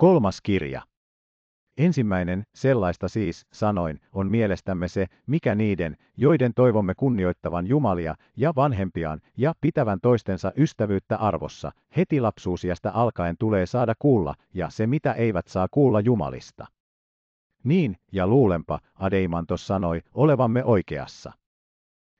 Kolmas kirja. Ensimmäinen, sellaista siis, sanoin, on mielestämme se, mikä niiden, joiden toivomme kunnioittavan Jumalia ja vanhempiaan ja pitävän toistensa ystävyyttä arvossa, heti lapsuusiasta alkaen tulee saada kuulla, ja se mitä eivät saa kuulla Jumalista. Niin, ja luulempa Adeimantos sanoi, olevamme oikeassa.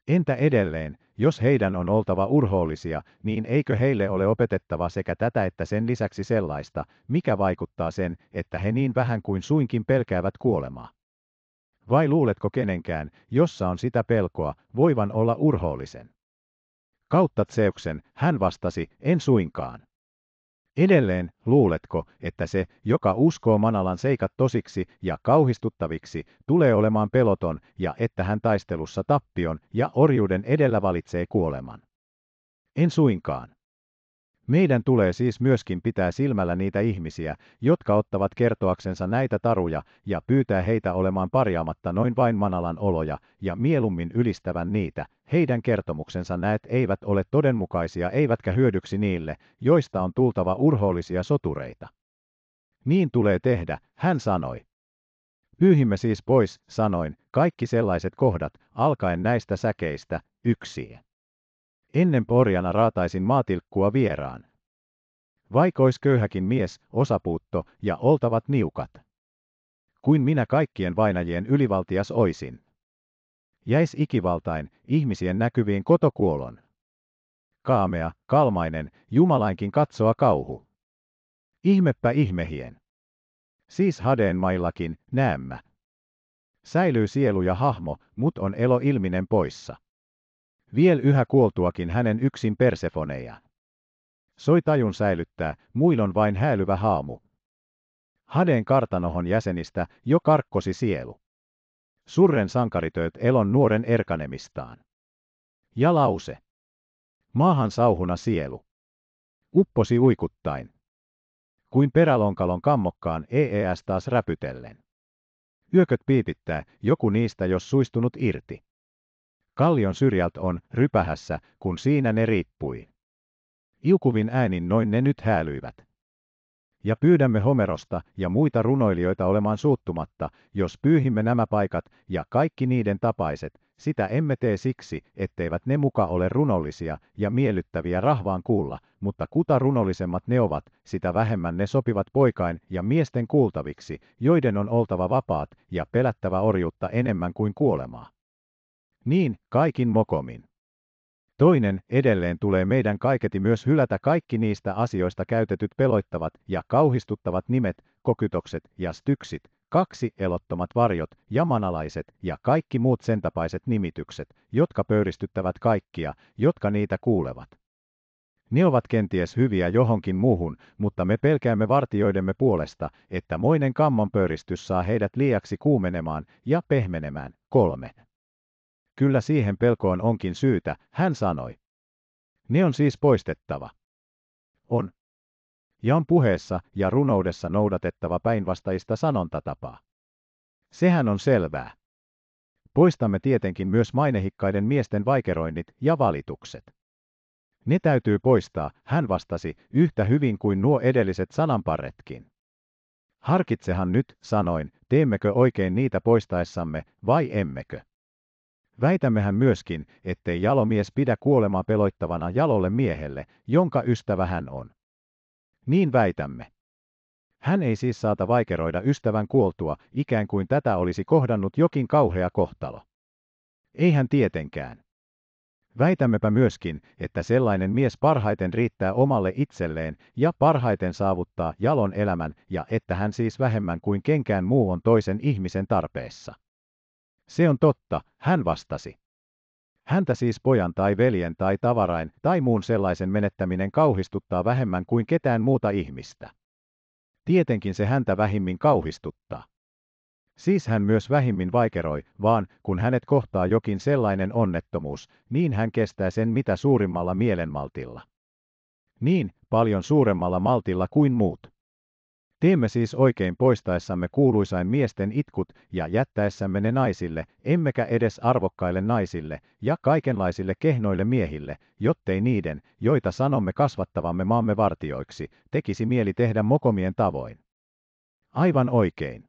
Entä edelleen, jos heidän on oltava urhoollisia, niin eikö heille ole opetettava sekä tätä että sen lisäksi sellaista, mikä vaikuttaa sen, että he niin vähän kuin suinkin pelkäävät kuolemaa? Vai luuletko kenenkään, jossa on sitä pelkoa, voivan olla urhoollisen? Kautta Zeuksen, hän vastasi, en suinkaan. Edelleen luuletko, että se, joka uskoo Manalan seikat tosiksi ja kauhistuttaviksi, tulee olemaan peloton ja että hän taistelussa tappion ja orjuuden edellä valitsee kuoleman? En suinkaan. Meidän tulee siis myöskin pitää silmällä niitä ihmisiä, jotka ottavat kertoaksensa näitä taruja ja pyytää heitä olemaan parjaamatta noin vain manalan oloja ja mielummin ylistävän niitä. Heidän kertomuksensa näet eivät ole todenmukaisia eivätkä hyödyksi niille, joista on tultava urhoollisia sotureita. Niin tulee tehdä, hän sanoi. Pyyhimme siis pois, sanoin, kaikki sellaiset kohdat, alkaen näistä säkeistä, yksiä. Ennen porjana raataisin maatilkkua vieraan. Vaikois köyhäkin mies, osapuutto ja oltavat niukat. Kuin minä kaikkien vainajien ylivaltias oisin. Jäis ikivaltain, ihmisien näkyviin kotokuolon. Kaamea, kalmainen, jumalainkin katsoa kauhu. Ihmeppä ihmehien. Siis hadeen maillakin, näemmä. Säilyy sielu ja hahmo, mut on elo ilminen poissa viel yhä kuoltuakin hänen yksin Persefoneja. Soi tajun säilyttää, muilon vain häilyvä haamu. Hadeen kartanohon jäsenistä jo karkkosi sielu. Surren sankaritööt elon nuoren erkanemistaan. Ja lause. Maahan sauhuna sielu. Upposi uikuttain. Kuin perälonkalon kammokkaan EES taas räpytellen. Yököt piipittää, joku niistä jos suistunut irti. Kallion syrjält on, rypähässä, kun siinä ne riippui. Iukuvin äänin noin ne nyt häälyivät. Ja pyydämme Homerosta ja muita runoilijoita olemaan suuttumatta, jos pyyhimme nämä paikat ja kaikki niiden tapaiset, sitä emme tee siksi, etteivät ne muka ole runollisia ja miellyttäviä rahvaan kuulla, mutta kuta runollisemmat ne ovat, sitä vähemmän ne sopivat poikain ja miesten kuultaviksi, joiden on oltava vapaat ja pelättävä orjuutta enemmän kuin kuolemaa niin kaikin mokomin. Toinen edelleen tulee meidän kaiketi myös hylätä kaikki niistä asioista käytetyt peloittavat ja kauhistuttavat nimet, kokytokset ja styksit, kaksi elottomat varjot, jamanalaiset ja kaikki muut sentapaiset nimitykset, jotka pöyristyttävät kaikkia, jotka niitä kuulevat. Ne ovat kenties hyviä johonkin muuhun, mutta me pelkäämme vartioidemme puolesta, että moinen kammon pöyristys saa heidät liiaksi kuumenemaan ja pehmenemään. Kolme. Kyllä siihen pelkoon onkin syytä, hän sanoi. Ne on siis poistettava. On. Ja on puheessa ja runoudessa noudatettava päinvastaista sanontatapaa. Sehän on selvää. Poistamme tietenkin myös mainehikkaiden miesten vaikeroinnit ja valitukset. Ne täytyy poistaa, hän vastasi, yhtä hyvin kuin nuo edelliset sananparretkin. Harkitsehan nyt, sanoin, teemmekö oikein niitä poistaessamme, vai emmekö? Väitämmehän myöskin, ettei jalomies pidä kuolemaa peloittavana jalolle miehelle, jonka ystävä hän on. Niin väitämme. Hän ei siis saata vaikeroida ystävän kuoltua, ikään kuin tätä olisi kohdannut jokin kauhea kohtalo. Eihän tietenkään. Väitämmepä myöskin, että sellainen mies parhaiten riittää omalle itselleen ja parhaiten saavuttaa jalon elämän ja että hän siis vähemmän kuin kenkään muu on toisen ihmisen tarpeessa. Se on totta, hän vastasi. Häntä siis pojan tai veljen tai tavarain tai muun sellaisen menettäminen kauhistuttaa vähemmän kuin ketään muuta ihmistä. Tietenkin se häntä vähimmin kauhistuttaa. Siis hän myös vähimmin vaikeroi, vaan kun hänet kohtaa jokin sellainen onnettomuus, niin hän kestää sen mitä suurimmalla mielenmaltilla. Niin, paljon suuremmalla maltilla kuin muut. Teemme siis oikein poistaessamme kuuluisain miesten itkut ja jättäessämme ne naisille, emmekä edes arvokkaille naisille ja kaikenlaisille kehnoille miehille, jottei niiden, joita sanomme kasvattavamme maamme vartioiksi, tekisi mieli tehdä mokomien tavoin. Aivan oikein.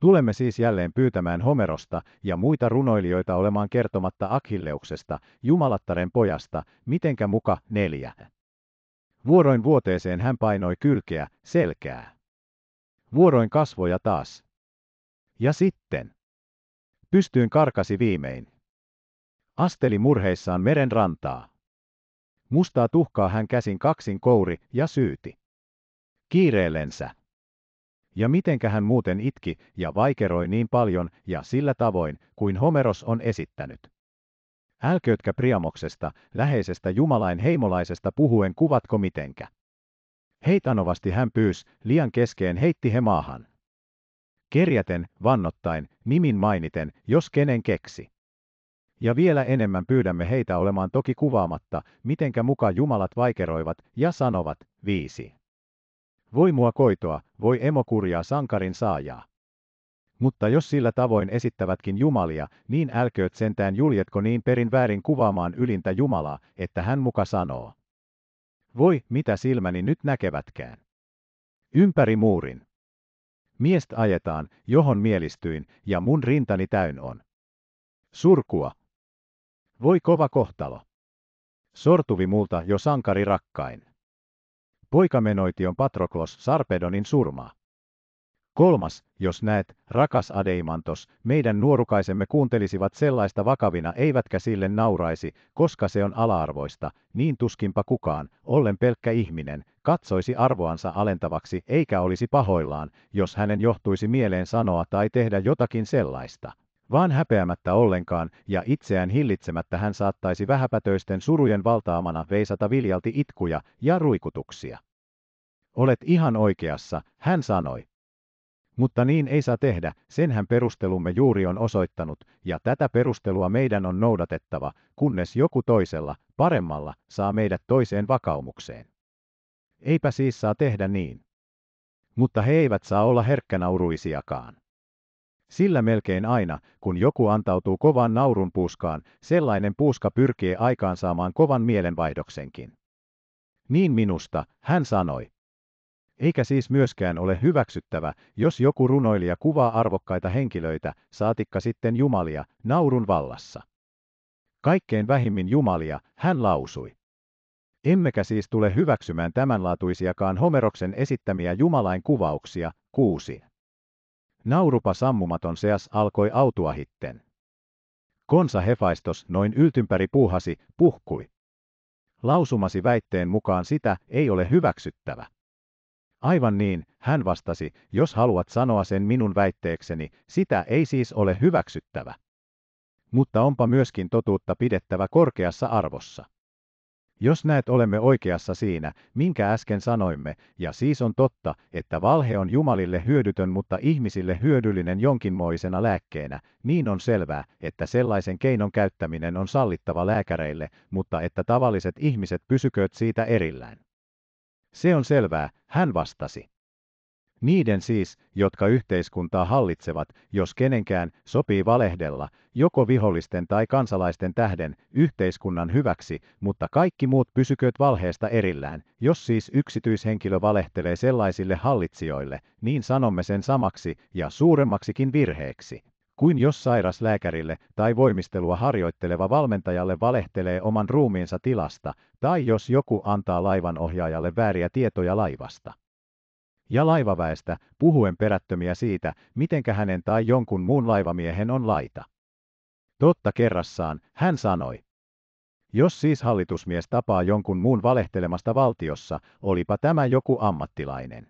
Tulemme siis jälleen pyytämään Homerosta ja muita runoilijoita olemaan kertomatta Akilleuksesta, Jumalattaren pojasta, mitenkä muka neljä. Vuoroin vuoteeseen hän painoi kylkeä, selkää. Vuoroin kasvoja taas. Ja sitten. Pystyyn karkasi viimein. Asteli murheissaan meren rantaa. Mustaa tuhkaa hän käsin kaksin kouri ja syyti. Kiireellensä. Ja mitenkä hän muuten itki ja vaikeroi niin paljon ja sillä tavoin, kuin Homeros on esittänyt. Älkötkä Priamoksesta, läheisestä Jumalain heimolaisesta puhuen kuvatko mitenkä. Heitanovasti hän pyys, liian keskeen heitti he maahan. Kerjäten, vannottain, nimin mainiten, jos kenen keksi. Ja vielä enemmän pyydämme heitä olemaan toki kuvaamatta, mitenkä muka jumalat vaikeroivat ja sanovat, viisi. Voi mua koitoa, voi emokurjaa sankarin saajaa. Mutta jos sillä tavoin esittävätkin jumalia, niin älkööt sentään juljetko niin perin väärin kuvaamaan ylintä Jumalaa, että hän muka sanoo. Voi, mitä silmäni nyt näkevätkään. Ympäri muurin. Miest ajetaan, johon mielistyin, ja mun rintani täyn on. Surkua. Voi kova kohtalo. Sortuvi multa jo sankari rakkain. Poikamenoition Patroklos Sarpedonin surmaa. Kolmas, jos näet, rakas Adeimantos, meidän nuorukaisemme kuuntelisivat sellaista vakavina eivätkä sille nauraisi, koska se on ala-arvoista, niin tuskinpa kukaan, ollen pelkkä ihminen, katsoisi arvoansa alentavaksi eikä olisi pahoillaan, jos hänen johtuisi mieleen sanoa tai tehdä jotakin sellaista. Vaan häpeämättä ollenkaan ja itseään hillitsemättä hän saattaisi vähäpätöisten surujen valtaamana veisata viljalti itkuja ja ruikutuksia. Olet ihan oikeassa, hän sanoi. Mutta niin ei saa tehdä, senhän perustelumme juuri on osoittanut, ja tätä perustelua meidän on noudatettava, kunnes joku toisella, paremmalla, saa meidät toiseen vakaumukseen. Eipä siis saa tehdä niin. Mutta he eivät saa olla herkkänauruisiakaan. Sillä melkein aina, kun joku antautuu kovan naurun puuskaan, sellainen puuska pyrkii aikaansaamaan kovan mielenvaihdoksenkin. Niin minusta, hän sanoi, eikä siis myöskään ole hyväksyttävä, jos joku runoilija kuvaa arvokkaita henkilöitä, saatikka sitten jumalia, naurun vallassa. Kaikkein vähimmin jumalia, hän lausui. Emmekä siis tule hyväksymään tämänlaatuisiakaan Homeroksen esittämiä jumalain kuvauksia, kuusi. Naurupa sammumaton seas alkoi autua hitten. Konsa Hefaistos noin yltympäri puuhasi, puhkui. Lausumasi väitteen mukaan sitä ei ole hyväksyttävä. Aivan niin, hän vastasi, jos haluat sanoa sen minun väitteekseni, sitä ei siis ole hyväksyttävä. Mutta onpa myöskin totuutta pidettävä korkeassa arvossa. Jos näet olemme oikeassa siinä, minkä äsken sanoimme, ja siis on totta, että valhe on Jumalille hyödytön mutta ihmisille hyödyllinen jonkinmoisena lääkkeenä, niin on selvää, että sellaisen keinon käyttäminen on sallittava lääkäreille, mutta että tavalliset ihmiset pysykööt siitä erillään. Se on selvää, hän vastasi. Niiden siis, jotka yhteiskuntaa hallitsevat, jos kenenkään, sopii valehdella, joko vihollisten tai kansalaisten tähden, yhteiskunnan hyväksi, mutta kaikki muut pysykööt valheesta erillään. Jos siis yksityishenkilö valehtelee sellaisille hallitsijoille, niin sanomme sen samaksi ja suuremmaksikin virheeksi kuin jos sairas lääkärille tai voimistelua harjoitteleva valmentajalle valehtelee oman ruumiinsa tilasta, tai jos joku antaa laivan ohjaajalle vääriä tietoja laivasta. Ja laivaväestä, puhuen perättömiä siitä, mitenkä hänen tai jonkun muun laivamiehen on laita. Totta kerrassaan, hän sanoi. Jos siis hallitusmies tapaa jonkun muun valehtelemasta valtiossa, olipa tämä joku ammattilainen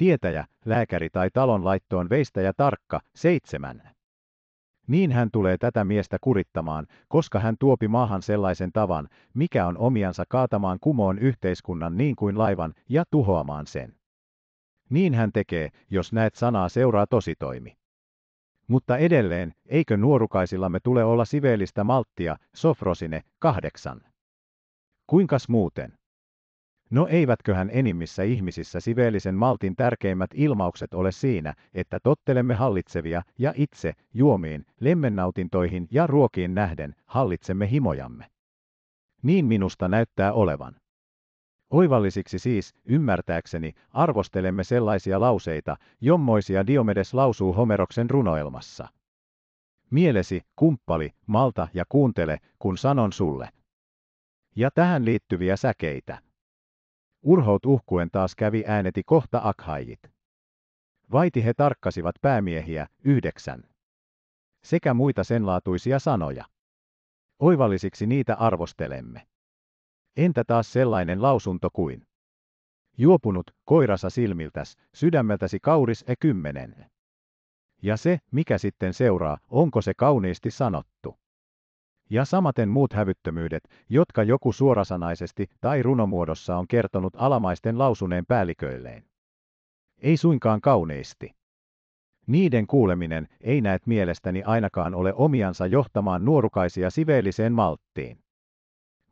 tietäjä, lääkäri tai talon laittoon veistäjä tarkka, seitsemän. Niin hän tulee tätä miestä kurittamaan, koska hän tuopi maahan sellaisen tavan, mikä on omiansa kaatamaan kumoon yhteiskunnan niin kuin laivan ja tuhoamaan sen. Niin hän tekee, jos näet sanaa seuraa tositoimi. Mutta edelleen, eikö nuorukaisillamme tule olla siveellistä malttia, sofrosine, kahdeksan? Kuinkas muuten? No eivätköhän enimmissä ihmisissä siveellisen maltin tärkeimmät ilmaukset ole siinä, että tottelemme hallitsevia ja itse, juomiin, lemmennautintoihin ja ruokiin nähden, hallitsemme himojamme. Niin minusta näyttää olevan. Oivallisiksi siis, ymmärtääkseni, arvostelemme sellaisia lauseita, jommoisia Diomedes lausuu Homeroksen runoelmassa. Mielesi, kumppali, malta ja kuuntele, kun sanon sulle. Ja tähän liittyviä säkeitä. Urhout uhkuen taas kävi ääneti kohta akhaijit. Vaiti he tarkkasivat päämiehiä, yhdeksän. Sekä muita senlaatuisia sanoja. Oivallisiksi niitä arvostelemme. Entä taas sellainen lausunto kuin? Juopunut, koirasa silmiltäs, sydämeltäsi kauris e kymmenen. Ja se, mikä sitten seuraa, onko se kauniisti sanottu ja samaten muut hävyttömyydet, jotka joku suorasanaisesti tai runomuodossa on kertonut alamaisten lausuneen päälliköilleen. Ei suinkaan kauneisti. Niiden kuuleminen ei näet mielestäni ainakaan ole omiansa johtamaan nuorukaisia siveelliseen malttiin.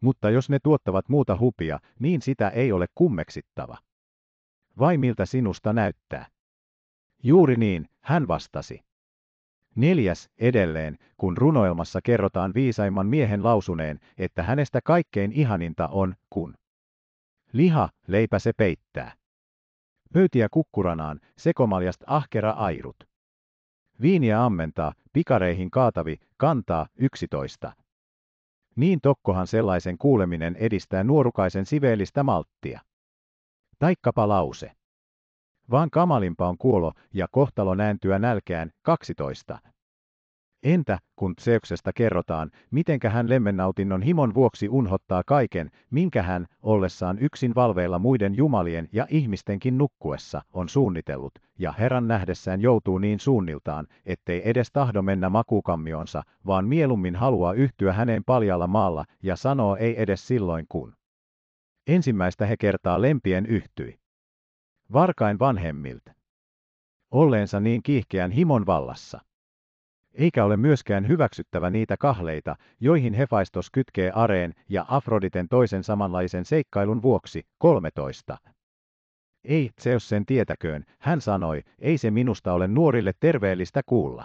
Mutta jos ne tuottavat muuta hupia, niin sitä ei ole kummeksittava. Vai miltä sinusta näyttää? Juuri niin, hän vastasi. Neljäs edelleen, kun runoilmassa kerrotaan viisaimman miehen lausuneen, että hänestä kaikkein ihaninta on, kun liha leipä se peittää. Pöytiä kukkuranaan, sekomaljast ahkera airut. Viiniä ammentaa, pikareihin kaatavi, kantaa, yksitoista. Niin tokkohan sellaisen kuuleminen edistää nuorukaisen siveellistä malttia. Taikkapa lause vaan kamalimpa on kuolo ja kohtalo nääntyä nälkään 12. Entä kun Tseuksesta kerrotaan, mitenkä hän lemmennautinnon himon vuoksi unhottaa kaiken, minkä hän, ollessaan yksin valveilla muiden jumalien ja ihmistenkin nukkuessa, on suunnitellut, ja Herran nähdessään joutuu niin suunniltaan, ettei edes tahdo mennä makukammionsa, vaan mieluummin haluaa yhtyä häneen paljalla maalla ja sanoo ei edes silloin kun. Ensimmäistä he kertaa lempien yhtyi varkain vanhemmilta, olleensa niin kiihkeän himon vallassa. Eikä ole myöskään hyväksyttävä niitä kahleita, joihin Hefaistos kytkee Areen ja Afroditen toisen samanlaisen seikkailun vuoksi, 13. Ei, Zeus sen tietäköön, hän sanoi, ei se minusta ole nuorille terveellistä kuulla.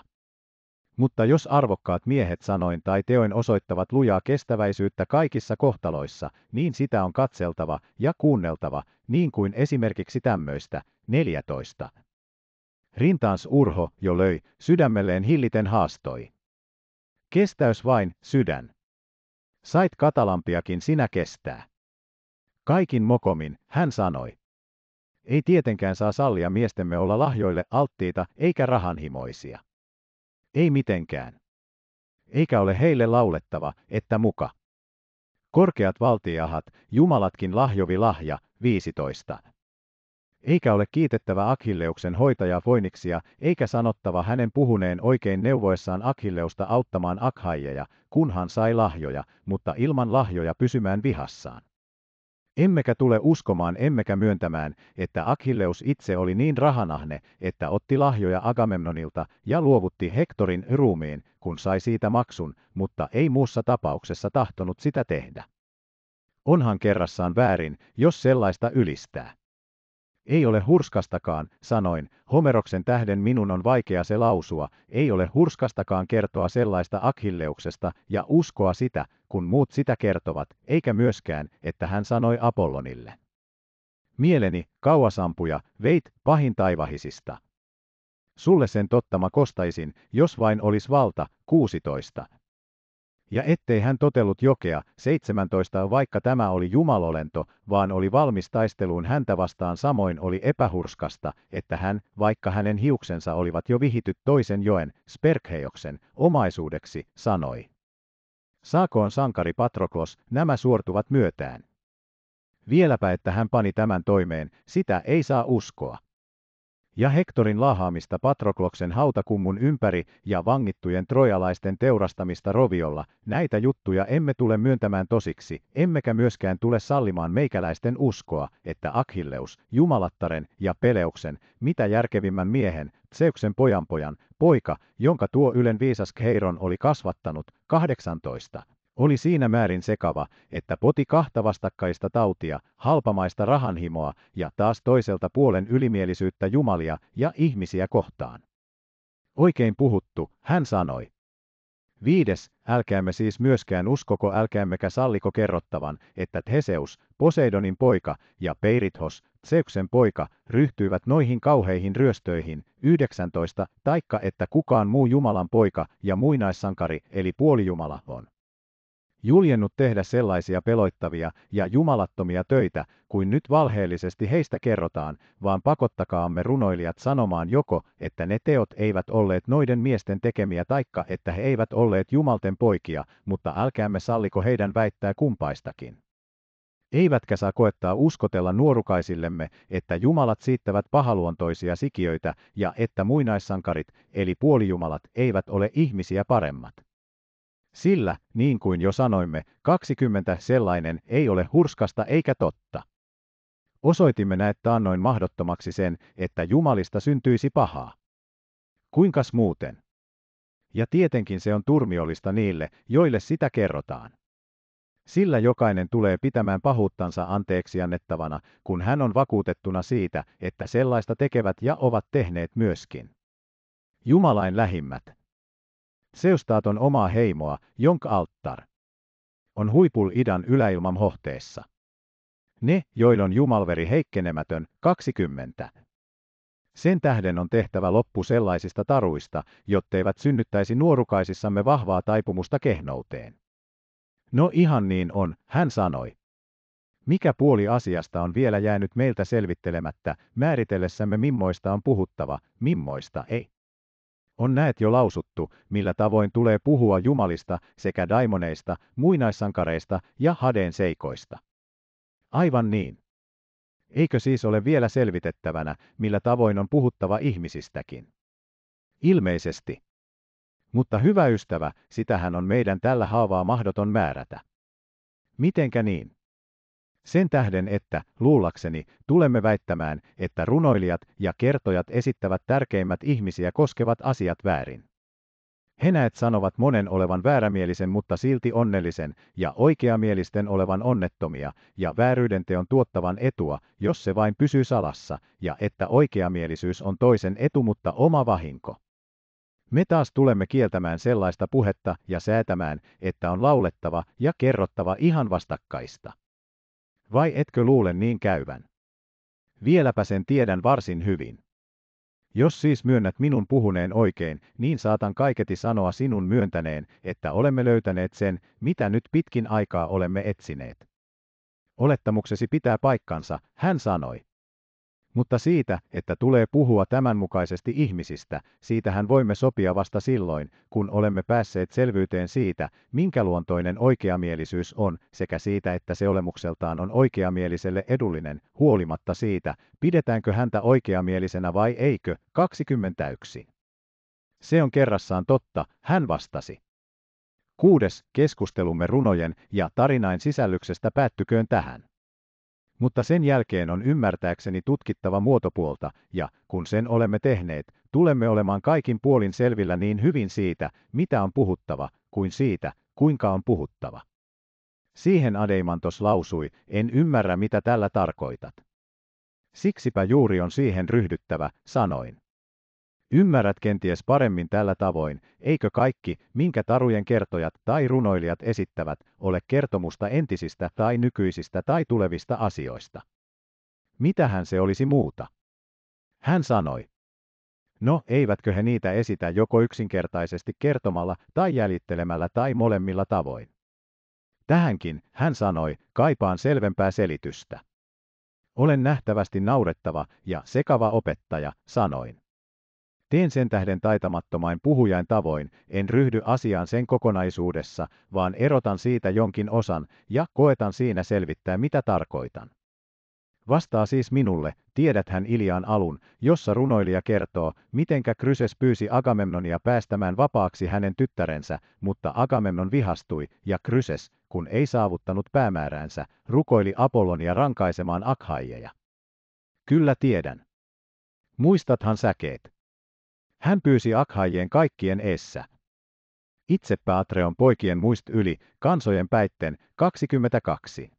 Mutta jos arvokkaat miehet sanoin tai teoin osoittavat lujaa kestäväisyyttä kaikissa kohtaloissa, niin sitä on katseltava ja kuunneltava, niin kuin esimerkiksi tämmöistä, 14. Rintans Urho jo löi, sydämelleen hilliten haastoi. Kestäys vain, sydän. Sait katalampiakin sinä kestää. Kaikin mokomin, hän sanoi. Ei tietenkään saa sallia miestemme olla lahjoille alttiita eikä rahanhimoisia. Ei mitenkään. Eikä ole heille laulettava, että muka. Korkeat valtiahat, jumalatkin lahjovi lahja, 15. Eikä ole kiitettävä Akilleuksen hoitaja Voiniksia, eikä sanottava hänen puhuneen oikein neuvoessaan Akilleusta auttamaan Akhaijeja, kunhan sai lahjoja, mutta ilman lahjoja pysymään vihassaan. Emmekä tule uskomaan emmekä myöntämään, että Achilleus itse oli niin rahanahne, että otti lahjoja Agamemnonilta ja luovutti Hektorin ruumiin, kun sai siitä maksun, mutta ei muussa tapauksessa tahtonut sitä tehdä. Onhan kerrassaan väärin, jos sellaista ylistää. Ei ole hurskastakaan, sanoin, Homeroksen tähden minun on vaikea se lausua, ei ole hurskastakaan kertoa sellaista Akhilleuksesta ja uskoa sitä, kun muut sitä kertovat, eikä myöskään, että hän sanoi Apollonille. Mieleni, kauasampuja, veit pahin taivahisista. Sulle sen tottama kostaisin, jos vain olis valta, 16. Ja ettei hän totellut jokea, 17 vaikka tämä oli jumalolento, vaan oli valmis taisteluun häntä vastaan samoin oli epähurskasta, että hän, vaikka hänen hiuksensa olivat jo vihityt toisen joen, Sperkheoksen, omaisuudeksi, sanoi. Saakoon sankari Patroklos, nämä suortuvat myötään. Vieläpä että hän pani tämän toimeen, sitä ei saa uskoa ja Hektorin laahaamista Patrokloksen hautakummun ympäri ja vangittujen trojalaisten teurastamista roviolla, näitä juttuja emme tule myöntämään tosiksi, emmekä myöskään tule sallimaan meikäläisten uskoa, että Akhilleus, Jumalattaren ja Peleuksen, mitä järkevimmän miehen, Tseuksen pojanpojan, poika, jonka tuo Ylen viisas Keiron oli kasvattanut, 18, oli siinä määrin sekava, että poti kahta vastakkaista tautia, halpamaista rahanhimoa ja taas toiselta puolen ylimielisyyttä jumalia ja ihmisiä kohtaan. Oikein puhuttu, hän sanoi. Viides, älkäämme siis myöskään uskoko älkäämmekä salliko kerrottavan, että Theseus, Poseidonin poika, ja Peirithos, Zeuksen poika, ryhtyivät noihin kauheihin ryöstöihin, 19, taikka että kukaan muu Jumalan poika ja muinaissankari eli puolijumala on juljennut tehdä sellaisia peloittavia ja jumalattomia töitä kuin nyt valheellisesti heistä kerrotaan, vaan pakottakaamme runoilijat sanomaan joko, että ne teot eivät olleet noiden miesten tekemiä taikka että he eivät olleet jumalten poikia, mutta älkäämme salliko heidän väittää kumpaistakin. Eivätkä saa koettaa uskotella nuorukaisillemme, että jumalat siittävät pahaluontoisia sikiöitä ja että muinaissankarit, eli puolijumalat, eivät ole ihmisiä paremmat sillä, niin kuin jo sanoimme, 20 sellainen ei ole hurskasta eikä totta. Osoitimme näettä annoin mahdottomaksi sen, että Jumalista syntyisi pahaa. Kuinkas muuten? Ja tietenkin se on turmiollista niille, joille sitä kerrotaan. Sillä jokainen tulee pitämään pahuuttansa anteeksi annettavana, kun hän on vakuutettuna siitä, että sellaista tekevät ja ovat tehneet myöskin. Jumalain lähimmät. Seustaaton omaa heimoa, jonk alttar. On huipul idän yläilman hohteessa. Ne, joilon jumalveri heikkenemätön, 20. Sen tähden on tehtävä loppu sellaisista taruista, jotteivät synnyttäisi nuorukaisissamme vahvaa taipumusta kehnouteen. No ihan niin on, hän sanoi. Mikä puoli asiasta on vielä jäänyt meiltä selvittelemättä, määritellessämme mimmoista on puhuttava, mimmoista ei. On näet jo lausuttu, millä tavoin tulee puhua jumalista sekä daimoneista, muinaissankareista ja hadeen seikoista. Aivan niin. Eikö siis ole vielä selvitettävänä, millä tavoin on puhuttava ihmisistäkin? Ilmeisesti. Mutta hyvä ystävä, sitähän on meidän tällä haavaa mahdoton määrätä. Mitenkä niin? Sen tähden, että, luullakseni, tulemme väittämään, että runoilijat ja kertojat esittävät tärkeimmät ihmisiä koskevat asiat väärin. Henäet sanovat monen olevan väärämielisen mutta silti onnellisen, ja oikeamielisten olevan onnettomia, ja vääryyden teon tuottavan etua, jos se vain pysyy salassa, ja että oikeamielisyys on toisen etu mutta oma vahinko. Me taas tulemme kieltämään sellaista puhetta ja säätämään, että on laulettava ja kerrottava ihan vastakkaista. Vai etkö luule niin käyvän? Vieläpä sen tiedän varsin hyvin. Jos siis myönnät minun puhuneen oikein, niin saatan kaiketi sanoa sinun myöntäneen, että olemme löytäneet sen, mitä nyt pitkin aikaa olemme etsineet. Olettamuksesi pitää paikkansa, hän sanoi. Mutta siitä, että tulee puhua tämänmukaisesti ihmisistä, siitähän voimme sopia vasta silloin, kun olemme päässeet selvyyteen siitä, minkä luontoinen oikeamielisyys on, sekä siitä, että se olemukseltaan on oikeamieliselle edullinen, huolimatta siitä, pidetäänkö häntä oikeamielisenä vai eikö, 21. Se on kerrassaan totta, hän vastasi. Kuudes keskustelumme runojen ja tarinain sisällyksestä päättyköön tähän. Mutta sen jälkeen on ymmärtääkseni tutkittava muotopuolta, ja kun sen olemme tehneet, tulemme olemaan kaikin puolin selvillä niin hyvin siitä, mitä on puhuttava, kuin siitä, kuinka on puhuttava. Siihen Adeimantos lausui, en ymmärrä mitä tällä tarkoitat. Siksipä juuri on siihen ryhdyttävä, sanoin. Ymmärrät kenties paremmin tällä tavoin, eikö kaikki, minkä tarujen kertojat tai runoilijat esittävät, ole kertomusta entisistä tai nykyisistä tai tulevista asioista. Mitähän se olisi muuta? Hän sanoi. No, eivätkö he niitä esitä joko yksinkertaisesti kertomalla tai jäljittelemällä tai molemmilla tavoin? Tähänkin, hän sanoi, kaipaan selvempää selitystä. Olen nähtävästi naurettava ja sekava opettaja, sanoin. Teen sen tähden taitamattomain puhujain tavoin, en ryhdy asiaan sen kokonaisuudessa, vaan erotan siitä jonkin osan ja koetan siinä selvittää, mitä tarkoitan. Vastaa siis minulle, tiedäthän Ilian alun, jossa runoilija kertoo, mitenkä Kryses pyysi Agamemnonia päästämään vapaaksi hänen tyttärensä, mutta Agamemnon vihastui, ja Kryses, kun ei saavuttanut päämääräänsä, rukoili Apollonia rankaisemaan akhaijeja. Kyllä tiedän. Muistathan säkeet. Hän pyysi akhaijien kaikkien essä. Itsepä Atreon poikien muist yli, kansojen päitten, 22.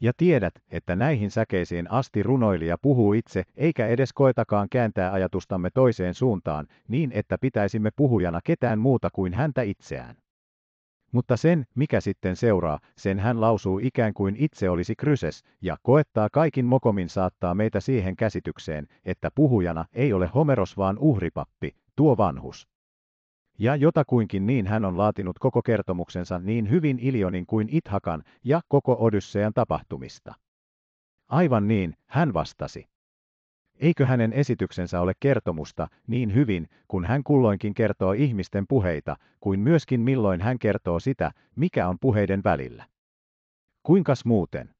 Ja tiedät, että näihin säkeisiin asti runoilija puhuu itse, eikä edes koetakaan kääntää ajatustamme toiseen suuntaan, niin että pitäisimme puhujana ketään muuta kuin häntä itseään. Mutta sen, mikä sitten seuraa, sen hän lausuu ikään kuin itse olisi kryses, ja koettaa kaikin mokomin saattaa meitä siihen käsitykseen, että puhujana ei ole Homeros vaan uhripappi, tuo vanhus. Ja jotakuinkin niin hän on laatinut koko kertomuksensa niin hyvin Ilionin kuin Ithakan ja koko Odyssean tapahtumista. Aivan niin, hän vastasi. Eikö hänen esityksensä ole kertomusta niin hyvin, kun hän kulloinkin kertoo ihmisten puheita, kuin myöskin milloin hän kertoo sitä, mikä on puheiden välillä? Kuinkas muuten?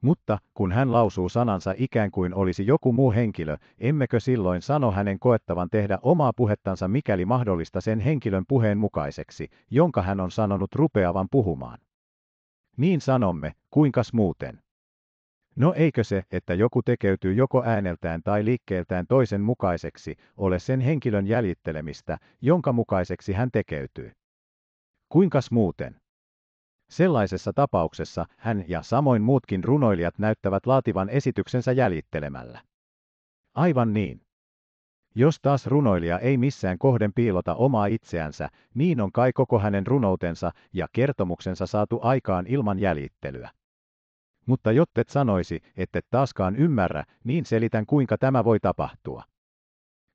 Mutta kun hän lausuu sanansa ikään kuin olisi joku muu henkilö, emmekö silloin sano hänen koettavan tehdä omaa puhettansa mikäli mahdollista sen henkilön puheen mukaiseksi, jonka hän on sanonut rupeavan puhumaan? Niin sanomme, kuinkas muuten? No eikö se, että joku tekeytyy joko ääneltään tai liikkeeltään toisen mukaiseksi, ole sen henkilön jäljittelemistä, jonka mukaiseksi hän tekeytyy? Kuinkas muuten? Sellaisessa tapauksessa hän ja samoin muutkin runoilijat näyttävät laativan esityksensä jäljittelemällä. Aivan niin. Jos taas runoilija ei missään kohden piilota omaa itseänsä, niin on kai koko hänen runoutensa ja kertomuksensa saatu aikaan ilman jäljittelyä mutta jottet sanoisi, että taaskaan ymmärrä, niin selitän kuinka tämä voi tapahtua.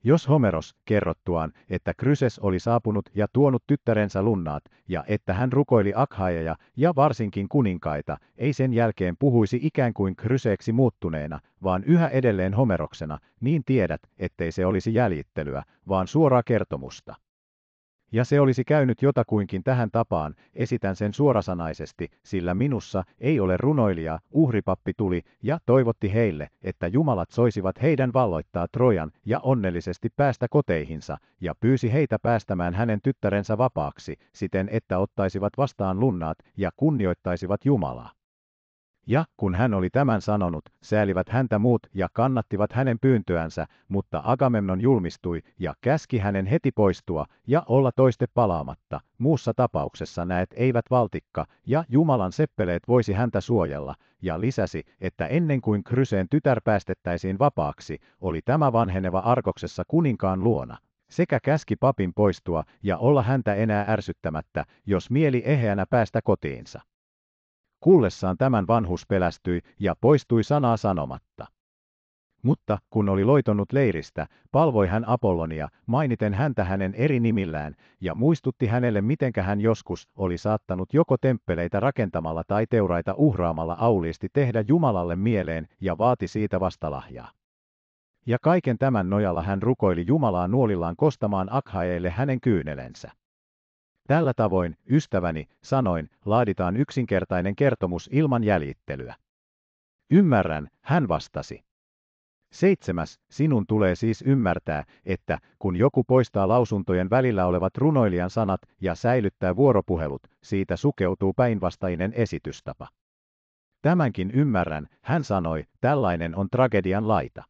Jos Homeros, kerrottuaan, että Kryses oli saapunut ja tuonut tyttärensä lunnaat, ja että hän rukoili Akhaeja ja varsinkin kuninkaita, ei sen jälkeen puhuisi ikään kuin Kryseeksi muuttuneena, vaan yhä edelleen Homeroksena, niin tiedät, ettei se olisi jäljittelyä, vaan suoraa kertomusta. Ja se olisi käynyt jotakuinkin tähän tapaan, esitän sen suorasanaisesti, sillä minussa ei ole runoilija, uhripappi tuli ja toivotti heille, että jumalat soisivat heidän valloittaa Trojan ja onnellisesti päästä koteihinsa, ja pyysi heitä päästämään hänen tyttärensä vapaaksi, siten että ottaisivat vastaan lunnaat ja kunnioittaisivat Jumalaa. Ja kun hän oli tämän sanonut, säälivät häntä muut ja kannattivat hänen pyyntöänsä, mutta Agamemnon julmistui ja käski hänen heti poistua ja olla toiste palaamatta. Muussa tapauksessa näet eivät valtikka ja Jumalan seppeleet voisi häntä suojella, ja lisäsi, että ennen kuin Kryseen tytär päästettäisiin vapaaksi, oli tämä vanheneva arkoksessa kuninkaan luona sekä käski papin poistua ja olla häntä enää ärsyttämättä, jos mieli eheänä päästä kotiinsa. Kuullessaan tämän vanhus pelästyi ja poistui sanaa sanomatta. Mutta kun oli loitonnut leiristä, palvoi hän Apollonia, mainiten häntä hänen eri nimillään, ja muistutti hänelle mitenkä hän joskus oli saattanut joko temppeleitä rakentamalla tai teuraita uhraamalla auliisti tehdä Jumalalle mieleen ja vaati siitä vastalahjaa. Ja kaiken tämän nojalla hän rukoili Jumalaa nuolillaan kostamaan Akhaeille hänen kyynelensä. Tällä tavoin, ystäväni, sanoin, laaditaan yksinkertainen kertomus ilman jäljittelyä. Ymmärrän, hän vastasi. Seitsemäs, sinun tulee siis ymmärtää, että kun joku poistaa lausuntojen välillä olevat runoilijan sanat ja säilyttää vuoropuhelut, siitä sukeutuu päinvastainen esitystapa. Tämänkin ymmärrän, hän sanoi, tällainen on tragedian laita.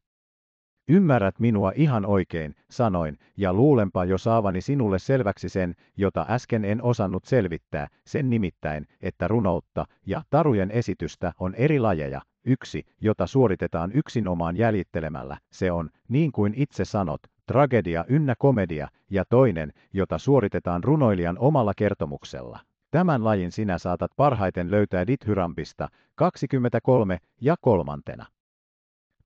Ymmärrät minua ihan oikein, sanoin, ja luulenpa jo saavani sinulle selväksi sen, jota äsken en osannut selvittää, sen nimittäin, että runoutta ja tarujen esitystä on eri lajeja, yksi, jota suoritetaan yksinomaan jäljittelemällä, se on, niin kuin itse sanot, tragedia ynnä komedia, ja toinen, jota suoritetaan runoilijan omalla kertomuksella. Tämän lajin sinä saatat parhaiten löytää Dithyrambista, 23 ja kolmantena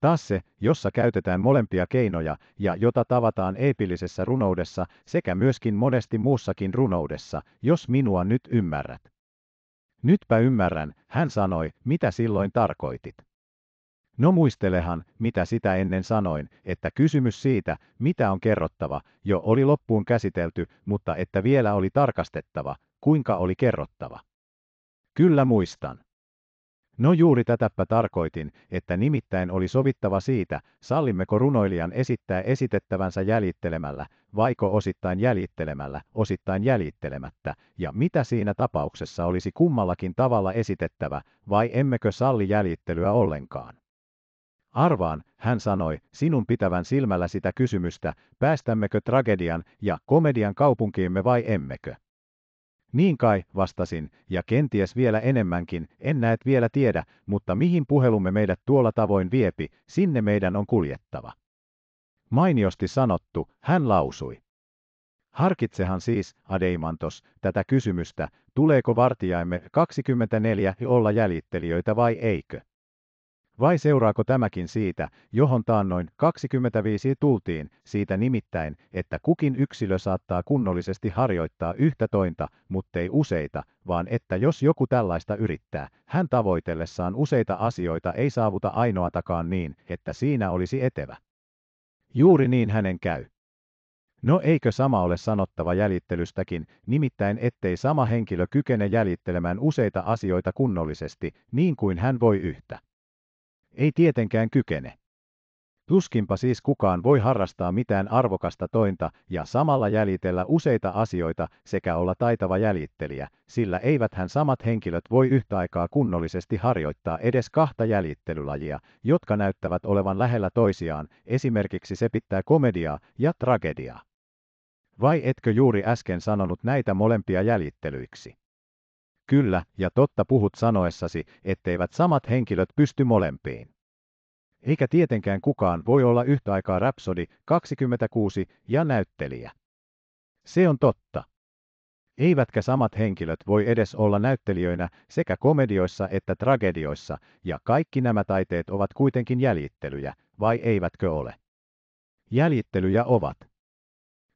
taas se, jossa käytetään molempia keinoja ja jota tavataan eepillisessä runoudessa sekä myöskin monesti muussakin runoudessa, jos minua nyt ymmärrät. Nytpä ymmärrän, hän sanoi, mitä silloin tarkoitit. No muistelehan, mitä sitä ennen sanoin, että kysymys siitä, mitä on kerrottava, jo oli loppuun käsitelty, mutta että vielä oli tarkastettava, kuinka oli kerrottava. Kyllä muistan. No juuri tätäpä tarkoitin, että nimittäin oli sovittava siitä, sallimmeko runoilijan esittää esitettävänsä jäljittelemällä, vaiko osittain jäljittelemällä, osittain jäljittelemättä, ja mitä siinä tapauksessa olisi kummallakin tavalla esitettävä, vai emmekö salli jäljittelyä ollenkaan. Arvaan, hän sanoi, sinun pitävän silmällä sitä kysymystä, päästämmekö tragedian ja komedian kaupunkiimme vai emmekö. Niin kai, vastasin, ja kenties vielä enemmänkin, en näet vielä tiedä, mutta mihin puhelumme meidät tuolla tavoin viepi, sinne meidän on kuljettava. Mainiosti sanottu, hän lausui. Harkitsehan siis, Adeimantos, tätä kysymystä, tuleeko vartijaimme 24 olla jäljittelijöitä vai eikö? Vai seuraako tämäkin siitä, johon taannoin 25 tultiin, siitä nimittäin, että kukin yksilö saattaa kunnollisesti harjoittaa yhtä tointa, muttei useita, vaan että jos joku tällaista yrittää, hän tavoitellessaan useita asioita ei saavuta ainoatakaan niin, että siinä olisi etevä. Juuri niin hänen käy. No eikö sama ole sanottava jäljittelystäkin, nimittäin ettei sama henkilö kykene jäljittelemään useita asioita kunnollisesti, niin kuin hän voi yhtä ei tietenkään kykene. Tuskinpa siis kukaan voi harrastaa mitään arvokasta tointa ja samalla jäljitellä useita asioita sekä olla taitava jäljittelijä, sillä eiväthän samat henkilöt voi yhtä aikaa kunnollisesti harjoittaa edes kahta jäljittelylajia, jotka näyttävät olevan lähellä toisiaan, esimerkiksi se pitää komediaa ja tragediaa. Vai etkö juuri äsken sanonut näitä molempia jäljittelyiksi? kyllä ja totta puhut sanoessasi, etteivät samat henkilöt pysty molempiin. Eikä tietenkään kukaan voi olla yhtä aikaa rapsodi 26 ja näyttelijä. Se on totta. Eivätkä samat henkilöt voi edes olla näyttelijöinä sekä komedioissa että tragedioissa, ja kaikki nämä taiteet ovat kuitenkin jäljittelyjä, vai eivätkö ole? Jäljittelyjä ovat.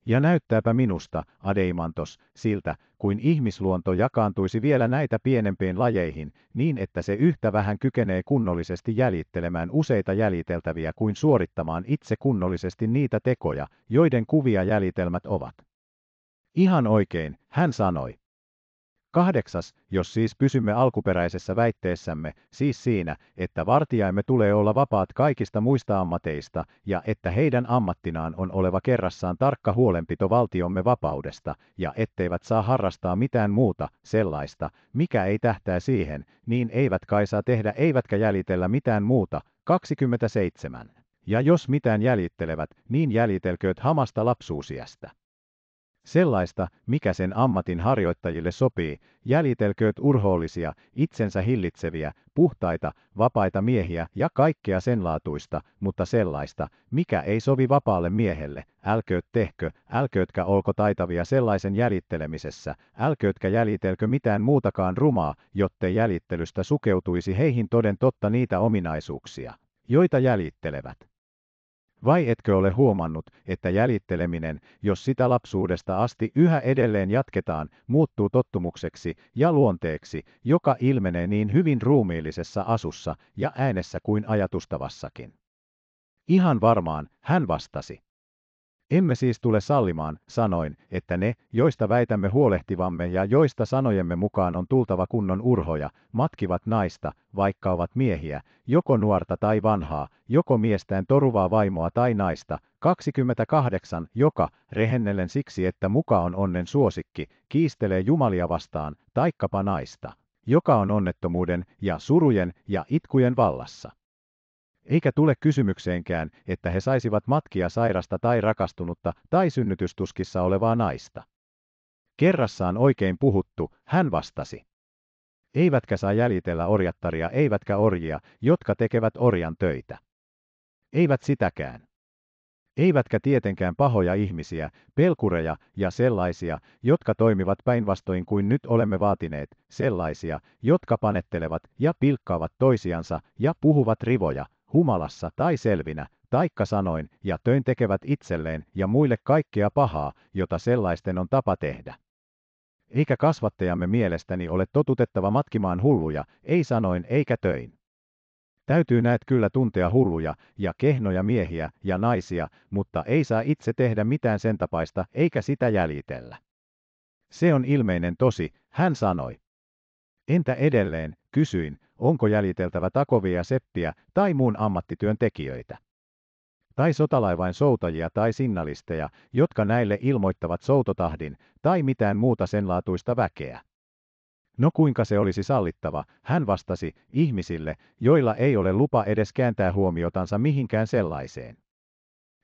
Ja näyttääpä minusta, Adeimantos, siltä, kuin ihmisluonto jakaantuisi vielä näitä pienempiin lajeihin, niin että se yhtä vähän kykenee kunnollisesti jäljittelemään useita jäljiteltäviä kuin suorittamaan itse kunnollisesti niitä tekoja, joiden kuvia jäljitelmät ovat. Ihan oikein, hän sanoi. Kahdeksas, jos siis pysymme alkuperäisessä väitteessämme, siis siinä, että vartijaimme tulee olla vapaat kaikista muista ammateista ja että heidän ammattinaan on oleva kerrassaan tarkka huolenpito valtiomme vapaudesta ja etteivät saa harrastaa mitään muuta, sellaista, mikä ei tähtää siihen, niin eivät kai saa tehdä eivätkä jäljitellä mitään muuta. 27. Ja jos mitään jäljittelevät, niin jäljitelkööt hamasta lapsuusiästä sellaista, mikä sen ammatin harjoittajille sopii, jäljitelkööt urhoollisia, itsensä hillitseviä, puhtaita, vapaita miehiä ja kaikkea senlaatuista, mutta sellaista, mikä ei sovi vapaalle miehelle, älkööt tehkö, älköötkä olko taitavia sellaisen jäljittelemisessä, älköötkä jäljitelkö mitään muutakaan rumaa, jotte jäljittelystä sukeutuisi heihin toden totta niitä ominaisuuksia, joita jäljittelevät. Vai etkö ole huomannut, että jäljitteleminen, jos sitä lapsuudesta asti yhä edelleen jatketaan, muuttuu tottumukseksi ja luonteeksi, joka ilmenee niin hyvin ruumiillisessa asussa ja äänessä kuin ajatustavassakin? Ihan varmaan, hän vastasi. Emme siis tule sallimaan, sanoin, että ne, joista väitämme huolehtivamme ja joista sanojemme mukaan on tultava kunnon urhoja, matkivat naista, vaikka ovat miehiä, joko nuorta tai vanhaa, joko miestään toruvaa vaimoa tai naista, 28, joka, rehennellen siksi, että muka on onnen suosikki, kiistelee Jumalia vastaan, taikkapa naista, joka on onnettomuuden ja surujen ja itkujen vallassa eikä tule kysymykseenkään, että he saisivat matkia sairasta tai rakastunutta tai synnytystuskissa olevaa naista. Kerrassaan oikein puhuttu, hän vastasi. Eivätkä saa jäljitellä orjattaria eivätkä orjia, jotka tekevät orjan töitä. Eivät sitäkään. Eivätkä tietenkään pahoja ihmisiä, pelkureja ja sellaisia, jotka toimivat päinvastoin kuin nyt olemme vaatineet, sellaisia, jotka panettelevat ja pilkkaavat toisiansa ja puhuvat rivoja, humalassa tai selvinä, taikka sanoin ja töin tekevät itselleen ja muille kaikkea pahaa, jota sellaisten on tapa tehdä. Eikä kasvattajamme mielestäni ole totutettava matkimaan hulluja, ei sanoin eikä töin. Täytyy näet kyllä tuntea hulluja ja kehnoja miehiä ja naisia, mutta ei saa itse tehdä mitään sen tapaista eikä sitä jäljitellä. Se on ilmeinen tosi, hän sanoi. Entä edelleen, kysyin, onko jäljiteltävä takovia seppiä tai muun ammattityön tekijöitä. Tai sotalaivain soutajia tai signalisteja, jotka näille ilmoittavat soutotahdin tai mitään muuta senlaatuista väkeä. No kuinka se olisi sallittava, hän vastasi, ihmisille, joilla ei ole lupa edes kääntää huomiotansa mihinkään sellaiseen.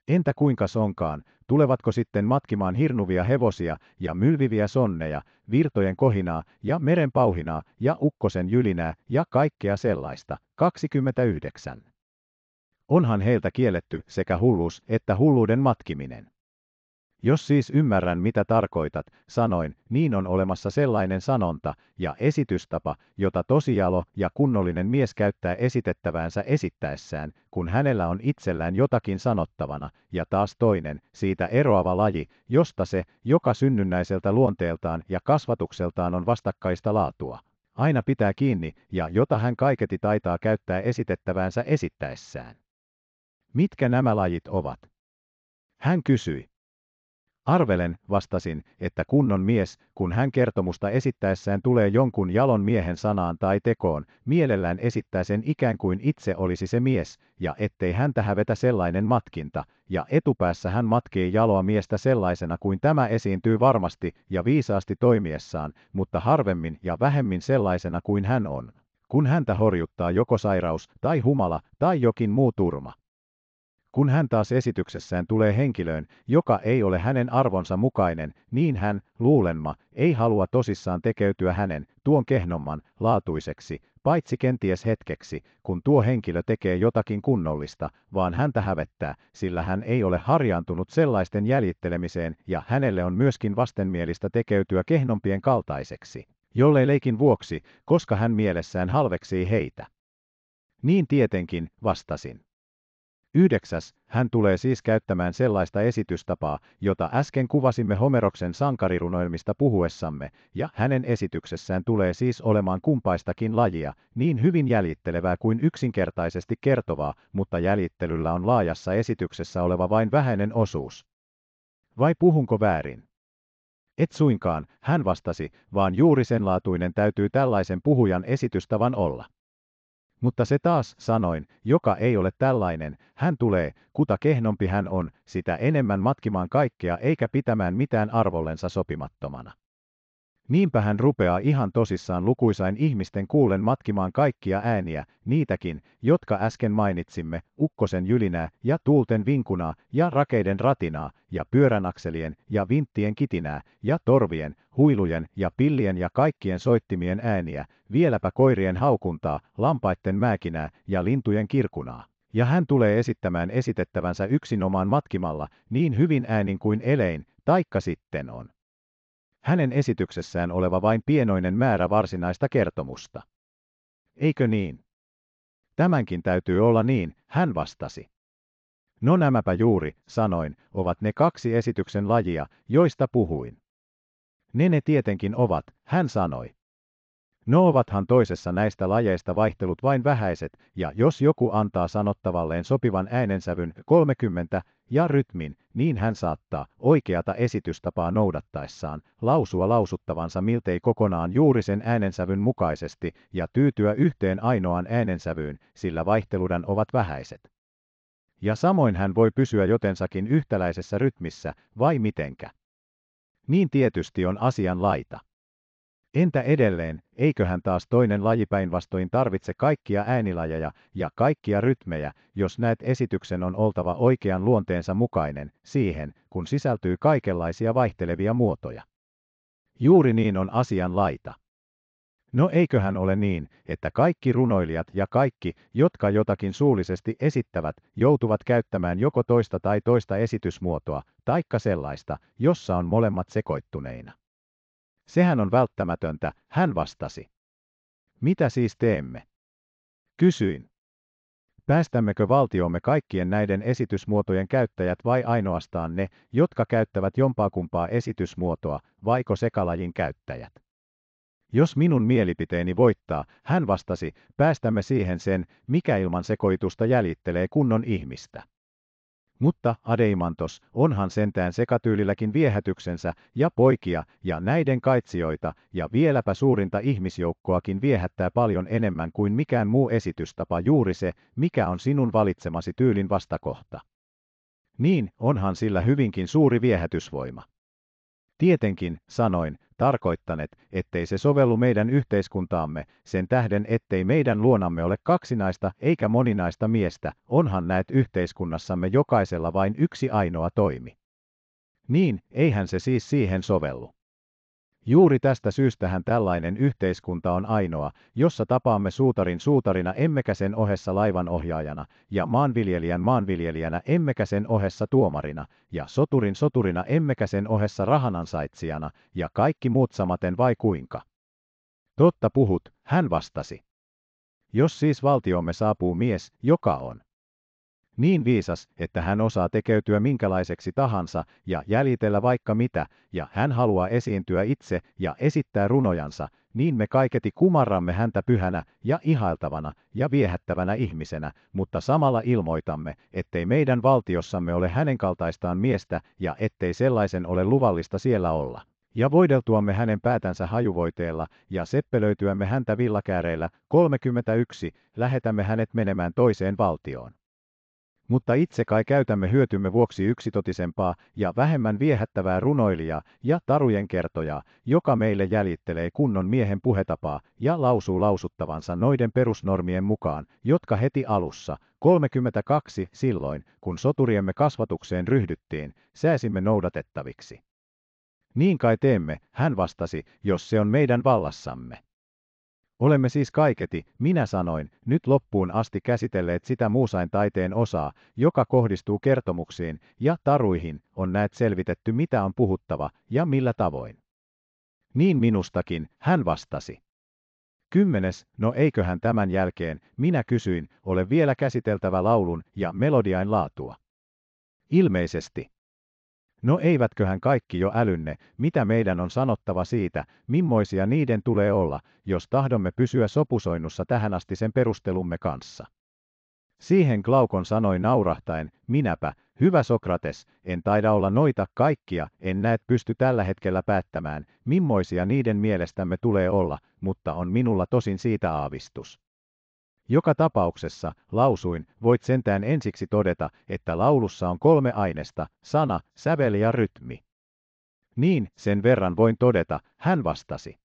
Entä kuinka sonkaan, tulevatko sitten matkimaan hirnuvia hevosia ja mylviviä sonneja, virtojen kohinaa ja meren pauhinaa ja ukkosen jylinää ja kaikkea sellaista. 29. Onhan heiltä kielletty sekä hulluus että hulluuden matkiminen. Jos siis ymmärrän, mitä tarkoitat, sanoin, niin on olemassa sellainen sanonta ja esitystapa, jota tosialo ja kunnollinen mies käyttää esitettäväänsä esittäessään, kun hänellä on itsellään jotakin sanottavana, ja taas toinen, siitä eroava laji, josta se, joka synnynnäiseltä luonteeltaan ja kasvatukseltaan on vastakkaista laatua, aina pitää kiinni ja jota hän kaiketi taitaa käyttää esitettäväänsä esittäessään. Mitkä nämä lajit ovat? Hän kysyi. Arvelen, vastasin, että kunnon mies, kun hän kertomusta esittäessään tulee jonkun jalon miehen sanaan tai tekoon, mielellään esittää sen ikään kuin itse olisi se mies, ja ettei häntä hävetä sellainen matkinta, ja etupäässä hän matkii jaloa miestä sellaisena kuin tämä esiintyy varmasti ja viisaasti toimiessaan, mutta harvemmin ja vähemmin sellaisena kuin hän on, kun häntä horjuttaa joko sairaus tai humala tai jokin muu turma. Kun hän taas esityksessään tulee henkilöön, joka ei ole hänen arvonsa mukainen, niin hän, luulenma, ei halua tosissaan tekeytyä hänen, tuon kehnomman, laatuiseksi, paitsi kenties hetkeksi, kun tuo henkilö tekee jotakin kunnollista, vaan häntä hävettää, sillä hän ei ole harjaantunut sellaisten jäljittelemiseen ja hänelle on myöskin vastenmielistä tekeytyä kehnompien kaltaiseksi, jollei leikin vuoksi, koska hän mielessään halveksii heitä. Niin tietenkin, vastasin. Yhdeksäs, hän tulee siis käyttämään sellaista esitystapaa, jota äsken kuvasimme Homeroksen sankarirunoilmista puhuessamme, ja hänen esityksessään tulee siis olemaan kumpaistakin lajia, niin hyvin jäljittelevää kuin yksinkertaisesti kertovaa, mutta jäljittelyllä on laajassa esityksessä oleva vain vähäinen osuus. Vai puhunko väärin? Et suinkaan, hän vastasi, vaan juuri sen laatuinen täytyy tällaisen puhujan esitystavan olla. Mutta se taas sanoin, joka ei ole tällainen, hän tulee, kuta kehnompi hän on, sitä enemmän matkimaan kaikkea eikä pitämään mitään arvollensa sopimattomana. Niinpä hän rupeaa ihan tosissaan lukuisain ihmisten kuulen matkimaan kaikkia ääniä, niitäkin, jotka äsken mainitsimme, ukkosen jylinää ja tuulten vinkunaa ja rakeiden ratinaa ja pyöränakselien ja vinttien kitinää ja torvien, huilujen ja pillien ja kaikkien soittimien ääniä, vieläpä koirien haukuntaa, lampaitten määkinää ja lintujen kirkunaa ja hän tulee esittämään esitettävänsä yksinomaan matkimalla, niin hyvin äänin kuin elein, taikka sitten on hänen esityksessään oleva vain pienoinen määrä varsinaista kertomusta. Eikö niin? Tämänkin täytyy olla niin, hän vastasi. No nämäpä juuri, sanoin, ovat ne kaksi esityksen lajia, joista puhuin. Ne ne tietenkin ovat, hän sanoi. No ovathan toisessa näistä lajeista vaihtelut vain vähäiset, ja jos joku antaa sanottavalleen sopivan äänensävyn 30 ja rytmin, niin hän saattaa, oikeata esitystapaa noudattaessaan, lausua lausuttavansa miltei kokonaan juuri sen äänensävyn mukaisesti ja tyytyä yhteen ainoaan äänensävyyn, sillä vaihteludan ovat vähäiset. Ja samoin hän voi pysyä jotensakin yhtäläisessä rytmissä, vai mitenkä? Niin tietysti on asian laita. Entä edelleen, eiköhän taas toinen laji päinvastoin tarvitse kaikkia äänilajeja ja kaikkia rytmejä, jos näet esityksen on oltava oikean luonteensa mukainen, siihen, kun sisältyy kaikenlaisia vaihtelevia muotoja. Juuri niin on asian laita. No eiköhän ole niin, että kaikki runoilijat ja kaikki, jotka jotakin suullisesti esittävät, joutuvat käyttämään joko toista tai toista esitysmuotoa, taikka sellaista, jossa on molemmat sekoittuneina. Sehän on välttämätöntä, hän vastasi. Mitä siis teemme? Kysyin. Päästämmekö valtiomme kaikkien näiden esitysmuotojen käyttäjät vai ainoastaan ne, jotka käyttävät jompaakumpaa esitysmuotoa, vaiko sekalajin käyttäjät? Jos minun mielipiteeni voittaa, hän vastasi, päästämme siihen sen, mikä ilman sekoitusta jäljittelee kunnon ihmistä. Mutta Adeimantos, onhan sentään sekatyylilläkin viehätyksensä ja poikia ja näiden kaitsijoita ja vieläpä suurinta ihmisjoukkoakin viehättää paljon enemmän kuin mikään muu esitystapa juuri se, mikä on sinun valitsemasi tyylin vastakohta. Niin, onhan sillä hyvinkin suuri viehätysvoima. Tietenkin, sanoin, tarkoittanet, ettei se sovellu meidän yhteiskuntaamme, sen tähden ettei meidän luonamme ole kaksinaista eikä moninaista miestä, onhan näet yhteiskunnassamme jokaisella vain yksi ainoa toimi. Niin, eihän se siis siihen sovellu. Juuri tästä syystähän tällainen yhteiskunta on ainoa, jossa tapaamme suutarin suutarina emmekä sen ohessa laivan ohjaajana ja maanviljelijän maanviljelijänä emmekä sen ohessa tuomarina, ja soturin soturina emmekä sen ohessa rahanansaitsijana, ja kaikki muut samaten vai kuinka? Totta puhut, hän vastasi. Jos siis valtiomme saapuu mies, joka on niin viisas, että hän osaa tekeytyä minkälaiseksi tahansa ja jäljitellä vaikka mitä, ja hän haluaa esiintyä itse ja esittää runojansa, niin me kaiketi kumarramme häntä pyhänä ja ihailtavana ja viehättävänä ihmisenä, mutta samalla ilmoitamme, ettei meidän valtiossamme ole hänen kaltaistaan miestä ja ettei sellaisen ole luvallista siellä olla. Ja voideltuamme hänen päätänsä hajuvoiteella ja seppelöityämme häntä villakääreillä, 31, lähetämme hänet menemään toiseen valtioon mutta itse kai käytämme hyötymme vuoksi yksitotisempaa ja vähemmän viehättävää runoilijaa ja tarujen kertojaa, joka meille jäljittelee kunnon miehen puhetapaa ja lausuu lausuttavansa noiden perusnormien mukaan, jotka heti alussa, 32 silloin, kun soturiemme kasvatukseen ryhdyttiin, sääsimme noudatettaviksi. Niin kai teemme, hän vastasi, jos se on meidän vallassamme. Olemme siis kaiketi, minä sanoin, nyt loppuun asti käsitelleet sitä muusain taiteen osaa, joka kohdistuu kertomuksiin ja taruihin, on näet selvitetty mitä on puhuttava ja millä tavoin. Niin minustakin, hän vastasi. Kymmenes, no eiköhän tämän jälkeen, minä kysyin, ole vielä käsiteltävä laulun ja melodiain laatua. Ilmeisesti. No eivätköhän kaikki jo älynne, mitä meidän on sanottava siitä, mimmoisia niiden tulee olla, jos tahdomme pysyä sopusoinnussa tähän asti sen perustelumme kanssa. Siihen Glaukon sanoi naurahtaen, minäpä, hyvä Sokrates, en taida olla noita kaikkia, en näet pysty tällä hetkellä päättämään, mimmoisia niiden mielestämme tulee olla, mutta on minulla tosin siitä aavistus. Joka tapauksessa, lausuin, voit sentään ensiksi todeta, että laulussa on kolme ainesta, sana, sävel ja rytmi. Niin, sen verran voin todeta, hän vastasi.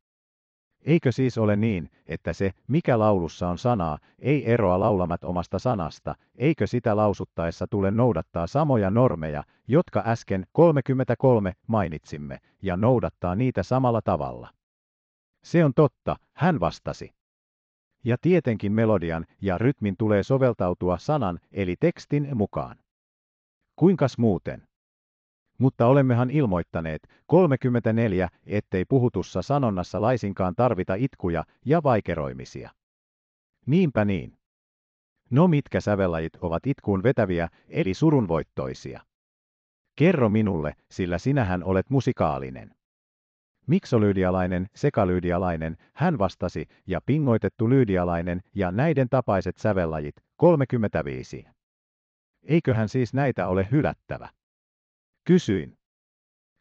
Eikö siis ole niin, että se, mikä laulussa on sanaa, ei eroa laulamat omasta sanasta, eikö sitä lausuttaessa tule noudattaa samoja normeja, jotka äsken 33 mainitsimme, ja noudattaa niitä samalla tavalla? Se on totta, hän vastasi ja tietenkin melodian ja rytmin tulee soveltautua sanan eli tekstin mukaan. Kuinkas muuten? Mutta olemmehan ilmoittaneet 34, ettei puhutussa sanonnassa laisinkaan tarvita itkuja ja vaikeroimisia. Niinpä niin. No mitkä sävellajit ovat itkuun vetäviä, eli surunvoittoisia? Kerro minulle, sillä sinähän olet musikaalinen. Miksolyydialainen, sekalyydialainen, hän vastasi, ja pingoitettu lyydialainen ja näiden tapaiset sävellajit, 35. Eiköhän siis näitä ole hylättävä? Kysyin.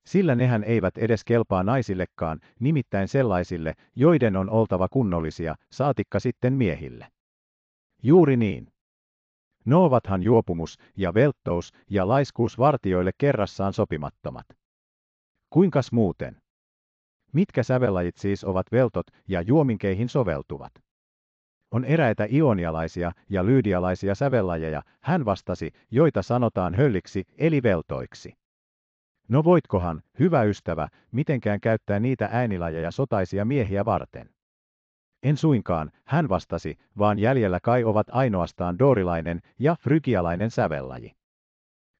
Sillä nehän eivät edes kelpaa naisillekaan, nimittäin sellaisille, joiden on oltava kunnollisia, saatikka sitten miehille. Juuri niin. No ovathan juopumus ja velttous ja laiskuus vartioille kerrassaan sopimattomat. Kuinkas muuten? Mitkä sävellajit siis ovat veltot ja juominkeihin soveltuvat? On eräitä ionialaisia ja lyydialaisia sävellajeja, hän vastasi, joita sanotaan hölliksi eli veltoiksi. No voitkohan, hyvä ystävä, mitenkään käyttää niitä äänilajeja sotaisia miehiä varten? En suinkaan, hän vastasi, vaan jäljellä kai ovat ainoastaan doorilainen ja frygialainen sävellaji.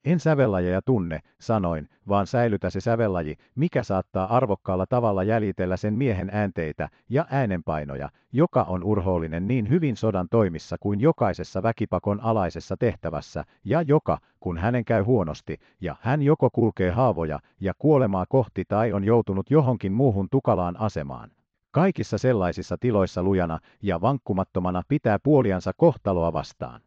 En sävellajeja tunne, sanoin, vaan säilytä se sävellaji, mikä saattaa arvokkaalla tavalla jäljitellä sen miehen äänteitä ja äänenpainoja, joka on urhoollinen niin hyvin sodan toimissa kuin jokaisessa väkipakon alaisessa tehtävässä, ja joka, kun hänen käy huonosti, ja hän joko kulkee haavoja ja kuolemaa kohti tai on joutunut johonkin muuhun tukalaan asemaan. Kaikissa sellaisissa tiloissa lujana ja vankkumattomana pitää puoliansa kohtaloa vastaan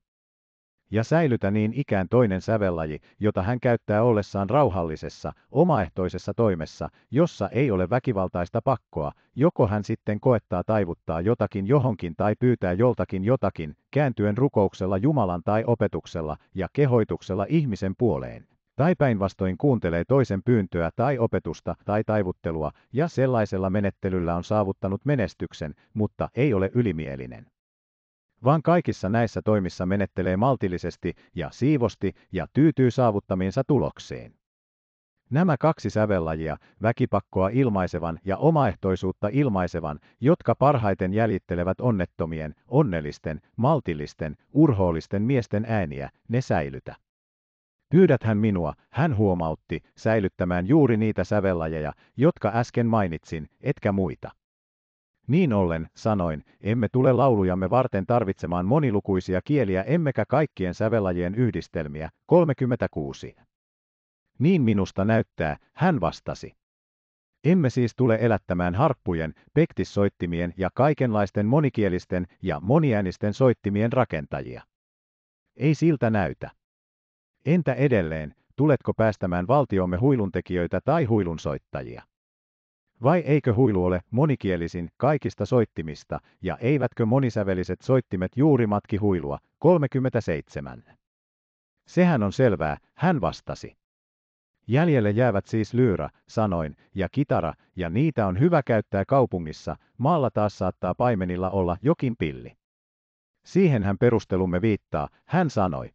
ja säilytä niin ikään toinen sävellaji, jota hän käyttää ollessaan rauhallisessa, omaehtoisessa toimessa, jossa ei ole väkivaltaista pakkoa, joko hän sitten koettaa taivuttaa jotakin johonkin tai pyytää joltakin jotakin, kääntyen rukouksella Jumalan tai opetuksella ja kehoituksella ihmisen puoleen tai päinvastoin kuuntelee toisen pyyntöä tai opetusta tai taivuttelua ja sellaisella menettelyllä on saavuttanut menestyksen, mutta ei ole ylimielinen vaan kaikissa näissä toimissa menettelee maltillisesti ja siivosti ja tyytyy saavuttamiinsa tuloksiin. Nämä kaksi sävellajia, väkipakkoa ilmaisevan ja omaehtoisuutta ilmaisevan, jotka parhaiten jäljittelevät onnettomien, onnellisten, maltillisten, urhoollisten miesten ääniä, ne säilytä. Pyydät hän minua, hän huomautti, säilyttämään juuri niitä sävellajeja, jotka äsken mainitsin, etkä muita. Niin ollen, sanoin, emme tule laulujamme varten tarvitsemaan monilukuisia kieliä emmekä kaikkien sävelajien yhdistelmiä. 36. Niin minusta näyttää, hän vastasi. Emme siis tule elättämään harppujen, pektissoittimien ja kaikenlaisten monikielisten ja moniäänisten soittimien rakentajia. Ei siltä näytä. Entä edelleen, tuletko päästämään valtiomme huiluntekijöitä tai huilunsoittajia? Vai eikö huilu ole monikielisin kaikista soittimista, ja eivätkö monisäveliset soittimet juuri matki huilua? 37. Sehän on selvää, hän vastasi. Jäljelle jäävät siis lyyra, sanoin, ja kitara, ja niitä on hyvä käyttää kaupungissa, maalla taas saattaa paimenilla olla jokin pilli. Siihen hän perustelumme viittaa, hän sanoi.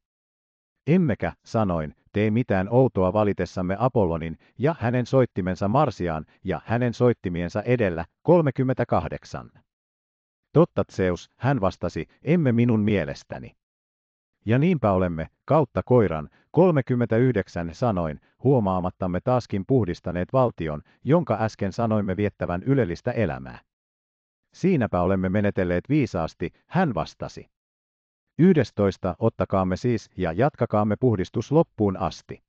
Emmekä, sanoin, tee mitään outoa valitessamme Apollonin ja hänen soittimensa Marsiaan ja hänen soittimiensa edellä 38. Totta Zeus, hän vastasi, emme minun mielestäni. Ja niinpä olemme, kautta koiran, 39 sanoin, huomaamattamme taaskin puhdistaneet valtion, jonka äsken sanoimme viettävän ylellistä elämää. Siinäpä olemme menetelleet viisaasti, hän vastasi. 11. ottakaamme siis ja jatkakaamme puhdistus loppuun asti.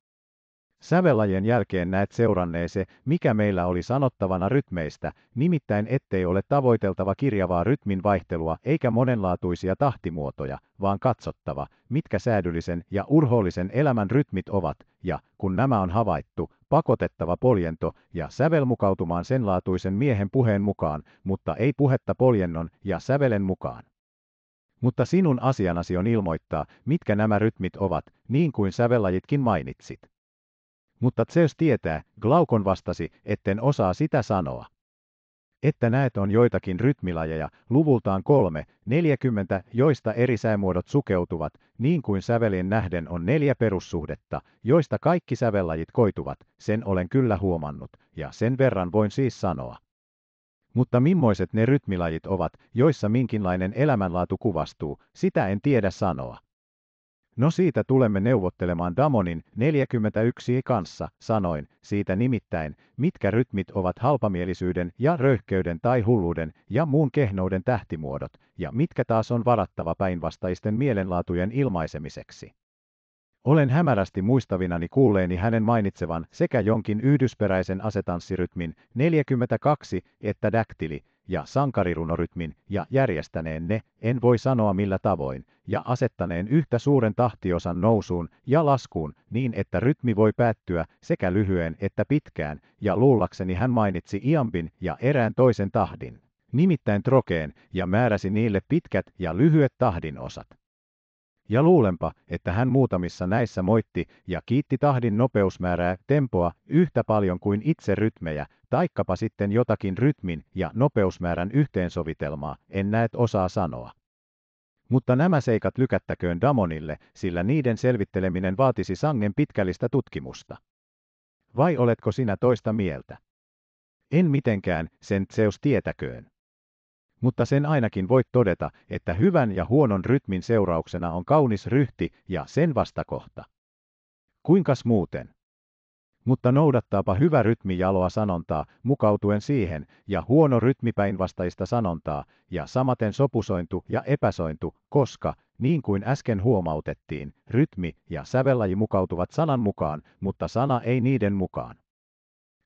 Sävelajien jälkeen näet seuranneese, mikä meillä oli sanottavana rytmeistä, nimittäin ettei ole tavoiteltava kirjavaa rytmin vaihtelua eikä monenlaatuisia tahtimuotoja, vaan katsottava, mitkä säädyllisen ja urhoollisen elämän rytmit ovat, ja kun nämä on havaittu, pakotettava poljento ja sävel mukautumaan sen laatuisen miehen puheen mukaan, mutta ei puhetta poljennon ja sävelen mukaan. Mutta sinun asianasi on ilmoittaa, mitkä nämä rytmit ovat, niin kuin sävellajitkin mainitsit. Mutta Zeus tietää, Glaukon vastasi, etten osaa sitä sanoa. Että näet on joitakin rytmilajeja, luvultaan kolme, neljäkymmentä, joista eri säämuodot sukeutuvat, niin kuin sävelin nähden on neljä perussuhdetta, joista kaikki sävellajit koituvat, sen olen kyllä huomannut, ja sen verran voin siis sanoa. Mutta mimmoiset ne rytmilajit ovat, joissa minkinlainen elämänlaatu kuvastuu, sitä en tiedä sanoa. No siitä tulemme neuvottelemaan Damonin 41 kanssa, sanoin, siitä nimittäin, mitkä rytmit ovat halpamielisyyden ja röyhkeyden tai hulluuden ja muun kehnouden tähtimuodot, ja mitkä taas on varattava päinvastaisten mielenlaatujen ilmaisemiseksi. Olen hämärästi muistavinani kuulleeni hänen mainitsevan sekä jonkin yhdysperäisen asetanssirytmin 42 että daktili ja sankarirunorytmin ja järjestäneen ne, en voi sanoa millä tavoin, ja asettaneen yhtä suuren tahtiosan nousuun ja laskuun niin, että rytmi voi päättyä sekä lyhyen että pitkään, ja luullakseni hän mainitsi iambin ja erään toisen tahdin, nimittäin trokeen, ja määräsi niille pitkät ja lyhyet tahdinosat ja luulenpa, että hän muutamissa näissä moitti ja kiitti tahdin nopeusmäärää, tempoa, yhtä paljon kuin itse rytmejä, taikkapa sitten jotakin rytmin ja nopeusmäärän yhteensovitelmaa, en näet osaa sanoa. Mutta nämä seikat lykättäköön Damonille, sillä niiden selvitteleminen vaatisi sangen pitkällistä tutkimusta. Vai oletko sinä toista mieltä? En mitenkään, sen Zeus tietäköön. Mutta sen ainakin voit todeta, että hyvän ja huonon rytmin seurauksena on kaunis ryhti ja sen vastakohta. Kuinkas muuten? Mutta noudattaapa hyvä rytmi jaloa sanontaa, mukautuen siihen, ja huono rytmi päinvastaista sanontaa, ja samaten sopusointu ja epäsointu, koska, niin kuin äsken huomautettiin, rytmi ja sävellaji mukautuvat sanan mukaan, mutta sana ei niiden mukaan.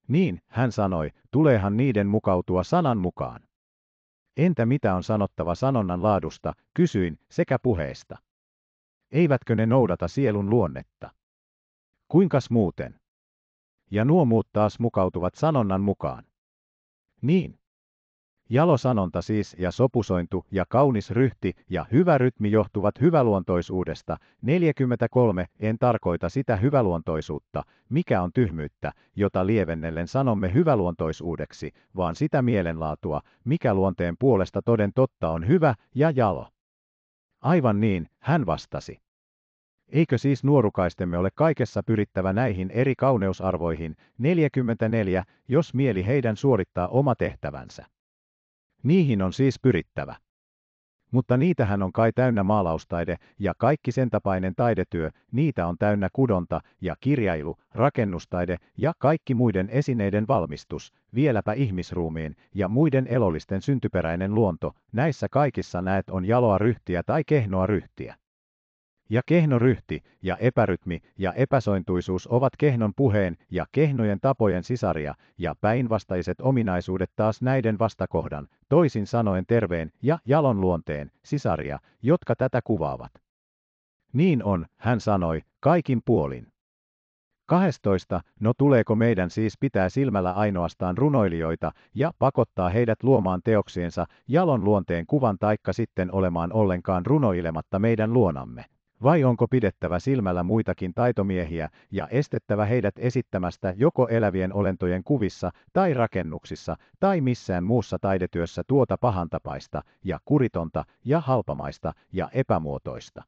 Niin, hän sanoi, tuleehan niiden mukautua sanan mukaan. Entä mitä on sanottava sanonnan laadusta, kysyin, sekä puheesta. Eivätkö ne noudata sielun luonnetta? Kuinkas muuten? Ja nuo muut taas mukautuvat sanonnan mukaan. Niin, Jalosanonta siis ja sopusointu ja kaunis ryhti ja hyvä rytmi johtuvat hyväluontoisuudesta. 43. En tarkoita sitä hyväluontoisuutta, mikä on tyhmyyttä, jota lievennellen sanomme hyväluontoisuudeksi, vaan sitä mielenlaatua, mikä luonteen puolesta toden totta on hyvä ja jalo. Aivan niin, hän vastasi. Eikö siis nuorukaistemme ole kaikessa pyrittävä näihin eri kauneusarvoihin, 44, jos mieli heidän suorittaa oma tehtävänsä? Niihin on siis pyrittävä. Mutta niitähän on kai täynnä maalaustaide ja kaikki sen tapainen taidetyö, niitä on täynnä kudonta ja kirjailu, rakennustaide ja kaikki muiden esineiden valmistus, vieläpä ihmisruumiin ja muiden elollisten syntyperäinen luonto, näissä kaikissa näet on jaloa ryhtiä tai kehnoa ryhtiä. Ja kehno ryhti, ja epärytmi, ja epäsointuisuus ovat kehnon puheen ja kehnojen tapojen sisaria, ja päinvastaiset ominaisuudet taas näiden vastakohdan, toisin sanoen terveen ja jalon luonteen, sisaria, jotka tätä kuvaavat. Niin on, hän sanoi, kaikin puolin. 12. No tuleeko meidän siis pitää silmällä ainoastaan runoilijoita ja pakottaa heidät luomaan teoksiensa jalon luonteen kuvan taikka sitten olemaan ollenkaan runoilematta meidän luonamme? vai onko pidettävä silmällä muitakin taitomiehiä ja estettävä heidät esittämästä joko elävien olentojen kuvissa tai rakennuksissa tai missään muussa taidetyössä tuota pahantapaista ja kuritonta ja halpamaista ja epämuotoista.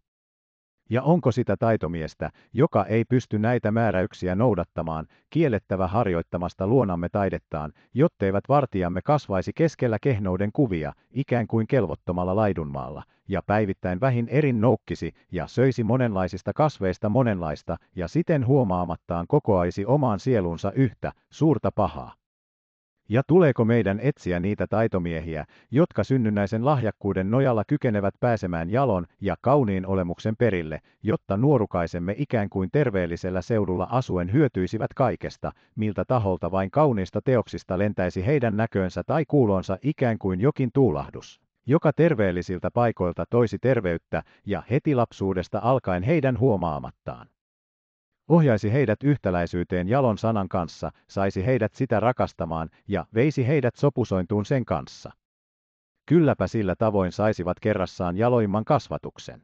Ja onko sitä taitomiestä, joka ei pysty näitä määräyksiä noudattamaan, kiellettävä harjoittamasta luonamme taidettaan, jotteivät vartijamme kasvaisi keskellä kehnouden kuvia, ikään kuin kelvottomalla laidunmaalla, ja päivittäin vähin erin noukkisi ja söisi monenlaisista kasveista monenlaista, ja siten huomaamattaan kokoaisi omaan sielunsa yhtä suurta pahaa. Ja tuleeko meidän etsiä niitä taitomiehiä, jotka synnynnäisen lahjakkuuden nojalla kykenevät pääsemään jalon ja kauniin olemuksen perille, jotta nuorukaisemme ikään kuin terveellisellä seudulla asuen hyötyisivät kaikesta, miltä taholta vain kauniista teoksista lentäisi heidän näköönsä tai kuulonsa ikään kuin jokin tuulahdus joka terveellisiltä paikoilta toisi terveyttä ja heti lapsuudesta alkaen heidän huomaamattaan ohjaisi heidät yhtäläisyyteen jalon sanan kanssa, saisi heidät sitä rakastamaan ja veisi heidät sopusointuun sen kanssa. Kylläpä sillä tavoin saisivat kerrassaan jaloimman kasvatuksen.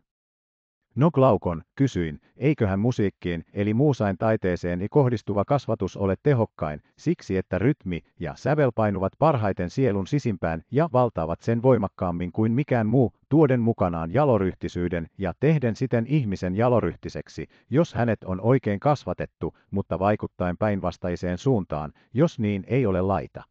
No Glaukon, kysyin, eiköhän musiikkiin, eli muusain taiteeseen niin kohdistuva kasvatus ole tehokkain, siksi että rytmi ja sävel painuvat parhaiten sielun sisimpään ja valtaavat sen voimakkaammin kuin mikään muu, tuoden mukanaan jaloryhtisyyden ja tehden siten ihmisen jaloryhtiseksi, jos hänet on oikein kasvatettu, mutta vaikuttaen päinvastaiseen suuntaan, jos niin ei ole laita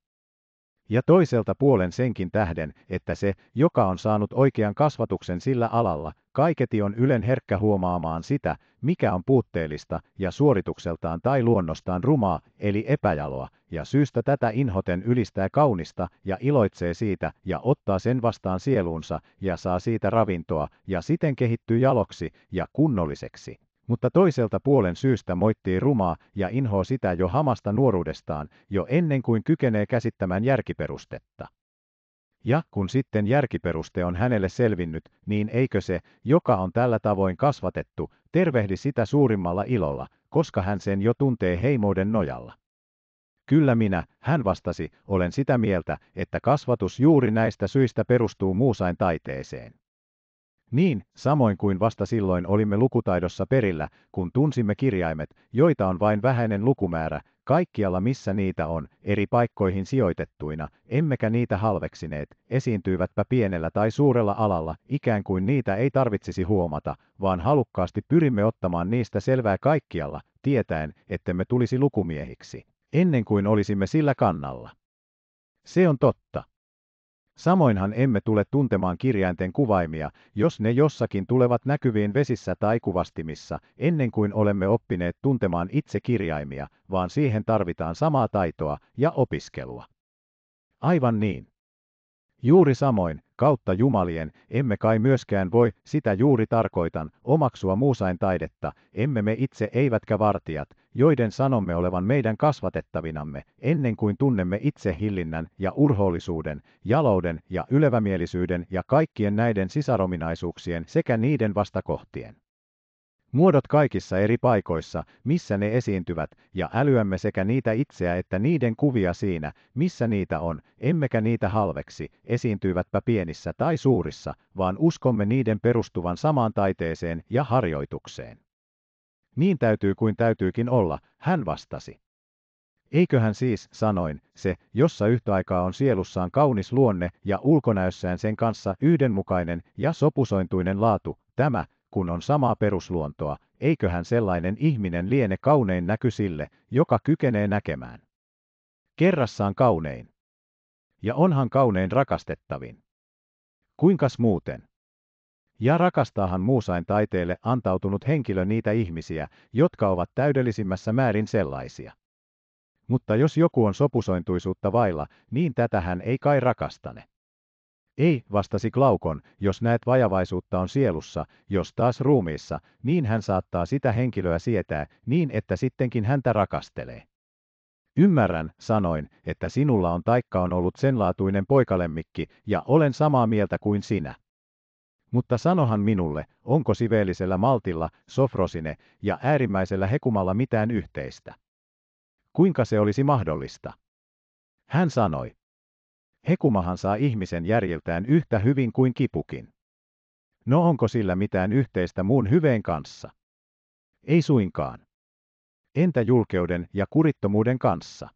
ja toiselta puolen senkin tähden, että se, joka on saanut oikean kasvatuksen sillä alalla, kaiketi on ylen herkkä huomaamaan sitä, mikä on puutteellista ja suoritukseltaan tai luonnostaan rumaa, eli epäjaloa, ja syystä tätä inhoten ylistää kaunista ja iloitsee siitä ja ottaa sen vastaan sieluunsa ja saa siitä ravintoa ja siten kehittyy jaloksi ja kunnolliseksi mutta toiselta puolen syystä moittii rumaa ja inhoo sitä jo hamasta nuoruudestaan, jo ennen kuin kykenee käsittämään järkiperustetta. Ja kun sitten järkiperuste on hänelle selvinnyt, niin eikö se, joka on tällä tavoin kasvatettu, tervehdi sitä suurimmalla ilolla, koska hän sen jo tuntee heimouden nojalla. Kyllä minä, hän vastasi, olen sitä mieltä, että kasvatus juuri näistä syistä perustuu muusain taiteeseen. Niin, samoin kuin vasta silloin olimme lukutaidossa perillä, kun tunsimme kirjaimet, joita on vain vähäinen lukumäärä, kaikkialla missä niitä on, eri paikkoihin sijoitettuina, emmekä niitä halveksineet, esiintyivätpä pienellä tai suurella alalla, ikään kuin niitä ei tarvitsisi huomata, vaan halukkaasti pyrimme ottamaan niistä selvää kaikkialla, tietäen, ettemme tulisi lukumiehiksi, ennen kuin olisimme sillä kannalla. Se on totta. Samoinhan emme tule tuntemaan kirjainten kuvaimia, jos ne jossakin tulevat näkyviin vesissä tai kuvastimissa, ennen kuin olemme oppineet tuntemaan itse kirjaimia, vaan siihen tarvitaan samaa taitoa ja opiskelua. Aivan niin. Juuri samoin, kautta jumalien, emme kai myöskään voi, sitä juuri tarkoitan, omaksua muusain taidetta, emme me itse eivätkä vartijat, joiden sanomme olevan meidän kasvatettavinamme ennen kuin tunnemme itsehillinnän ja urhoollisuuden, jalouden ja ylevämielisyyden ja kaikkien näiden sisarominaisuuksien sekä niiden vastakohtien. Muodot kaikissa eri paikoissa, missä ne esiintyvät, ja älyämme sekä niitä itseä että niiden kuvia siinä, missä niitä on, emmekä niitä halveksi, esiintyivätpä pienissä tai suurissa, vaan uskomme niiden perustuvan samaan taiteeseen ja harjoitukseen. Niin täytyy kuin täytyykin olla, hän vastasi. Eiköhän siis, sanoin, se, jossa yhtä aikaa on sielussaan kaunis luonne ja ulkonäössään sen kanssa yhdenmukainen ja sopusointuinen laatu, tämä, kun on samaa perusluontoa, eiköhän sellainen ihminen liene kaunein näky sille, joka kykenee näkemään. Kerrassaan kaunein. Ja onhan kaunein rakastettavin. Kuinkas muuten? Ja rakastaahan muusain taiteelle antautunut henkilö niitä ihmisiä, jotka ovat täydellisimmässä määrin sellaisia. Mutta jos joku on sopusointuisuutta vailla, niin tätähän ei kai rakastane. Ei, vastasi Glaukon, jos näet vajavaisuutta on sielussa, jos taas ruumiissa, niin hän saattaa sitä henkilöä sietää, niin että sittenkin häntä rakastelee. Ymmärrän, sanoin, että sinulla on taikka on ollut senlaatuinen poikalemmikki, ja olen samaa mieltä kuin sinä. Mutta sanohan minulle, onko siveellisellä maltilla, sofrosine ja äärimmäisellä hekumalla mitään yhteistä? Kuinka se olisi mahdollista? Hän sanoi. Hekumahan saa ihmisen järjeltään yhtä hyvin kuin kipukin. No onko sillä mitään yhteistä muun hyveen kanssa? Ei suinkaan. Entä julkeuden ja kurittomuuden kanssa?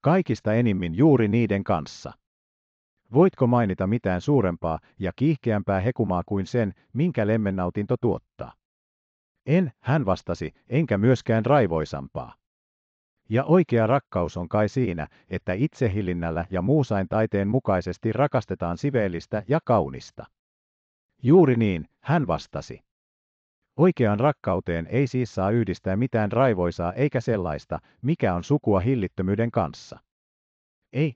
Kaikista enimmin juuri niiden kanssa. Voitko mainita mitään suurempaa ja kiihkeämpää hekumaa kuin sen, minkä lemmennautinto tuottaa? En, hän vastasi, enkä myöskään raivoisampaa. Ja oikea rakkaus on kai siinä, että itsehillinnällä ja muusain taiteen mukaisesti rakastetaan siveellistä ja kaunista. Juuri niin, hän vastasi. Oikeaan rakkauteen ei siis saa yhdistää mitään raivoisaa eikä sellaista, mikä on sukua hillittömyyden kanssa. Ei,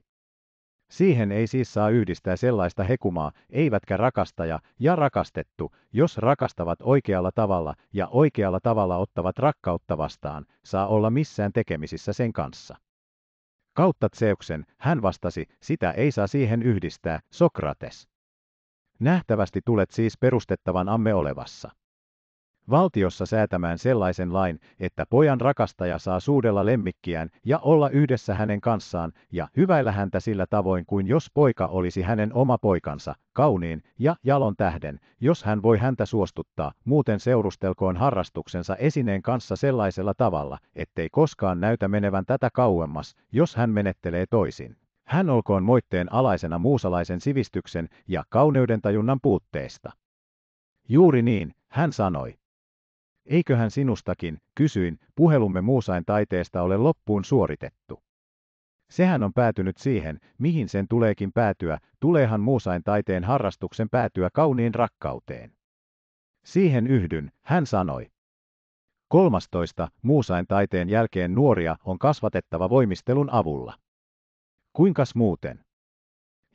Siihen ei siis saa yhdistää sellaista hekumaa, eivätkä rakastaja ja rakastettu, jos rakastavat oikealla tavalla ja oikealla tavalla ottavat rakkautta vastaan, saa olla missään tekemisissä sen kanssa. Kautta Tseuksen, hän vastasi, sitä ei saa siihen yhdistää, Sokrates. Nähtävästi tulet siis perustettavan amme olevassa valtiossa säätämään sellaisen lain, että pojan rakastaja saa suudella lemmikkiään ja olla yhdessä hänen kanssaan ja hyväillä häntä sillä tavoin kuin jos poika olisi hänen oma poikansa, kauniin ja jalon tähden, jos hän voi häntä suostuttaa, muuten seurustelkoon harrastuksensa esineen kanssa sellaisella tavalla, ettei koskaan näytä menevän tätä kauemmas, jos hän menettelee toisin. Hän olkoon moitteen alaisena muusalaisen sivistyksen ja kauneuden tajunnan puutteesta. Juuri niin, hän sanoi. Eiköhän sinustakin, kysyin, puhelumme muusain taiteesta ole loppuun suoritettu. Sehän on päätynyt siihen, mihin sen tuleekin päätyä, tuleehan muusain taiteen harrastuksen päätyä kauniin rakkauteen. Siihen yhdyn, hän sanoi. 13. Muusain taiteen jälkeen nuoria on kasvatettava voimistelun avulla. Kuinkas muuten?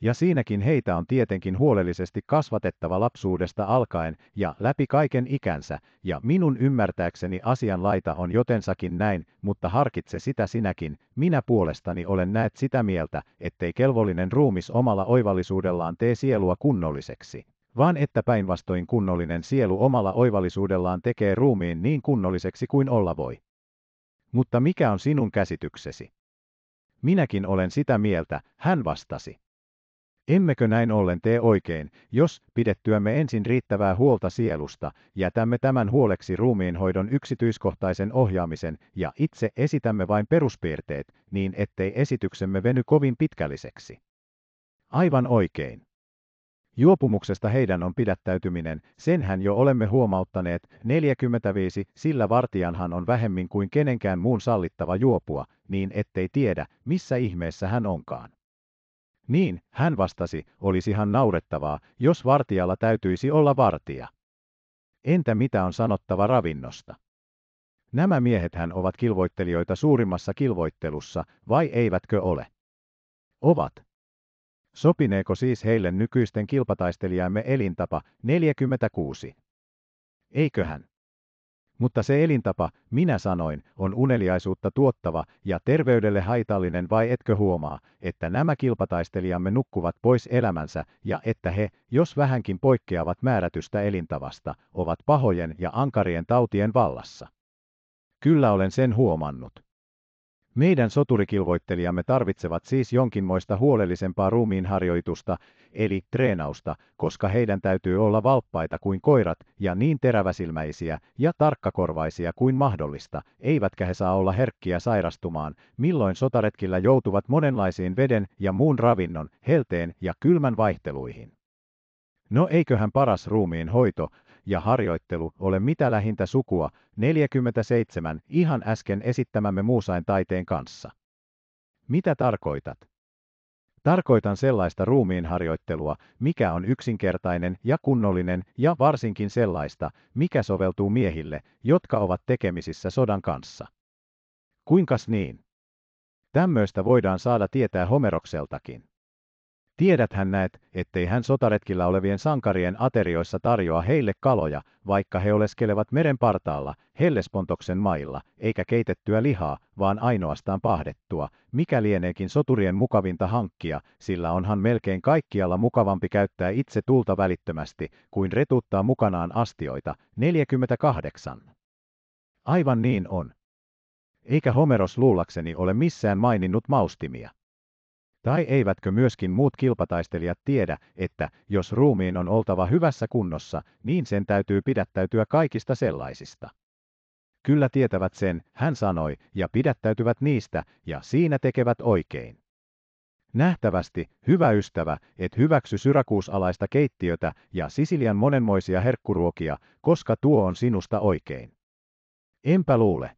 ja siinäkin heitä on tietenkin huolellisesti kasvatettava lapsuudesta alkaen ja läpi kaiken ikänsä, ja minun ymmärtääkseni asian laita on jotensakin näin, mutta harkitse sitä sinäkin, minä puolestani olen näet sitä mieltä, ettei kelvollinen ruumis omalla oivallisuudellaan tee sielua kunnolliseksi vaan että päinvastoin kunnollinen sielu omalla oivallisuudellaan tekee ruumiin niin kunnolliseksi kuin olla voi. Mutta mikä on sinun käsityksesi? Minäkin olen sitä mieltä, hän vastasi. Emmekö näin ollen tee oikein, jos, pidettyämme ensin riittävää huolta sielusta, jätämme tämän huoleksi ruumiinhoidon yksityiskohtaisen ohjaamisen ja itse esitämme vain peruspiirteet, niin ettei esityksemme veny kovin pitkälliseksi? Aivan oikein. Juopumuksesta heidän on pidättäytyminen, senhän jo olemme huomauttaneet, 45, sillä vartijanhan on vähemmin kuin kenenkään muun sallittava juopua, niin ettei tiedä, missä ihmeessä hän onkaan. Niin, hän vastasi, olisihan naurettavaa, jos vartijalla täytyisi olla vartija. Entä mitä on sanottava ravinnosta? Nämä miehethän ovat kilvoittelijoita suurimmassa kilvoittelussa, vai eivätkö ole? Ovat. Sopineeko siis heille nykyisten kilpataistelijamme elintapa 46? Eiköhän. Mutta se elintapa, minä sanoin, on uneliaisuutta tuottava ja terveydelle haitallinen vai etkö huomaa, että nämä kilpataistelijamme nukkuvat pois elämänsä ja että he, jos vähänkin poikkeavat määrätystä elintavasta, ovat pahojen ja ankarien tautien vallassa. Kyllä olen sen huomannut. Meidän soturikilvoittelijamme tarvitsevat siis jonkinmoista huolellisempaa ruumiinharjoitusta, eli treenausta, koska heidän täytyy olla valppaita kuin koirat ja niin teräväsilmäisiä ja tarkkakorvaisia kuin mahdollista, eivätkä he saa olla herkkiä sairastumaan, milloin sotaretkillä joutuvat monenlaisiin veden ja muun ravinnon, helteen ja kylmän vaihteluihin. No eiköhän paras ruumiin hoito ja harjoittelu ole mitä lähintä sukua 47 ihan äsken esittämämme muusain taiteen kanssa. Mitä tarkoitat? Tarkoitan sellaista ruumiinharjoittelua, mikä on yksinkertainen ja kunnollinen ja varsinkin sellaista, mikä soveltuu miehille, jotka ovat tekemisissä sodan kanssa. Kuinkas niin? Tämmöistä voidaan saada tietää Homerokseltakin. Tiedäthän näet, ettei hän sotaretkillä olevien sankarien aterioissa tarjoa heille kaloja, vaikka he oleskelevat meren partaalla, Hellespontoksen mailla, eikä keitettyä lihaa, vaan ainoastaan pahdettua, mikä lieneekin soturien mukavinta hankkia, sillä onhan melkein kaikkialla mukavampi käyttää itse tulta välittömästi, kuin retuttaa mukanaan astioita. 48. Aivan niin on. Eikä Homeros luulakseni ole missään maininnut maustimia. Tai eivätkö myöskin muut kilpataistelijat tiedä, että jos ruumiin on oltava hyvässä kunnossa, niin sen täytyy pidättäytyä kaikista sellaisista. Kyllä tietävät sen, hän sanoi, ja pidättäytyvät niistä, ja siinä tekevät oikein. Nähtävästi, hyvä ystävä, et hyväksy syrakuusalaista keittiötä ja Sisilian monenmoisia herkkuruokia, koska tuo on sinusta oikein. Enpä luule.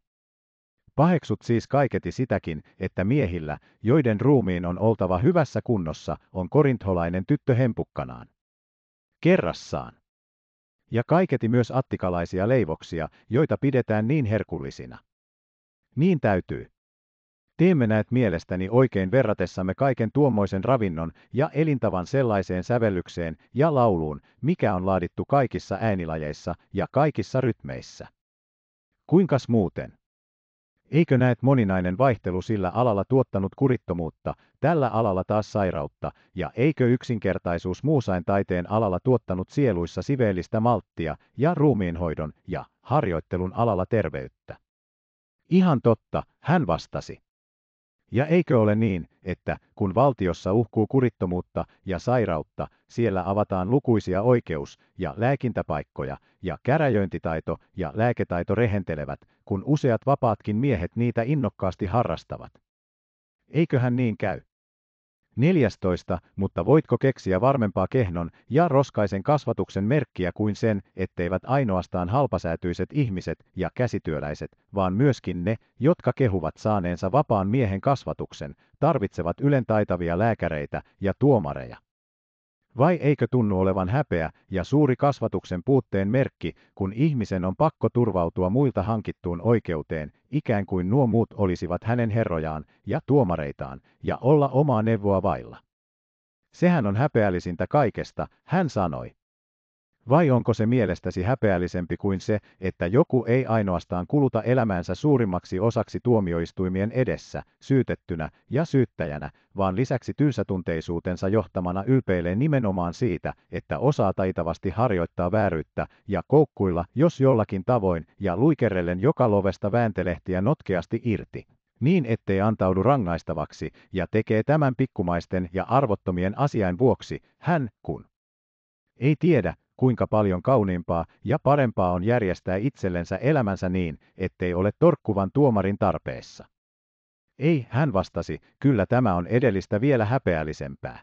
Paheksut siis kaiketi sitäkin, että miehillä, joiden ruumiin on oltava hyvässä kunnossa, on korintholainen tyttö hempukkanaan. Kerrassaan. Ja kaiketi myös attikalaisia leivoksia, joita pidetään niin herkullisina. Niin täytyy. Teemme näet mielestäni oikein verratessamme kaiken tuommoisen ravinnon ja elintavan sellaiseen sävellykseen ja lauluun, mikä on laadittu kaikissa äänilajeissa ja kaikissa rytmeissä. Kuinkas muuten? Eikö näet moninainen vaihtelu sillä alalla tuottanut kurittomuutta, tällä alalla taas sairautta, ja eikö yksinkertaisuus muusain taiteen alalla tuottanut sieluissa siveellistä malttia ja ruumiinhoidon ja harjoittelun alalla terveyttä? Ihan totta, hän vastasi. Ja eikö ole niin, että kun valtiossa uhkuu kurittomuutta ja sairautta, siellä avataan lukuisia oikeus- ja lääkintäpaikkoja, ja käräjöintitaito ja lääketaito rehentelevät, kun useat vapaatkin miehet niitä innokkaasti harrastavat? Eiköhän niin käy? 14, mutta voitko keksiä varmempaa kehnon ja roskaisen kasvatuksen merkkiä kuin sen, etteivät ainoastaan halpasäätyiset ihmiset ja käsityöläiset, vaan myöskin ne, jotka kehuvat saaneensa vapaan miehen kasvatuksen, tarvitsevat ylentaitavia lääkäreitä ja tuomareja. Vai eikö tunnu olevan häpeä ja suuri kasvatuksen puutteen merkki, kun ihmisen on pakko turvautua muilta hankittuun oikeuteen, ikään kuin nuo muut olisivat hänen herrojaan ja tuomareitaan, ja olla omaa neuvoa vailla? Sehän on häpeällisintä kaikesta, hän sanoi. Vai onko se mielestäsi häpeällisempi kuin se, että joku ei ainoastaan kuluta elämänsä suurimmaksi osaksi tuomioistuimien edessä, syytettynä ja syyttäjänä, vaan lisäksi tylsätunteisuutensa johtamana ylpeilee nimenomaan siitä, että osaa taitavasti harjoittaa vääryyttä ja koukkuilla, jos jollakin tavoin, ja luikerellen joka lovesta vääntelehtiä notkeasti irti niin ettei antaudu rangaistavaksi, ja tekee tämän pikkumaisten ja arvottomien asiain vuoksi, hän kun ei tiedä, kuinka paljon kauniimpaa ja parempaa on järjestää itsellensä elämänsä niin, ettei ole torkkuvan tuomarin tarpeessa. Ei, hän vastasi, kyllä tämä on edellistä vielä häpeällisempää.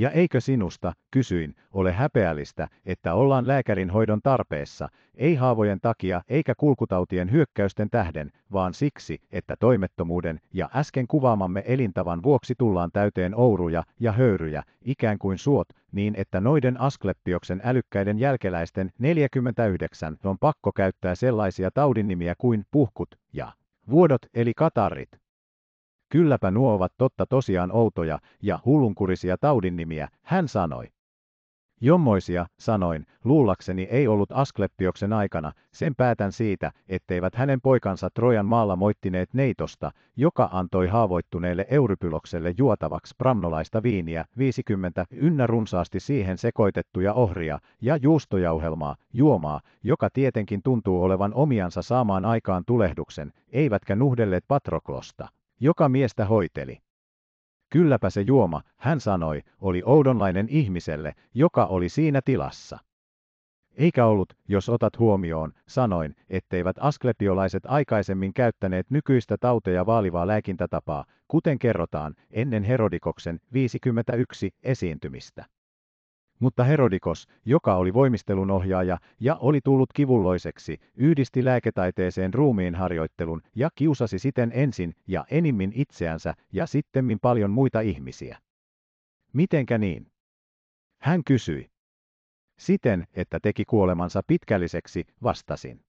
Ja eikö sinusta, kysyin, ole häpeällistä, että ollaan lääkärin hoidon tarpeessa, ei haavojen takia eikä kulkutautien hyökkäysten tähden, vaan siksi, että toimettomuuden ja äsken kuvaamamme elintavan vuoksi tullaan täyteen ouruja ja höyryjä, ikään kuin suot, niin että noiden Askleppioksen älykkäiden jälkeläisten 49 on pakko käyttää sellaisia taudinimiä kuin puhkut ja vuodot eli katarrit. Kylläpä nuo ovat totta tosiaan outoja ja hullunkurisia nimiä, hän sanoi. Jommoisia, sanoin, luulakseni ei ollut Asklepioksen aikana, sen päätän siitä, etteivät hänen poikansa Trojan maalla moittineet neitosta, joka antoi haavoittuneelle Eurypylokselle juotavaksi pramnolaista viiniä, 50 ynnä runsaasti siihen sekoitettuja ohria ja juustojauhelmaa, juomaa, joka tietenkin tuntuu olevan omiansa saamaan aikaan tulehduksen, eivätkä nuhdelleet Patroklosta joka miestä hoiteli. Kylläpä se juoma, hän sanoi, oli oudonlainen ihmiselle, joka oli siinä tilassa. Eikä ollut, jos otat huomioon, sanoin, etteivät asklepiolaiset aikaisemmin käyttäneet nykyistä tauteja vaalivaa lääkintätapaa, kuten kerrotaan ennen Herodikoksen 51 esiintymistä. Mutta Herodikos, joka oli voimistelun ohjaaja ja oli tullut kivulloiseksi, yhdisti lääketaiteeseen ruumiin harjoittelun ja kiusasi siten ensin ja enimmin itseänsä ja sittemmin paljon muita ihmisiä. Mitenkä niin? Hän kysyi. Siten, että teki kuolemansa pitkälliseksi, vastasin.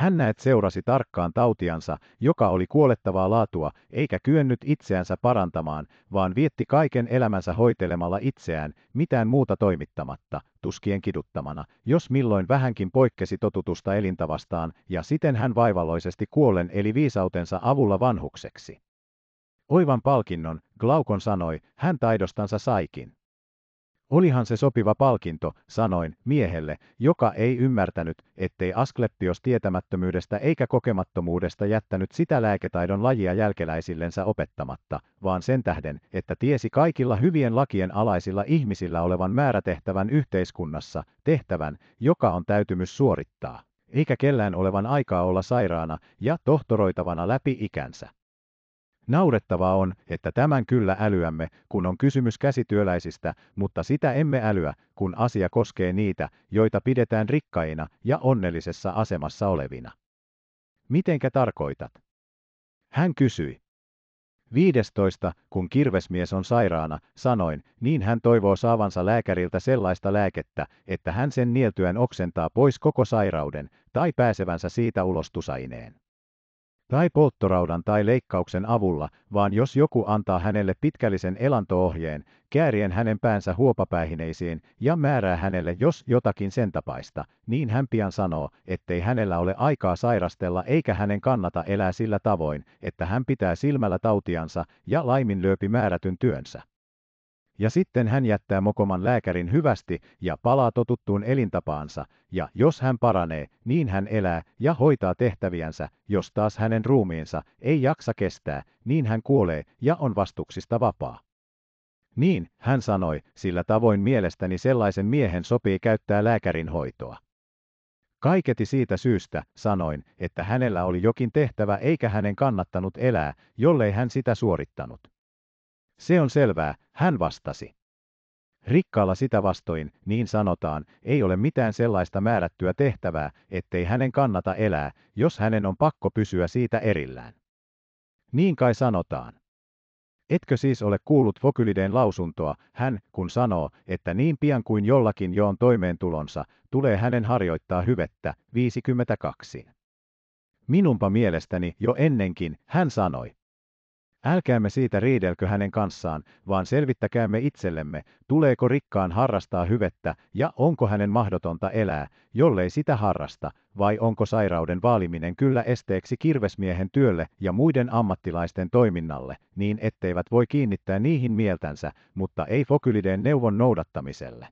Hän näet seurasi tarkkaan tautiansa, joka oli kuolettavaa laatua, eikä kyennyt itseänsä parantamaan, vaan vietti kaiken elämänsä hoitelemalla itseään, mitään muuta toimittamatta, tuskien kiduttamana, jos milloin vähänkin poikkesi totutusta elintavastaan, ja siten hän vaivalloisesti kuolen eli viisautensa avulla vanhukseksi. Oivan palkinnon, Glaukon sanoi, hän taidostansa saikin. Olihan se sopiva palkinto, sanoin, miehelle, joka ei ymmärtänyt, ettei Asklepios tietämättömyydestä eikä kokemattomuudesta jättänyt sitä lääketaidon lajia jälkeläisillensä opettamatta, vaan sen tähden, että tiesi kaikilla hyvien lakien alaisilla ihmisillä olevan määrätehtävän yhteiskunnassa, tehtävän, joka on täytymys suorittaa, eikä kellään olevan aikaa olla sairaana ja tohtoroitavana läpi ikänsä. Naurettavaa on, että tämän kyllä älyämme, kun on kysymys käsityöläisistä, mutta sitä emme älyä, kun asia koskee niitä, joita pidetään rikkaina ja onnellisessa asemassa olevina. Mitenkä tarkoitat? Hän kysyi. 15. Kun kirvesmies on sairaana, sanoin, niin hän toivoo saavansa lääkäriltä sellaista lääkettä, että hän sen nieltyen oksentaa pois koko sairauden, tai pääsevänsä siitä ulostusaineen tai polttoraudan tai leikkauksen avulla, vaan jos joku antaa hänelle pitkällisen elantoohjeen, käärien hänen päänsä huopapäihineisiin ja määrää hänelle jos jotakin sen tapaista, niin hän pian sanoo, ettei hänellä ole aikaa sairastella eikä hänen kannata elää sillä tavoin, että hän pitää silmällä tautiansa ja laiminlyöpi määrätyn työnsä. Ja sitten hän jättää mokoman lääkärin hyvästi ja palaa totuttuun elintapaansa, ja jos hän paranee, niin hän elää ja hoitaa tehtäviänsä, jos taas hänen ruumiinsa ei jaksa kestää, niin hän kuolee ja on vastuksista vapaa. Niin, hän sanoi, sillä tavoin mielestäni sellaisen miehen sopii käyttää lääkärin hoitoa. Kaiketi siitä syystä, sanoin, että hänellä oli jokin tehtävä eikä hänen kannattanut elää, jollei hän sitä suorittanut. Se on selvää, hän vastasi. Rikkaalla sitä vastoin, niin sanotaan, ei ole mitään sellaista määrättyä tehtävää, ettei hänen kannata elää, jos hänen on pakko pysyä siitä erillään. Niin kai sanotaan. Etkö siis ole kuullut Fokylideen lausuntoa, hän, kun sanoo, että niin pian kuin jollakin jo on toimeentulonsa, tulee hänen harjoittaa hyvettä, 52. Minunpa mielestäni jo ennenkin, hän sanoi. Älkäämme siitä riidelkö hänen kanssaan, vaan selvittäkäämme itsellemme, tuleeko rikkaan harrastaa hyvettä ja onko hänen mahdotonta elää, jollei sitä harrasta, vai onko sairauden vaaliminen kyllä esteeksi kirvesmiehen työlle ja muiden ammattilaisten toiminnalle, niin etteivät voi kiinnittää niihin mieltänsä, mutta ei Fokylideen neuvon noudattamiselle.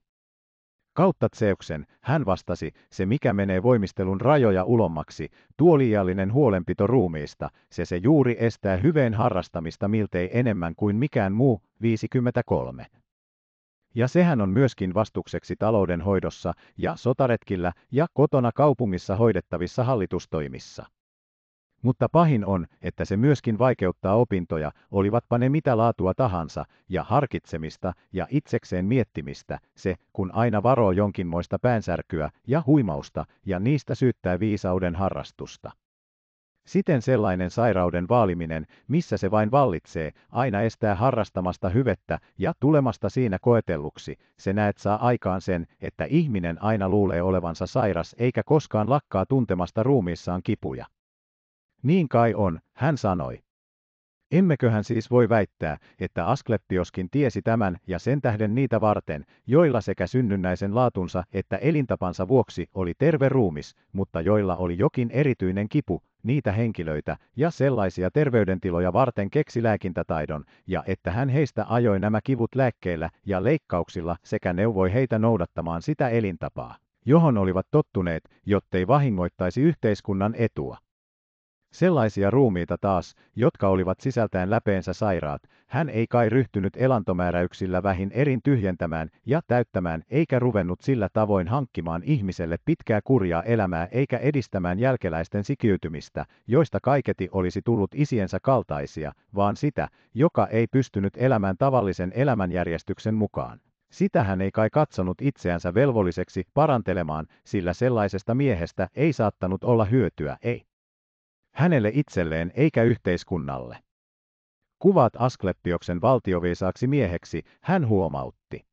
Kautta Zeuksen, hän vastasi, se mikä menee voimistelun rajoja ulommaksi, tuo liiallinen huolenpito ruumiista, se se juuri estää hyveen harrastamista miltei enemmän kuin mikään muu, 53. Ja sehän on myöskin vastukseksi taloudenhoidossa ja sotaretkillä ja kotona kaupungissa hoidettavissa hallitustoimissa. Mutta pahin on, että se myöskin vaikeuttaa opintoja, olivatpa ne mitä laatua tahansa, ja harkitsemista ja itsekseen miettimistä, se, kun aina varoo jonkinmoista päänsärkyä ja huimausta, ja niistä syyttää viisauden harrastusta. Siten sellainen sairauden vaaliminen, missä se vain vallitsee, aina estää harrastamasta hyvettä ja tulemasta siinä koetelluksi. Se näet saa aikaan sen, että ihminen aina luulee olevansa sairas eikä koskaan lakkaa tuntemasta ruumiissaan kipuja. Niin kai on, hän sanoi. Emmeköhän siis voi väittää, että Asklepioskin tiesi tämän ja sen tähden niitä varten, joilla sekä synnynnäisen laatunsa että elintapansa vuoksi oli terve ruumis, mutta joilla oli jokin erityinen kipu, niitä henkilöitä ja sellaisia terveydentiloja varten keksi lääkintätaidon, ja että hän heistä ajoi nämä kivut lääkkeillä ja leikkauksilla sekä neuvoi heitä noudattamaan sitä elintapaa, johon olivat tottuneet, jottei vahingoittaisi yhteiskunnan etua. Sellaisia ruumiita taas, jotka olivat sisältään läpeensä sairaat, hän ei kai ryhtynyt elantomääräyksillä vähin erin tyhjentämään ja täyttämään, eikä ruvennut sillä tavoin hankkimaan ihmiselle pitkää kurjaa elämää eikä edistämään jälkeläisten sikiytymistä, joista kaiketi olisi tullut isiensä kaltaisia, vaan sitä, joka ei pystynyt elämään tavallisen elämänjärjestyksen mukaan. Sitä hän ei kai katsonut itseänsä velvolliseksi parantelemaan, sillä sellaisesta miehestä ei saattanut olla hyötyä, ei hänelle itselleen eikä yhteiskunnalle. Kuvat Asklepioksen valtioviisaaksi mieheksi, hän huomautti.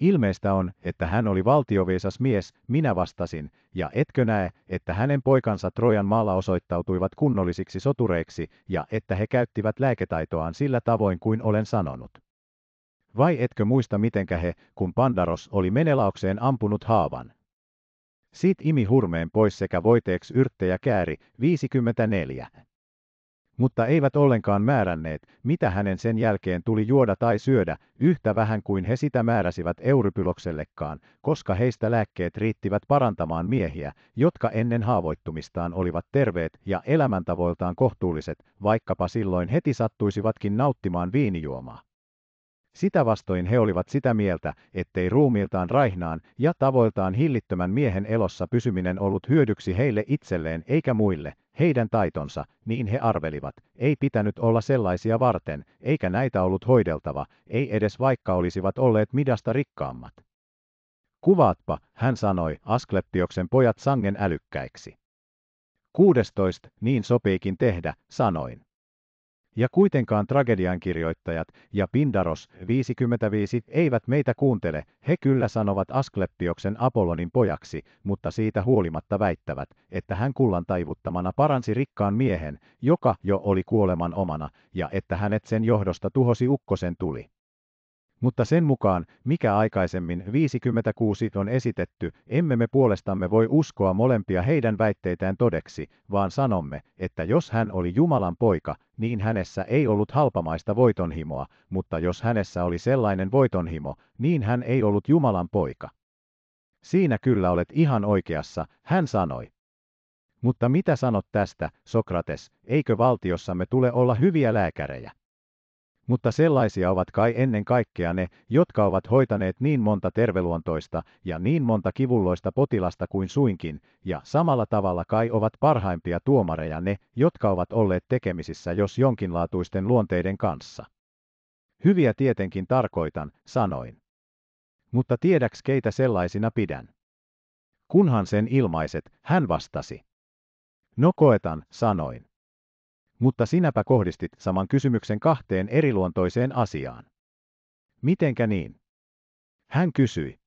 Ilmeistä on, että hän oli valtioviisas mies, minä vastasin, ja etkö näe, että hänen poikansa Trojan maalla osoittautuivat kunnollisiksi sotureiksi, ja että he käyttivät lääketaitoaan sillä tavoin kuin olen sanonut. Vai etkö muista mitenkä he, kun Pandaros oli Menelaukseen ampunut haavan? Sit imi hurmeen pois sekä voiteeksi yrttejä kääri, 54. Mutta eivät ollenkaan määränneet, mitä hänen sen jälkeen tuli juoda tai syödä, yhtä vähän kuin he sitä määräsivät Eurypyloksellekaan, koska heistä lääkkeet riittivät parantamaan miehiä, jotka ennen haavoittumistaan olivat terveet ja elämäntavoiltaan kohtuulliset, vaikkapa silloin heti sattuisivatkin nauttimaan viinijuomaa. Sitä vastoin he olivat sitä mieltä, ettei ruumiiltaan raihnaan ja tavoiltaan hillittömän miehen elossa pysyminen ollut hyödyksi heille itselleen eikä muille, heidän taitonsa, niin he arvelivat, ei pitänyt olla sellaisia varten, eikä näitä ollut hoideltava, ei edes vaikka olisivat olleet midasta rikkaammat. Kuvaatpa, hän sanoi, Asklepioksen pojat sangen älykkäiksi. 16. Niin sopiikin tehdä, sanoin. Ja kuitenkaan tragediankirjoittajat ja Pindaros 55 eivät meitä kuuntele, he kyllä sanovat Asklepioksen Apollonin pojaksi, mutta siitä huolimatta väittävät, että hän kullan taivuttamana paransi rikkaan miehen, joka jo oli kuoleman omana, ja että hänet sen johdosta tuhosi ukkosen tuli. Mutta sen mukaan, mikä aikaisemmin 56 on esitetty, emme me puolestamme voi uskoa molempia heidän väitteitään todeksi, vaan sanomme, että jos hän oli Jumalan poika, niin hänessä ei ollut halpamaista voitonhimoa, mutta jos hänessä oli sellainen voitonhimo, niin hän ei ollut Jumalan poika. Siinä kyllä olet ihan oikeassa, hän sanoi. Mutta mitä sanot tästä, Sokrates, eikö valtiossamme tule olla hyviä lääkärejä? mutta sellaisia ovat kai ennen kaikkea ne, jotka ovat hoitaneet niin monta terveluontoista ja niin monta kivulloista potilasta kuin suinkin, ja samalla tavalla kai ovat parhaimpia tuomareja ne, jotka ovat olleet tekemisissä jos jonkinlaatuisten luonteiden kanssa. Hyviä tietenkin tarkoitan, sanoin. Mutta tiedäks keitä sellaisina pidän? Kunhan sen ilmaiset, hän vastasi. No koetan, sanoin. Mutta sinäpä kohdistit saman kysymyksen kahteen eriluontoiseen asiaan. Mitenkä niin? Hän kysyi.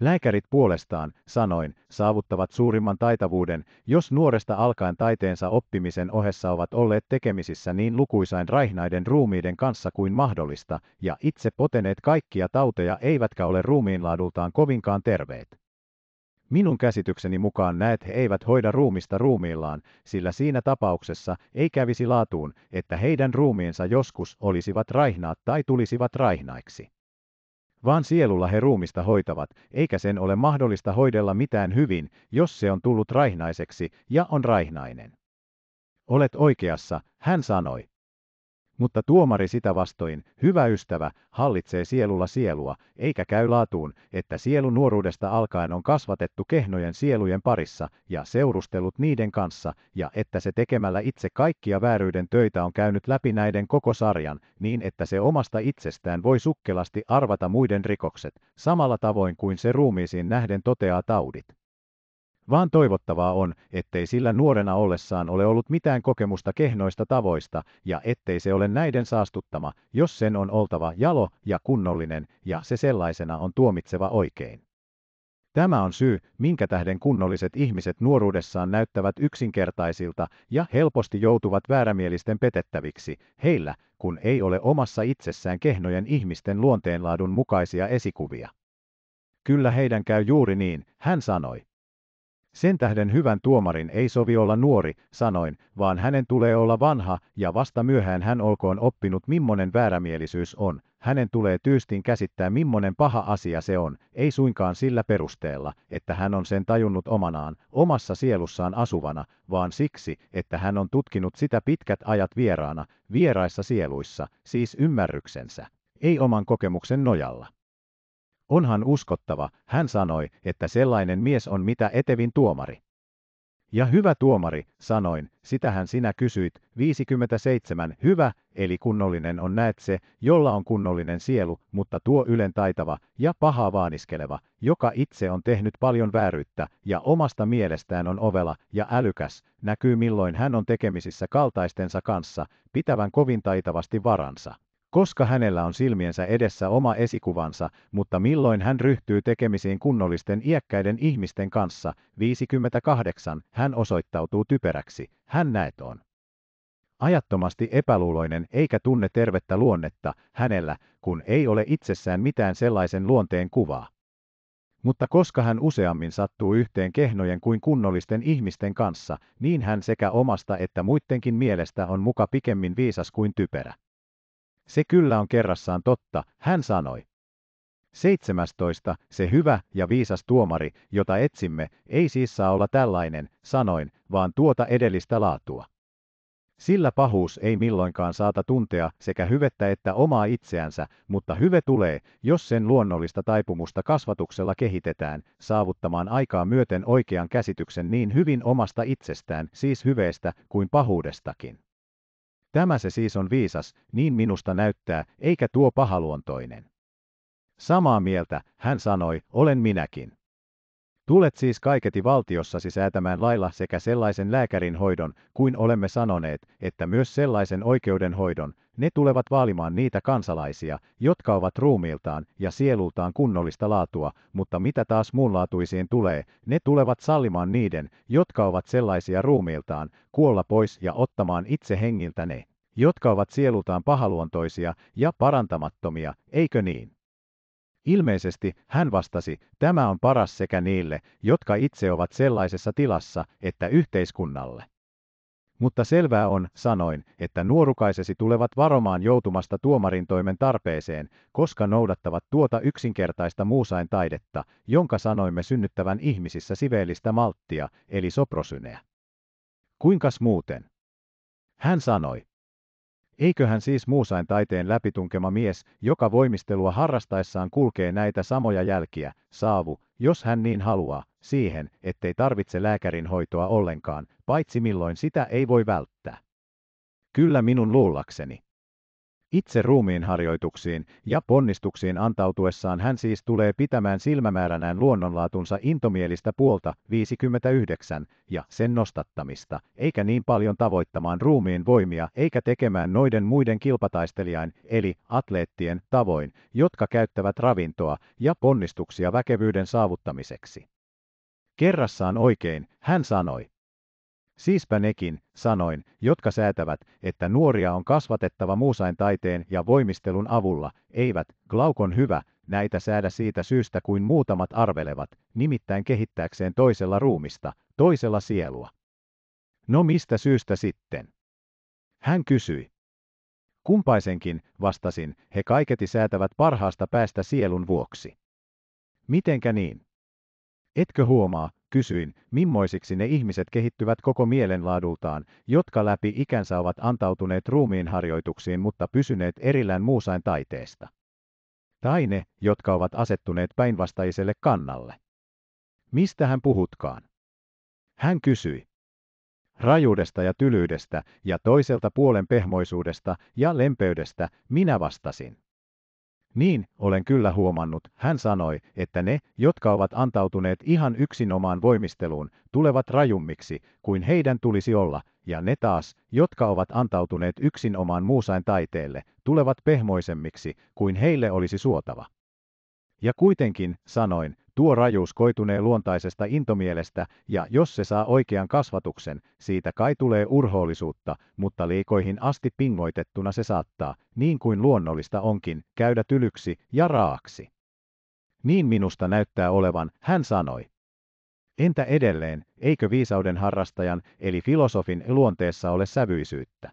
Lääkärit puolestaan, sanoin, saavuttavat suurimman taitavuuden, jos nuoresta alkaen taiteensa oppimisen ohessa ovat olleet tekemisissä niin lukuisain raihnaiden ruumiiden kanssa kuin mahdollista, ja itse poteneet kaikkia tauteja eivätkä ole ruumiinlaadultaan kovinkaan terveet. Minun käsitykseni mukaan näet he eivät hoida ruumista ruumiillaan, sillä siinä tapauksessa ei kävisi laatuun, että heidän ruumiinsa joskus olisivat raihnaat tai tulisivat raihnaiksi. Vaan sielulla he ruumista hoitavat, eikä sen ole mahdollista hoidella mitään hyvin, jos se on tullut raihnaiseksi ja on raihnainen. Olet oikeassa, hän sanoi, mutta tuomari sitä vastoin, hyvä ystävä, hallitsee sielulla sielua, eikä käy laatuun, että sielu nuoruudesta alkaen on kasvatettu kehnojen sielujen parissa ja seurustellut niiden kanssa, ja että se tekemällä itse kaikkia vääryyden töitä on käynyt läpi näiden koko sarjan, niin että se omasta itsestään voi sukkelasti arvata muiden rikokset, samalla tavoin kuin se ruumiisiin nähden toteaa taudit vaan toivottavaa on, ettei sillä nuorena ollessaan ole ollut mitään kokemusta kehnoista tavoista ja ettei se ole näiden saastuttama, jos sen on oltava jalo ja kunnollinen ja se sellaisena on tuomitseva oikein. Tämä on syy, minkä tähden kunnolliset ihmiset nuoruudessaan näyttävät yksinkertaisilta ja helposti joutuvat väärämielisten petettäviksi, heillä, kun ei ole omassa itsessään kehnojen ihmisten luonteenlaadun mukaisia esikuvia. Kyllä heidän käy juuri niin, hän sanoi. Sen tähden hyvän tuomarin ei sovi olla nuori, sanoin, vaan hänen tulee olla vanha, ja vasta myöhään hän olkoon oppinut Mimmonen väärämielisyys on. Hänen tulee tyystin käsittää mimmonen paha asia se on, ei suinkaan sillä perusteella, että hän on sen tajunnut omanaan, omassa sielussaan asuvana, vaan siksi, että hän on tutkinut sitä pitkät ajat vieraana, vieraissa sieluissa, siis ymmärryksensä, ei oman kokemuksen nojalla. Onhan uskottava, hän sanoi, että sellainen mies on mitä etevin tuomari. Ja hyvä tuomari, sanoin, sitähän sinä kysyit, 57, hyvä, eli kunnollinen on näet se, jolla on kunnollinen sielu, mutta tuo ylen taitava ja paha vaaniskeleva, joka itse on tehnyt paljon vääryyttä ja omasta mielestään on ovela ja älykäs, näkyy milloin hän on tekemisissä kaltaistensa kanssa, pitävän kovin taitavasti varansa koska hänellä on silmiensä edessä oma esikuvansa, mutta milloin hän ryhtyy tekemisiin kunnollisten iäkkäiden ihmisten kanssa, 58, hän osoittautuu typeräksi, hän on. Ajattomasti epäluuloinen eikä tunne tervettä luonnetta hänellä, kun ei ole itsessään mitään sellaisen luonteen kuvaa. Mutta koska hän useammin sattuu yhteen kehnojen kuin kunnollisten ihmisten kanssa, niin hän sekä omasta että muidenkin mielestä on muka pikemmin viisas kuin typerä. Se kyllä on kerrassaan totta, hän sanoi. 17. Se hyvä ja viisas tuomari, jota etsimme, ei siis saa olla tällainen, sanoin, vaan tuota edellistä laatua. Sillä pahuus ei milloinkaan saata tuntea sekä hyvettä että omaa itseänsä, mutta hyve tulee, jos sen luonnollista taipumusta kasvatuksella kehitetään, saavuttamaan aikaa myöten oikean käsityksen niin hyvin omasta itsestään, siis hyveestä, kuin pahuudestakin. Tämä se siis on viisas, niin minusta näyttää, eikä tuo pahaluontoinen. Samaa mieltä, hän sanoi, olen minäkin. Tulet siis kaiketi valtiossasi säätämään lailla sekä sellaisen lääkärin hoidon, kuin olemme sanoneet, että myös sellaisen oikeudenhoidon, ne tulevat vaalimaan niitä kansalaisia, jotka ovat ruumiiltaan ja sielultaan kunnollista laatua, mutta mitä taas muunlaatuisiin tulee, ne tulevat sallimaan niiden, jotka ovat sellaisia ruumiiltaan, kuolla pois ja ottamaan itse hengiltä ne, jotka ovat sielultaan pahaluontoisia ja parantamattomia, eikö niin? Ilmeisesti hän vastasi, tämä on paras sekä niille, jotka itse ovat sellaisessa tilassa, että yhteiskunnalle. Mutta selvää on, sanoin, että nuorukaisesi tulevat varomaan joutumasta tuomarin toimen tarpeeseen, koska noudattavat tuota yksinkertaista muusain taidetta, jonka sanoimme synnyttävän ihmisissä siveellistä malttia, eli soprosyneä. Kuinkas muuten? Hän sanoi, Eiköhän siis muusain taiteen läpitunkema mies, joka voimistelua harrastaessaan kulkee näitä samoja jälkiä, saavu, jos hän niin haluaa, siihen, ettei tarvitse lääkärin hoitoa ollenkaan, paitsi milloin sitä ei voi välttää. Kyllä minun luullakseni. Itse ruumiin harjoituksiin ja ponnistuksiin antautuessaan hän siis tulee pitämään silmämääränään luonnonlaatunsa intomielistä puolta 59 ja sen nostattamista, eikä niin paljon tavoittamaan ruumiin voimia eikä tekemään noiden muiden kilpataistelijain eli atleettien tavoin, jotka käyttävät ravintoa ja ponnistuksia väkevyyden saavuttamiseksi. Kerrassaan oikein, hän sanoi. Siispä nekin, sanoin, jotka säätävät, että nuoria on kasvatettava muusain taiteen ja voimistelun avulla, eivät, Glaukon hyvä, näitä säädä siitä syystä kuin muutamat arvelevat, nimittäin kehittääkseen toisella ruumista, toisella sielua. No mistä syystä sitten? Hän kysyi. Kumpaisenkin, vastasin, he kaiketi säätävät parhaasta päästä sielun vuoksi. Mitenkä niin? Etkö huomaa, kysyin, mimmoisiksi ne ihmiset kehittyvät koko mielenlaadultaan, jotka läpi ikänsä ovat antautuneet ruumiin harjoituksiin mutta pysyneet erillään muusain taiteesta. Tai ne, jotka ovat asettuneet päinvastaiselle kannalle. Mistä hän puhutkaan? Hän kysyi. Rajuudesta ja tylyydestä ja toiselta puolen pehmoisuudesta ja lempeydestä minä vastasin. Niin, olen kyllä huomannut, hän sanoi, että ne, jotka ovat antautuneet ihan yksinomaan voimisteluun, tulevat rajummiksi kuin heidän tulisi olla, ja ne taas, jotka ovat antautuneet yksinomaan muusain taiteelle, tulevat pehmoisemmiksi kuin heille olisi suotava. Ja kuitenkin, sanoin, Tuo rajuus koitunee luontaisesta intomielestä, ja jos se saa oikean kasvatuksen, siitä kai tulee urhoollisuutta, mutta liikoihin asti pingoitettuna se saattaa, niin kuin luonnollista onkin, käydä tylyksi ja raaksi. Niin minusta näyttää olevan, hän sanoi. Entä edelleen, eikö viisauden harrastajan, eli filosofin luonteessa ole sävyisyyttä?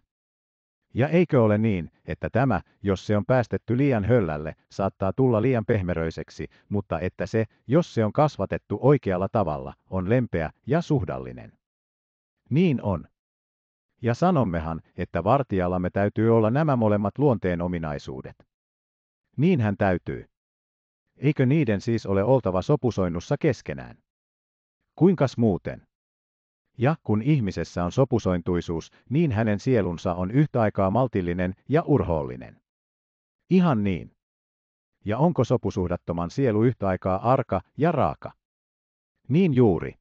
Ja eikö ole niin, että tämä, jos se on päästetty liian höllälle, saattaa tulla liian pehmeröiseksi, mutta että se, jos se on kasvatettu oikealla tavalla, on lempeä ja suhdallinen? Niin on. Ja sanommehan, että vartijallamme täytyy olla nämä molemmat luonteen ominaisuudet. Niinhän täytyy. Eikö niiden siis ole oltava sopusoinnussa keskenään? Kuinkas muuten? ja kun ihmisessä on sopusointuisuus, niin hänen sielunsa on yhtä aikaa maltillinen ja urhoollinen. Ihan niin. Ja onko sopusuhdattoman sielu yhtä aikaa arka ja raaka? Niin juuri.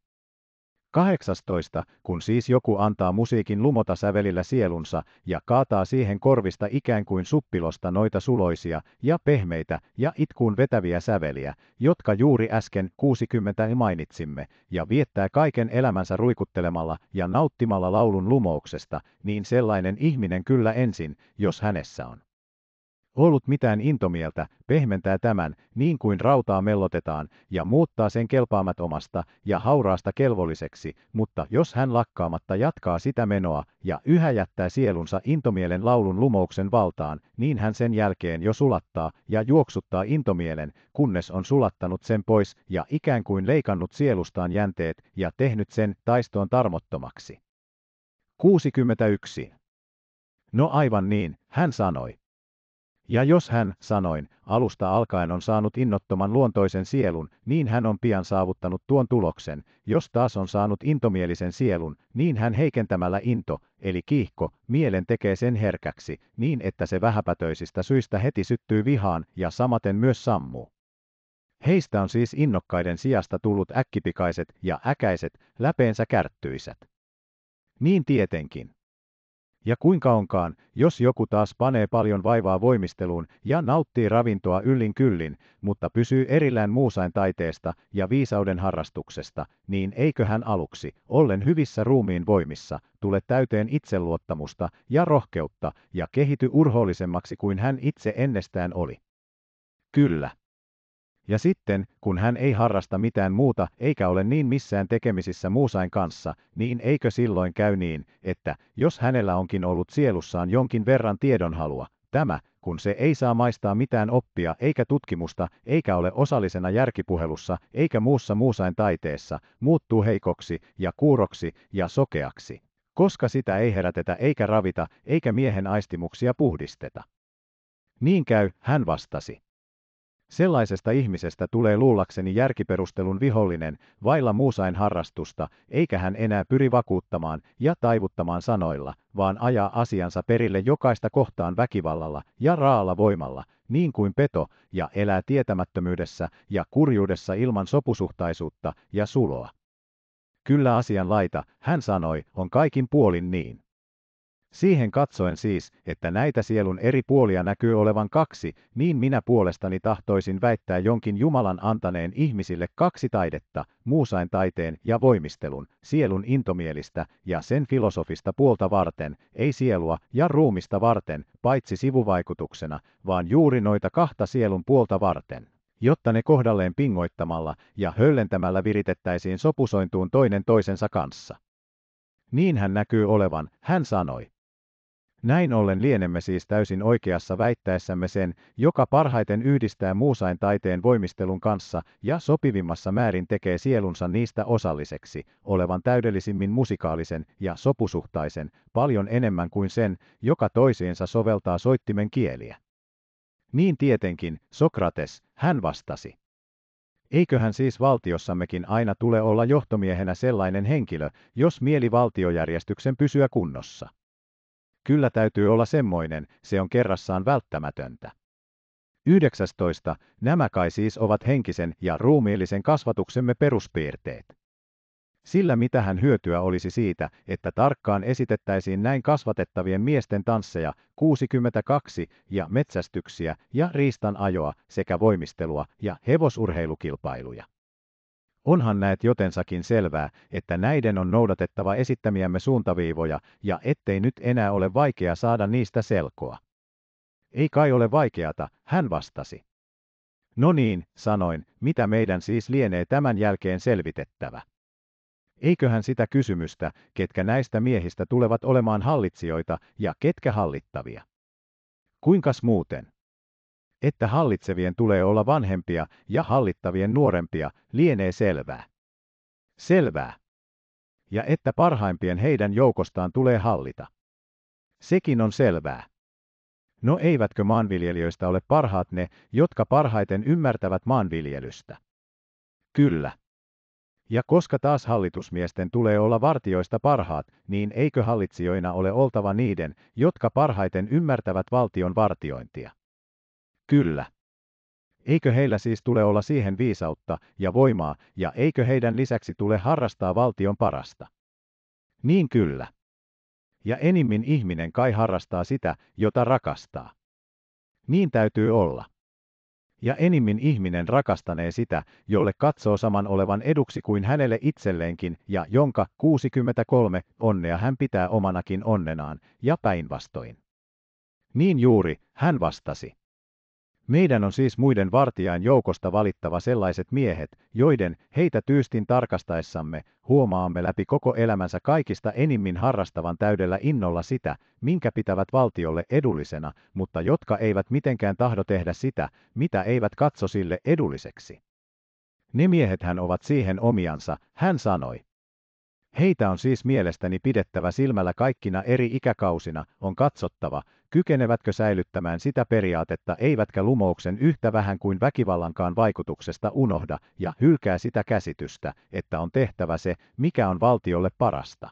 18. Kun siis joku antaa musiikin lumota sävelillä sielunsa ja kaataa siihen korvista ikään kuin suppilosta noita suloisia ja pehmeitä ja itkuun vetäviä säveliä, jotka juuri äsken 60 mainitsimme, ja viettää kaiken elämänsä ruikuttelemalla ja nauttimalla laulun lumouksesta, niin sellainen ihminen kyllä ensin, jos hänessä on ollut mitään intomieltä, pehmentää tämän, niin kuin rautaa mellotetaan, ja muuttaa sen kelpaamattomasta ja hauraasta kelvolliseksi, mutta jos hän lakkaamatta jatkaa sitä menoa ja yhä jättää sielunsa intomielen laulun lumouksen valtaan, niin hän sen jälkeen jo sulattaa ja juoksuttaa intomielen, kunnes on sulattanut sen pois ja ikään kuin leikannut sielustaan jänteet ja tehnyt sen taistoon tarmottomaksi. 61. No aivan niin, hän sanoi. Ja jos hän, sanoin, alusta alkaen on saanut innottoman luontoisen sielun, niin hän on pian saavuttanut tuon tuloksen. Jos taas on saanut intomielisen sielun, niin hän heikentämällä into, eli kiihko, mielen tekee sen herkäksi, niin että se vähäpätöisistä syistä heti syttyy vihaan ja samaten myös sammuu. Heistä on siis innokkaiden sijasta tullut äkkipikaiset ja äkäiset, läpeensä kärttyiset. Niin tietenkin. Ja kuinka onkaan, jos joku taas panee paljon vaivaa voimisteluun ja nauttii ravintoa yllin kyllin, mutta pysyy erillään muusain taiteesta ja viisauden harrastuksesta, niin eiköhän aluksi, ollen hyvissä ruumiin voimissa, tule täyteen itseluottamusta ja rohkeutta ja kehity urhoollisemmaksi kuin hän itse ennestään oli. Kyllä, ja sitten, kun hän ei harrasta mitään muuta eikä ole niin missään tekemisissä muusain kanssa, niin eikö silloin käy niin, että jos hänellä onkin ollut sielussaan jonkin verran tiedonhalua, tämä, kun se ei saa maistaa mitään oppia eikä tutkimusta, eikä ole osallisena järkipuhelussa eikä muussa muusain taiteessa, muuttuu heikoksi ja kuuroksi ja sokeaksi, koska sitä ei herätetä eikä ravita eikä miehen aistimuksia puhdisteta. Niin käy, hän vastasi. Sellaisesta ihmisestä tulee luullakseni järkiperustelun vihollinen, vailla muusain harrastusta, eikä hän enää pyri vakuuttamaan ja taivuttamaan sanoilla, vaan ajaa asiansa perille jokaista kohtaan väkivallalla ja raalla voimalla, niin kuin peto, ja elää tietämättömyydessä ja kurjuudessa ilman sopusuhtaisuutta ja suloa. Kyllä asian laita, hän sanoi, on kaikin puolin niin. Siihen katsoen siis, että näitä sielun eri puolia näkyy olevan kaksi, niin minä puolestani tahtoisin väittää jonkin Jumalan antaneen ihmisille kaksi taidetta, muusain taiteen ja voimistelun, sielun intomielistä ja sen filosofista puolta varten, ei sielua ja ruumista varten, paitsi sivuvaikutuksena, vaan juuri noita kahta sielun puolta varten jotta ne kohdalleen pingoittamalla ja höllentämällä viritettäisiin sopusointuun toinen toisensa kanssa. Niin hän näkyy olevan, hän sanoi. Näin ollen lienemme siis täysin oikeassa väittäessämme sen, joka parhaiten yhdistää muusain taiteen voimistelun kanssa ja sopivimmassa määrin tekee sielunsa niistä osalliseksi, olevan täydellisimmin musikaalisen ja sopusuhtaisen, paljon enemmän kuin sen, joka toisiinsa soveltaa soittimen kieliä. Niin tietenkin, Sokrates, hän vastasi. Eiköhän siis valtiossammekin aina tule olla johtomiehenä sellainen henkilö, jos mieli valtiojärjestyksen pysyä kunnossa. Kyllä täytyy olla semmoinen, se on kerrassaan välttämätöntä. 19. Nämä kai siis ovat henkisen ja ruumiillisen kasvatuksemme peruspiirteet. Sillä mitähän hyötyä olisi siitä, että tarkkaan esitettäisiin näin kasvatettavien miesten tansseja, 62 ja metsästyksiä ja riistan ajoa sekä voimistelua ja hevosurheilukilpailuja. Onhan näet jotensakin selvää, että näiden on noudatettava esittämiämme suuntaviivoja ja ettei nyt enää ole vaikea saada niistä selkoa. Ei kai ole vaikeata, hän vastasi. No niin, sanoin, mitä meidän siis lienee tämän jälkeen selvitettävä? Eiköhän sitä kysymystä, ketkä näistä miehistä tulevat olemaan hallitsijoita ja ketkä hallittavia. Kuinkas muuten? että hallitsevien tulee olla vanhempia ja hallittavien nuorempia, lienee selvää. Selvää. Ja että parhaimpien heidän joukostaan tulee hallita. Sekin on selvää. No eivätkö maanviljelijöistä ole parhaat ne, jotka parhaiten ymmärtävät maanviljelystä? Kyllä. Ja koska taas hallitusmiesten tulee olla vartioista parhaat, niin eikö hallitsijoina ole oltava niiden, jotka parhaiten ymmärtävät valtion vartiointia? Kyllä. Eikö heillä siis tule olla siihen viisautta ja voimaa, ja eikö heidän lisäksi tule harrastaa valtion parasta? Niin kyllä. Ja enimmin ihminen kai harrastaa sitä, jota rakastaa. Niin täytyy olla. Ja enimmin ihminen rakastanee sitä, jolle katsoo saman olevan eduksi kuin hänelle itselleenkin, ja jonka 63 onnea hän pitää omanakin onnenaan, ja päinvastoin. Niin juuri, hän vastasi. Meidän on siis muiden vartijain joukosta valittava sellaiset miehet, joiden, heitä tyystin tarkastaessamme, huomaamme läpi koko elämänsä kaikista enimmin harrastavan täydellä innolla sitä, minkä pitävät valtiolle edullisena, mutta jotka eivät mitenkään tahdo tehdä sitä, mitä eivät katso sille edulliseksi. Ne miehethän ovat siihen omiansa, hän sanoi. Heitä on siis mielestäni pidettävä silmällä kaikkina eri ikäkausina, on katsottava, kykenevätkö säilyttämään sitä periaatetta eivätkä lumouksen yhtä vähän kuin väkivallankaan vaikutuksesta unohda ja hylkää sitä käsitystä, että on tehtävä se, mikä on valtiolle parasta.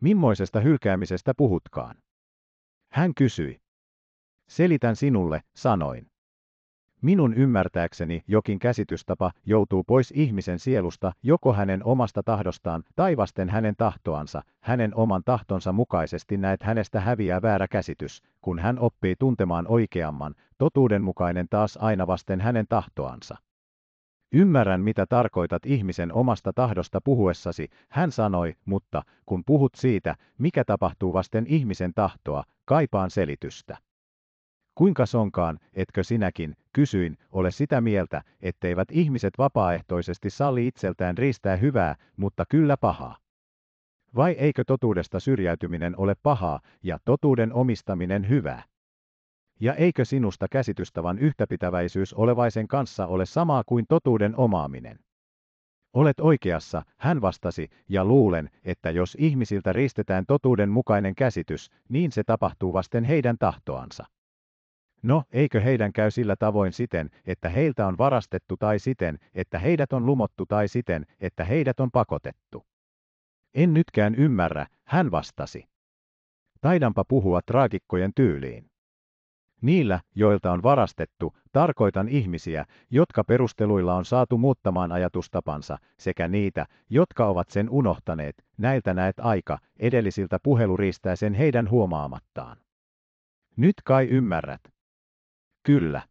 Mimmoisesta hylkäämisestä puhutkaan? Hän kysyi. Selitän sinulle, sanoin. Minun ymmärtääkseni jokin käsitystapa joutuu pois ihmisen sielusta joko hänen omasta tahdostaan tai vasten hänen tahtoansa. Hänen oman tahtonsa mukaisesti näet hänestä häviää väärä käsitys, kun hän oppii tuntemaan oikeamman, totuudenmukainen taas aina vasten hänen tahtoansa. Ymmärrän, mitä tarkoitat ihmisen omasta tahdosta puhuessasi, hän sanoi, mutta kun puhut siitä, mikä tapahtuu vasten ihmisen tahtoa, kaipaan selitystä. Kuinka sonkaan etkö sinäkin, kysyin, ole sitä mieltä, etteivät ihmiset vapaaehtoisesti salli itseltään riistää hyvää, mutta kyllä pahaa. Vai eikö totuudesta syrjäytyminen ole pahaa ja totuuden omistaminen hyvää? Ja eikö sinusta käsitystavan yhtäpitäväisyys olevaisen kanssa ole samaa kuin totuuden omaaminen? Olet oikeassa, hän vastasi, ja luulen, että jos ihmisiltä ristetään totuuden mukainen käsitys, niin se tapahtuu vasten heidän tahtoansa. No, eikö heidän käy sillä tavoin siten, että heiltä on varastettu tai siten, että heidät on lumottu tai siten, että heidät on pakotettu? En nytkään ymmärrä, hän vastasi. Taidanpa puhua traagikkojen tyyliin. Niillä, joilta on varastettu, tarkoitan ihmisiä, jotka perusteluilla on saatu muuttamaan ajatustapansa, sekä niitä, jotka ovat sen unohtaneet, näiltä näet aika, edellisiltä puhelu riistää sen heidän huomaamattaan. Nyt kai ymmärrät, Kyllä.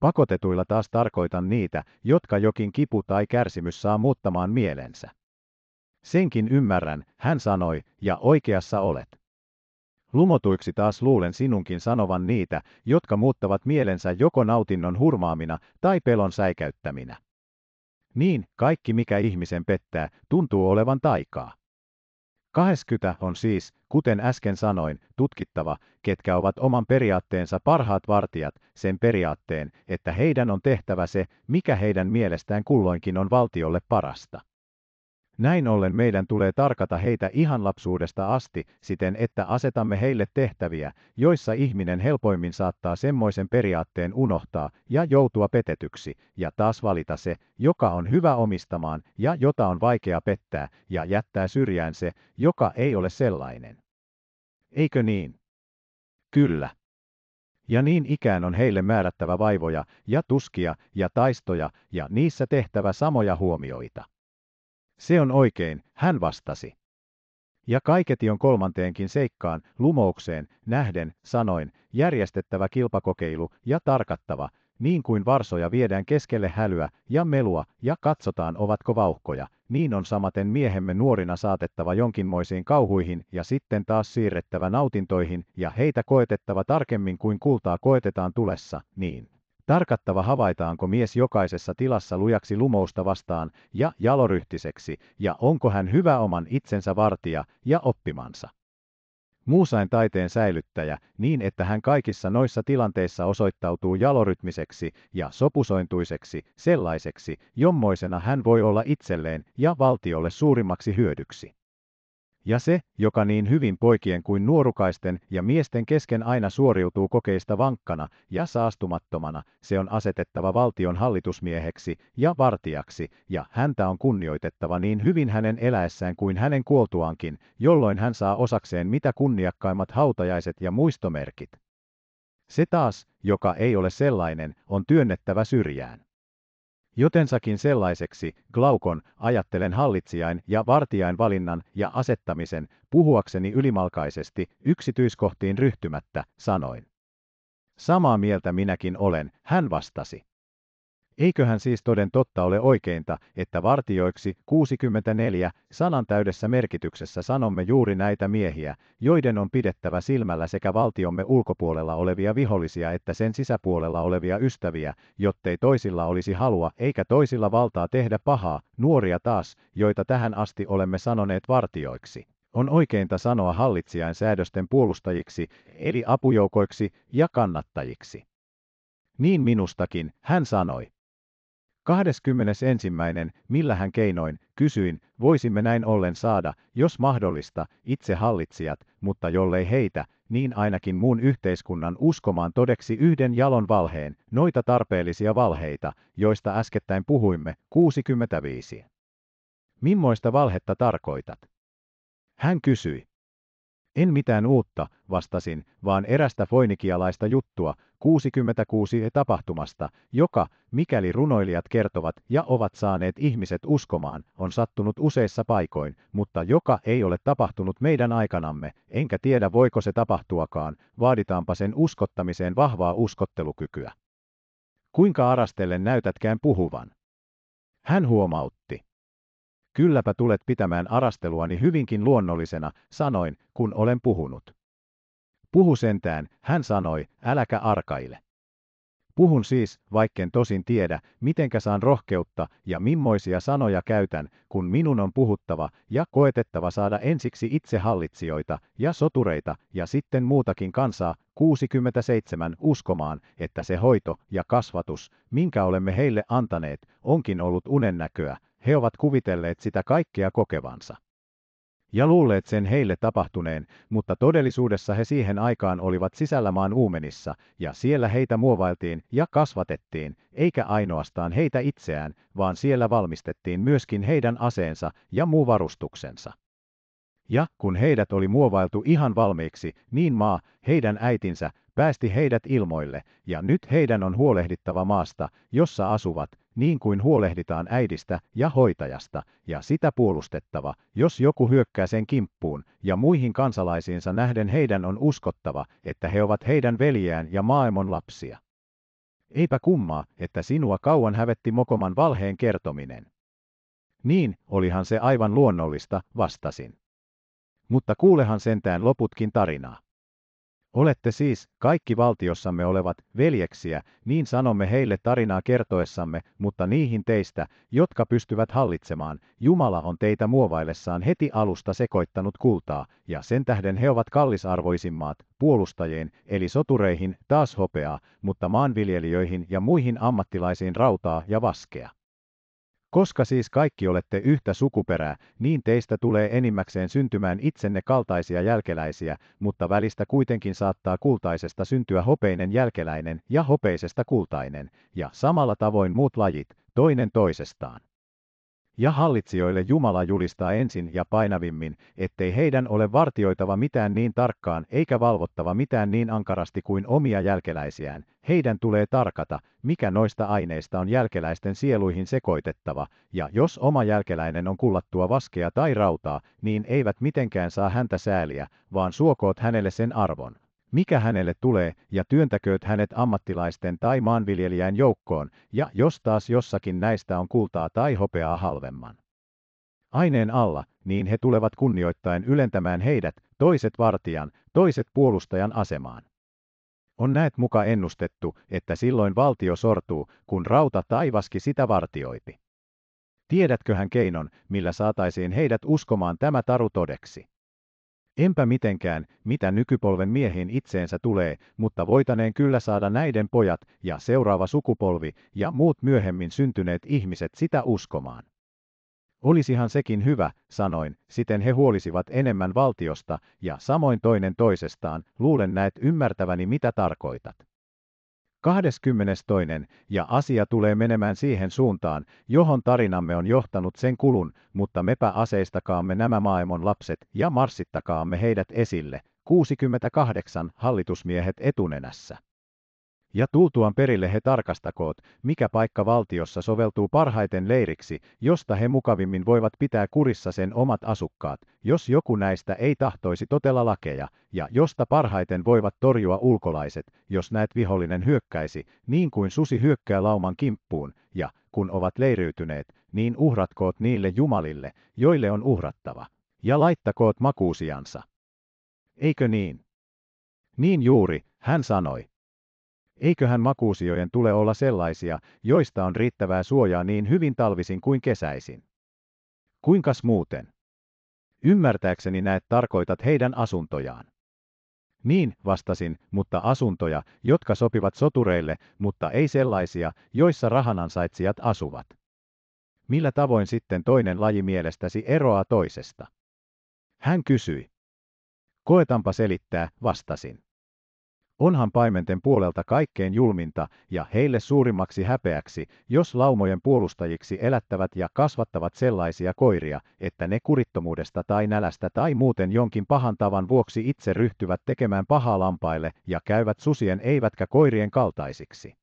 Pakotetuilla taas tarkoitan niitä, jotka jokin kipu tai kärsimys saa muuttamaan mielensä. Senkin ymmärrän, hän sanoi, ja oikeassa olet. Lumotuiksi taas luulen sinunkin sanovan niitä, jotka muuttavat mielensä joko nautinnon hurmaamina tai pelon säikäyttäminä. Niin, kaikki mikä ihmisen pettää, tuntuu olevan taikaa. 20 on siis, kuten äsken sanoin, tutkittava, ketkä ovat oman periaatteensa parhaat vartijat, sen periaatteen, että heidän on tehtävä se, mikä heidän mielestään kulloinkin on valtiolle parasta. Näin ollen meidän tulee tarkata heitä ihan lapsuudesta asti siten, että asetamme heille tehtäviä, joissa ihminen helpoimmin saattaa semmoisen periaatteen unohtaa ja joutua petetyksi, ja taas valita se, joka on hyvä omistamaan ja jota on vaikea pettää, ja jättää syrjään se, joka ei ole sellainen. Eikö niin? Kyllä. Ja niin ikään on heille määrättävä vaivoja ja tuskia ja taistoja ja niissä tehtävä samoja huomioita. Se on oikein, hän vastasi. Ja kaiketi on kolmanteenkin seikkaan, lumoukseen, nähden, sanoin, järjestettävä kilpakokeilu ja tarkattava, niin kuin varsoja viedään keskelle hälyä ja melua ja katsotaan ovatko vauhkoja, niin on samaten miehemme nuorina saatettava jonkinmoisiin kauhuihin ja sitten taas siirrettävä nautintoihin ja heitä koetettava tarkemmin kuin kultaa koetetaan tulessa, niin. Tarkattava havaitaanko mies jokaisessa tilassa lujaksi lumousta vastaan ja jaloryhtiseksi, ja onko hän hyvä oman itsensä vartija ja oppimansa. Muusain taiteen säilyttäjä niin, että hän kaikissa noissa tilanteissa osoittautuu jalorytmiseksi ja sopusointuiseksi, sellaiseksi, jommoisena hän voi olla itselleen ja valtiolle suurimmaksi hyödyksi ja se, joka niin hyvin poikien kuin nuorukaisten ja miesten kesken aina suoriutuu kokeista vankkana ja saastumattomana, se on asetettava valtion hallitusmieheksi ja vartijaksi, ja häntä on kunnioitettava niin hyvin hänen eläessään kuin hänen kuoltuankin, jolloin hän saa osakseen mitä kunniakkaimmat hautajaiset ja muistomerkit. Se taas, joka ei ole sellainen, on työnnettävä syrjään jotensakin sellaiseksi, Glaukon, ajattelen hallitsijain ja vartijain valinnan ja asettamisen, puhuakseni ylimalkaisesti, yksityiskohtiin ryhtymättä, sanoin. Samaa mieltä minäkin olen, hän vastasi. Eiköhän siis toden totta ole oikeinta, että vartioiksi 64 sanan täydessä merkityksessä sanomme juuri näitä miehiä, joiden on pidettävä silmällä sekä valtiomme ulkopuolella olevia vihollisia että sen sisäpuolella olevia ystäviä, jottei toisilla olisi halua eikä toisilla valtaa tehdä pahaa, nuoria taas, joita tähän asti olemme sanoneet vartioiksi on oikeinta sanoa hallitsijain säädösten puolustajiksi, eli apujoukoiksi ja kannattajiksi. Niin minustakin, hän sanoi. 21. Millähän keinoin, kysyin, voisimme näin ollen saada, jos mahdollista, itse hallitsijat, mutta jollei heitä, niin ainakin muun yhteiskunnan uskomaan todeksi yhden jalon valheen, noita tarpeellisia valheita, joista äskettäin puhuimme, 65. Mimmoista valhetta tarkoitat? Hän kysyi. En mitään uutta, vastasin, vaan erästä foinikialaista juttua, 66 tapahtumasta, joka, mikäli runoilijat kertovat ja ovat saaneet ihmiset uskomaan, on sattunut useissa paikoin, mutta joka ei ole tapahtunut meidän aikanamme, enkä tiedä voiko se tapahtuakaan, vaaditaanpa sen uskottamiseen vahvaa uskottelukykyä. Kuinka arastellen näytätkään puhuvan? Hän huomautti. Kylläpä tulet pitämään arasteluani hyvinkin luonnollisena, sanoin, kun olen puhunut. Puhu sentään, hän sanoi, äläkä arkaile. Puhun siis, vaikken tosin tiedä, mitenkä saan rohkeutta ja mimmoisia sanoja käytän, kun minun on puhuttava ja koetettava saada ensiksi itsehallitsijoita ja sotureita ja sitten muutakin kansaa, 67 uskomaan, että se hoito ja kasvatus, minkä olemme heille antaneet, onkin ollut unennäköä, he ovat kuvitelleet sitä kaikkea kokevansa. Ja luulleet sen heille tapahtuneen, mutta todellisuudessa he siihen aikaan olivat maan uumenissa, ja siellä heitä muovailtiin ja kasvatettiin, eikä ainoastaan heitä itseään, vaan siellä valmistettiin myöskin heidän aseensa ja muu varustuksensa. Ja kun heidät oli muovailtu ihan valmiiksi, niin maa, heidän äitinsä, päästi heidät ilmoille, ja nyt heidän on huolehdittava maasta, jossa asuvat, niin kuin huolehditaan äidistä ja hoitajasta, ja sitä puolustettava, jos joku hyökkää sen kimppuun, ja muihin kansalaisiinsa nähden heidän on uskottava, että he ovat heidän veljään ja maailman lapsia. Eipä kummaa, että sinua kauan hävetti Mokoman valheen kertominen. Niin, olihan se aivan luonnollista, vastasin. Mutta kuulehan sentään loputkin tarinaa. Olette siis kaikki valtiossamme olevat veljeksiä, niin sanomme heille tarinaa kertoessamme, mutta niihin teistä, jotka pystyvät hallitsemaan, Jumala on teitä muovaillessaan heti alusta sekoittanut kultaa, ja sen tähden he ovat kallisarvoisimmat puolustajien eli sotureihin taas hopeaa, mutta maanviljelijöihin ja muihin ammattilaisiin rautaa ja vaskea. Koska siis kaikki olette yhtä sukuperää, niin teistä tulee enimmäkseen syntymään itsenne kaltaisia jälkeläisiä, mutta välistä kuitenkin saattaa kultaisesta syntyä hopeinen jälkeläinen ja hopeisesta kultainen, ja samalla tavoin muut lajit, toinen toisestaan. Ja hallitsijoille Jumala julistaa ensin ja painavimmin, ettei heidän ole vartioitava mitään niin tarkkaan eikä valvottava mitään niin ankarasti kuin omia jälkeläisiään. Heidän tulee tarkata, mikä noista aineista on jälkeläisten sieluihin sekoitettava, ja jos oma jälkeläinen on kullattua vaskea tai rautaa, niin eivät mitenkään saa häntä sääliä, vaan suokoot hänelle sen arvon mikä hänelle tulee, ja työntäkööt hänet ammattilaisten tai maanviljelijän joukkoon, ja jos taas jossakin näistä on kultaa tai hopeaa halvemman aineen alla, niin he tulevat kunnioittain ylentämään heidät, toiset vartijan, toiset puolustajan asemaan. On näet muka ennustettu, että silloin valtio sortuu, kun rauta taivaski sitä vartioipi. Tiedätköhän keinon, millä saataisiin heidät uskomaan tämä taru todeksi? Enpä mitenkään, mitä nykypolven miehiin itseensä tulee, mutta voitaneen kyllä saada näiden pojat ja seuraava sukupolvi ja muut myöhemmin syntyneet ihmiset sitä uskomaan. Olisihan sekin hyvä, sanoin, siten he huolisivat enemmän valtiosta ja samoin toinen toisestaan, luulen näet ymmärtäväni mitä tarkoitat. 22. Ja asia tulee menemään siihen suuntaan, johon tarinamme on johtanut sen kulun, mutta mepä aseistakaamme nämä maailman lapset ja marssittakaamme heidät esille. 68. Hallitusmiehet etunenässä. Ja tultuaan perille he tarkastakoot, mikä paikka valtiossa soveltuu parhaiten leiriksi, josta he mukavimmin voivat pitää kurissa sen omat asukkaat, jos joku näistä ei tahtoisi totella lakeja, ja josta parhaiten voivat torjua ulkolaiset, jos näet vihollinen hyökkäisi, niin kuin susi hyökkää lauman kimppuun, ja kun ovat leiriytyneet, niin uhratkoot niille jumalille, joille on uhrattava, ja laittakoot makuusiansa. Eikö niin? Niin juuri, hän sanoi. Eiköhän makuusiojen tule olla sellaisia, joista on riittävää suojaa niin hyvin talvisin kuin kesäisin. Kuinkas muuten? Ymmärtääkseni näet tarkoitat heidän asuntojaan. Niin, vastasin, mutta asuntoja, jotka sopivat sotureille, mutta ei sellaisia, joissa rahanansaitsijat asuvat. Millä tavoin sitten toinen laji mielestäsi eroaa toisesta? Hän kysyi. Koetanpa selittää, vastasin. Onhan paimenten puolelta kaikkein julminta ja heille suurimmaksi häpeäksi, jos laumojen puolustajiksi elättävät ja kasvattavat sellaisia koiria, että ne kurittomuudesta tai nälästä tai muuten jonkin pahan tavan vuoksi itse ryhtyvät tekemään pahaa lampaille ja käyvät susien eivätkä koirien kaltaisiksi.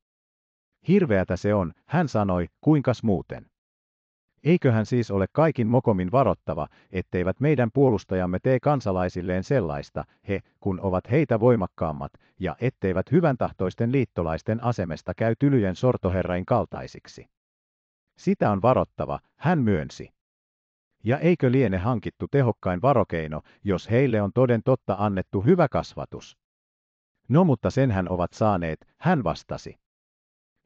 Hirveätä se on, hän sanoi, kuinkas muuten. Eiköhän siis ole kaikin mokomin varottava, etteivät meidän puolustajamme tee kansalaisilleen sellaista, he, kun ovat heitä voimakkaammat, ja etteivät hyvän tahtoisten liittolaisten asemesta käy tylyjen sortoherrain kaltaisiksi. Sitä on varottava, hän myönsi. Ja eikö liene hankittu tehokkain varokeino, jos heille on toden totta annettu hyvä kasvatus? No mutta senhän ovat saaneet, hän vastasi.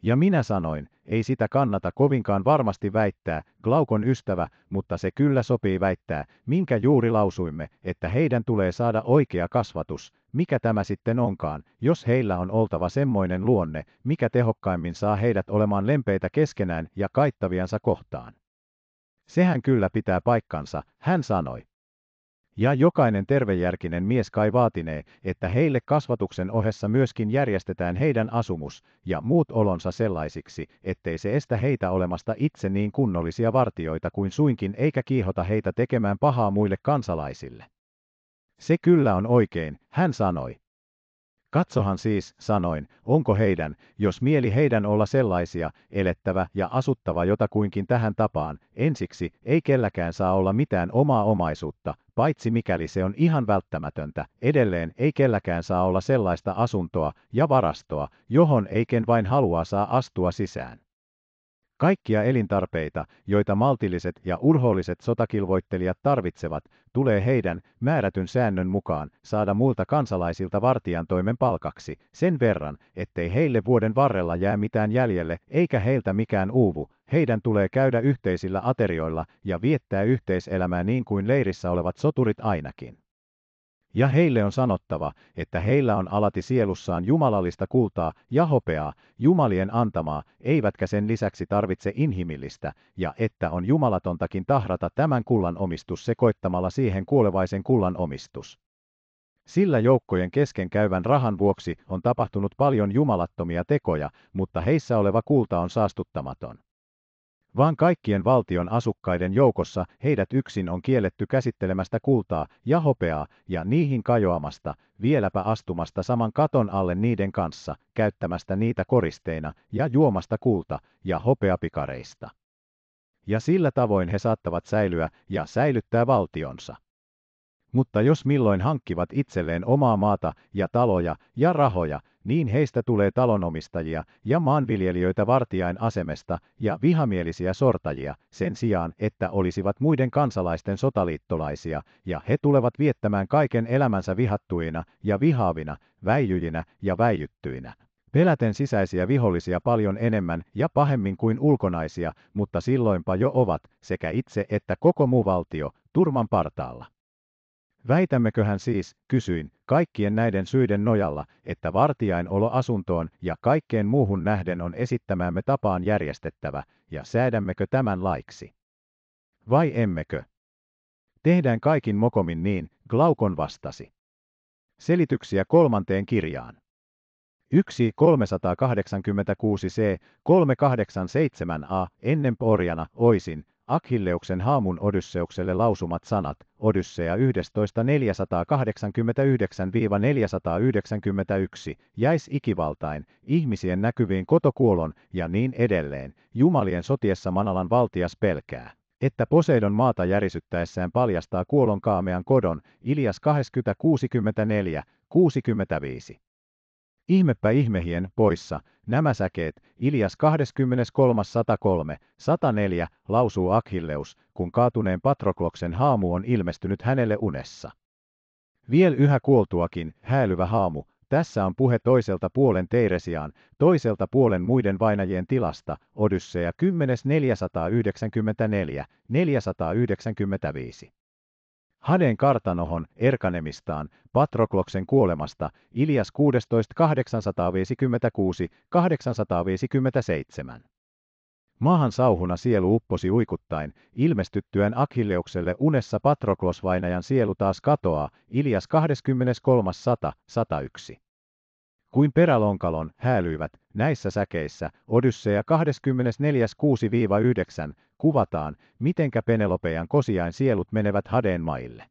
Ja minä sanoin, ei sitä kannata kovinkaan varmasti väittää, Glaukon ystävä, mutta se kyllä sopii väittää, minkä juuri lausuimme, että heidän tulee saada oikea kasvatus, mikä tämä sitten onkaan, jos heillä on oltava semmoinen luonne, mikä tehokkaimmin saa heidät olemaan lempeitä keskenään ja kaittaviansa kohtaan. Sehän kyllä pitää paikkansa, hän sanoi. Ja jokainen tervejärkinen mies kai vaatinee, että heille kasvatuksen ohessa myöskin järjestetään heidän asumus ja muut olonsa sellaisiksi, ettei se estä heitä olemasta itse niin kunnollisia vartioita kuin suinkin eikä kiihota heitä tekemään pahaa muille kansalaisille. Se kyllä on oikein, hän sanoi. Katsohan siis, sanoin, onko heidän, jos mieli heidän olla sellaisia, elettävä ja asuttava jotakuinkin tähän tapaan, ensiksi ei kelläkään saa olla mitään omaa omaisuutta, paitsi mikäli se on ihan välttämätöntä, edelleen ei kelläkään saa olla sellaista asuntoa ja varastoa, johon ei ken vain halua saa astua sisään. Kaikkia elintarpeita, joita maltilliset ja urholliset sotakilvoittelijat tarvitsevat, tulee heidän, määrätyn säännön mukaan, saada muilta kansalaisilta vartijan toimen palkaksi, sen verran, ettei heille vuoden varrella jää mitään jäljelle eikä heiltä mikään uuvu, heidän tulee käydä yhteisillä aterioilla ja viettää yhteiselämää niin kuin leirissä olevat soturit ainakin. Ja heille on sanottava, että heillä on alati sielussaan jumalallista kultaa ja hopeaa, jumalien antamaa, eivätkä sen lisäksi tarvitse inhimillistä, ja että on jumalatontakin tahrata tämän kullan omistus sekoittamalla siihen kuolevaisen kullan omistus. Sillä joukkojen kesken käyvän rahan vuoksi on tapahtunut paljon jumalattomia tekoja, mutta heissä oleva kulta on saastuttamaton vaan kaikkien valtion asukkaiden joukossa heidät yksin on kielletty käsittelemästä kultaa ja hopeaa ja niihin kajoamasta, vieläpä astumasta saman katon alle niiden kanssa, käyttämästä niitä koristeina ja juomasta kulta ja hopeapikareista. Ja sillä tavoin he saattavat säilyä ja säilyttää valtionsa mutta jos milloin hankkivat itselleen omaa maata ja taloja ja rahoja, niin heistä tulee talonomistajia ja maanviljelijöitä vartijain asemesta ja vihamielisiä sortajia sen sijaan, että olisivat muiden kansalaisten sotaliittolaisia, ja he tulevat viettämään kaiken elämänsä vihattuina ja vihaavina, väijyjinä ja väijyttyinä peläten sisäisiä vihollisia paljon enemmän ja pahemmin kuin ulkonaisia, mutta silloinpa jo ovat, sekä itse että koko muu valtio, turman partaalla. Väitämmeköhän siis, kysyin, kaikkien näiden syiden nojalla, että vartijain olo asuntoon ja kaikkeen muuhun nähden on esittämäämme tapaan järjestettävä, ja säädämmekö tämän laiksi? Vai emmekö? Tehdään kaikin mokomin niin, Glaukon vastasi. Selityksiä kolmanteen kirjaan. 1 386 c 387 a ennen porjana oisin Akhilleuksen haamun Odysseukselle lausumat sanat, Odyssea 11.489-491, jäis ikivaltain, ihmisien näkyviin kotokuolon ja niin edelleen, jumalien sotiessa Manalan valtias pelkää että Poseidon maata järisyttäessään paljastaa kuolon kaamean kodon, Ilias 20.64, 65. Ihmepä ihmehien poissa, nämä säkeet, Ilias 23.103.104, 104, lausuu Akhilleus, kun kaatuneen Patrokloksen haamu on ilmestynyt hänelle unessa. Viel yhä kuoltuakin, häälyvä haamu, tässä on puhe toiselta puolen Teiresiaan, toiselta puolen muiden vainajien tilasta, Odysseja 10.494, 495. Haden kartanohon erkanemistaan, Patrokloksen kuolemasta, Ilias 16856 857. Maahan sauhuna sielu upposi uikuttain, ilmestyttyään Akhilleukselle unessa Patroklosvainajan sielu taas katoaa, Ilias 23. 101. Kuin perälonkalon häälyivät näissä säkeissä, Odysseja 24.6-9 kuvataan, mitenkä Penelopean kosiain sielut menevät Hadeen maille.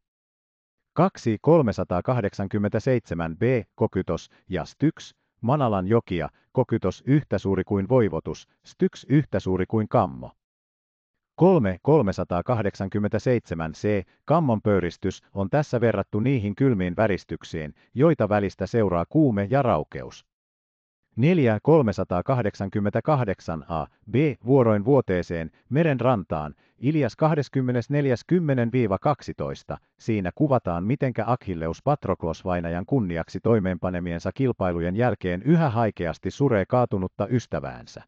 2 387 b kokytos ja styx Manalan jokia, kokytos yhtä suuri kuin voivotus, styx yhtä suuri kuin kammo. 3 387 c kammon pöyristys on tässä verrattu niihin kylmiin väristyksiin, joita välistä seuraa kuume ja raukeus. 4 388 a b vuoroin vuoteeseen, meren rantaan, Ilias 24.10-12, siinä kuvataan mitenkä Akhilleus Patroklos vainajan kunniaksi toimeenpanemiensa kilpailujen jälkeen yhä haikeasti suree kaatunutta ystäväänsä.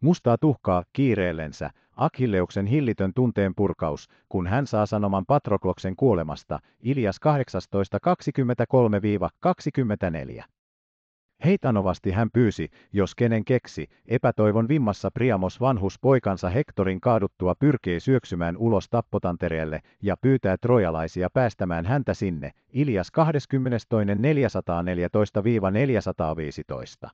Mustaa tuhkaa kiireellensä, Akilleuksen hillitön tunteen purkaus, kun hän saa sanoman Patrokloksen kuolemasta, Ilias 18.23-24. Heitanovasti hän pyysi, jos kenen keksi, epätoivon vimmassa Priamos vanhus poikansa Hektorin kaaduttua pyrkii syöksymään ulos tappotantereelle ja pyytää trojalaisia päästämään häntä sinne, Ilias 20414 415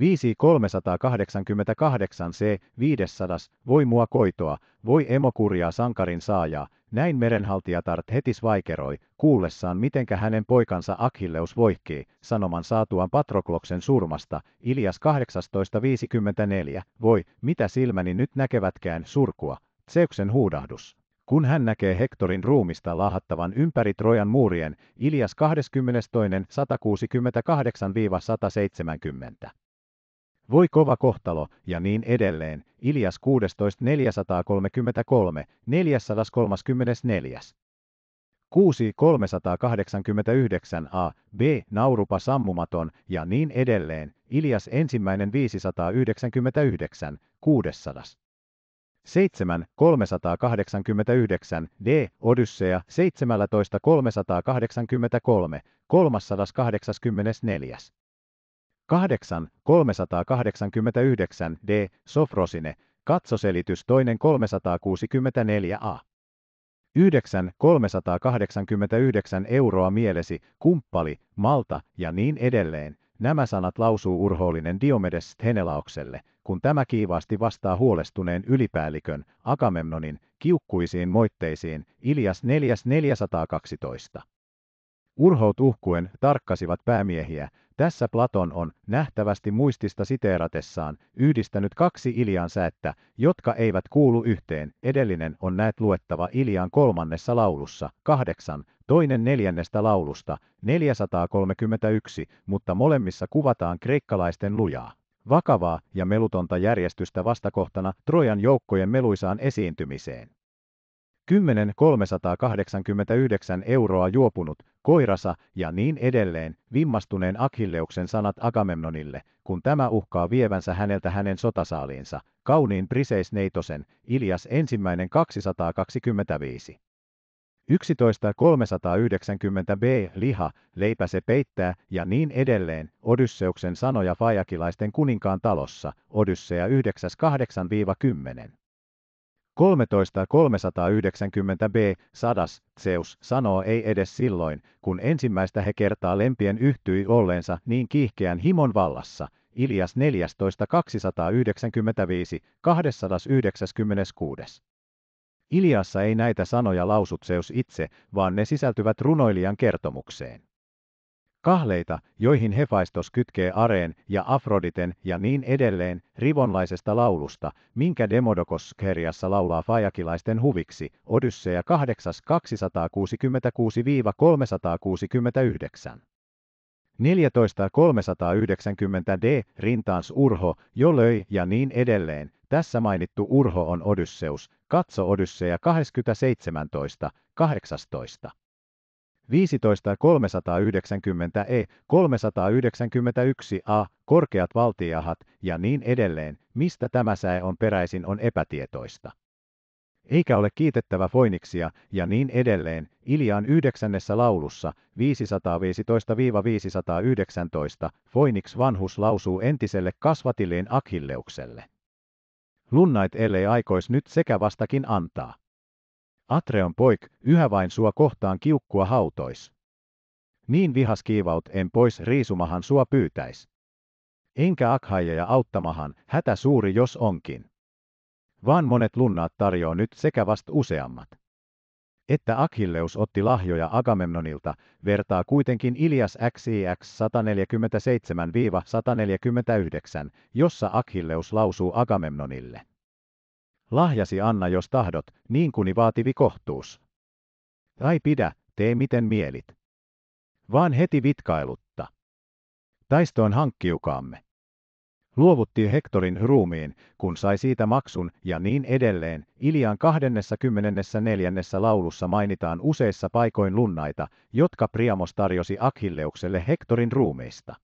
5 388 c 500 voi mua koitoa, voi emokurjaa sankarin saajaa, näin merenhaltijatart hetis vaikeroi, kuullessaan mitenkä hänen poikansa Akhilleus voikkii, sanoman saatuaan Patrokloksen surmasta, Ilias 18.54, voi, mitä silmäni nyt näkevätkään, surkua, Zeuksen huudahdus. Kun hän näkee Hektorin ruumista laahattavan ympäri Trojan muurien, Ilias 22.168-170. Voi kova kohtalo, ja niin edelleen, Ilias 16 433, 434. 6 389 a, b, naurupa sammumaton, ja niin edelleen, Ilias 1. 599, 600. 7 389 d, Odysseja, 17 383, 384. 8 389 D. Sofrosine, katsoselitys toinen 364a. 9 389 euroa mielesi, kumppali, malta ja niin edelleen. Nämä sanat lausuu urhoollinen Diomedes Henelaukselle, kun tämä kiivaasti vastaa huolestuneen ylipäällikön, Agamemnonin, kiukkuisiin moitteisiin, Ilias 4.412. Urhout uhkuen tarkkasivat päämiehiä, tässä Platon on, nähtävästi muistista siteeratessaan, yhdistänyt kaksi Ilian säättä, jotka eivät kuulu yhteen. Edellinen on näet luettava Ilian kolmannessa laulussa, kahdeksan, toinen neljännestä laulusta, 431, mutta molemmissa kuvataan kreikkalaisten lujaa. Vakavaa ja melutonta järjestystä vastakohtana Trojan joukkojen meluisaan esiintymiseen. 10 389 euroa juopunut, koirasa ja niin edelleen, vimmastuneen Akilleuksen sanat Agamemnonille, kun tämä uhkaa vievänsä häneltä hänen sotasaaliinsa, kauniin Priseisneitosen, Ilias ensimmäinen 225. 11.390 b. Liha, leipä se peittää ja niin edelleen, Odysseuksen sanoja Fajakilaisten kuninkaan talossa, Odyssea 9.8-10. 13390 b sadas Zeus sanoo ei edes silloin, kun ensimmäistä he kertaa lempien yhtyi olleensa niin kiihkeän himon vallassa, Ilias 14 295 296. Iliassa ei näitä sanoja lausut Zeus itse, vaan ne sisältyvät runoilijan kertomukseen kahleita, joihin Hefaistos kytkee Areen ja Afroditen ja niin edelleen rivonlaisesta laulusta, minkä Demodokos kerjassa laulaa fajakilaisten huviksi, Odysseja 8 266-369. 14.390 d. Rintaans Urho, jo löi ja niin edelleen. Tässä mainittu Urho on Odysseus. Katso Odysseja 2017, 18. 15390 e, 391 a, korkeat valtiahat ja niin edelleen, mistä tämä säe on peräisin on epätietoista. Eikä ole kiitettävä Foiniksia ja niin edelleen, Ilian yhdeksännessä laulussa 515-519 Foiniks vanhus lausuu entiselle kasvatilleen Akilleukselle. Lunnait ellei aikois nyt sekä vastakin antaa. Atreon poik, yhä vain sua kohtaan kiukkua hautois. Niin vihas kiivaut en pois riisumahan sua pyytäis. Enkä akhaijaja auttamahan, hätä suuri jos onkin. Vaan monet lunnaat tarjoaa nyt sekä vast useammat. Että Akhilleus otti lahjoja Agamemnonilta, vertaa kuitenkin Ilias XIX 147-149, jossa Akhilleus lausuu Agamemnonille. Lahjasi anna jos tahdot, niin kuin vaativi kohtuus. Tai pidä, tee miten mielit. Vaan heti vitkailutta. Taistoon hankkiukaamme. Luovutti Hektorin ruumiin, kun sai siitä maksun ja niin edelleen. Ilian 24. laulussa mainitaan useissa paikoin lunnaita, jotka Priamos tarjosi Akhilleukselle Hektorin ruumiista.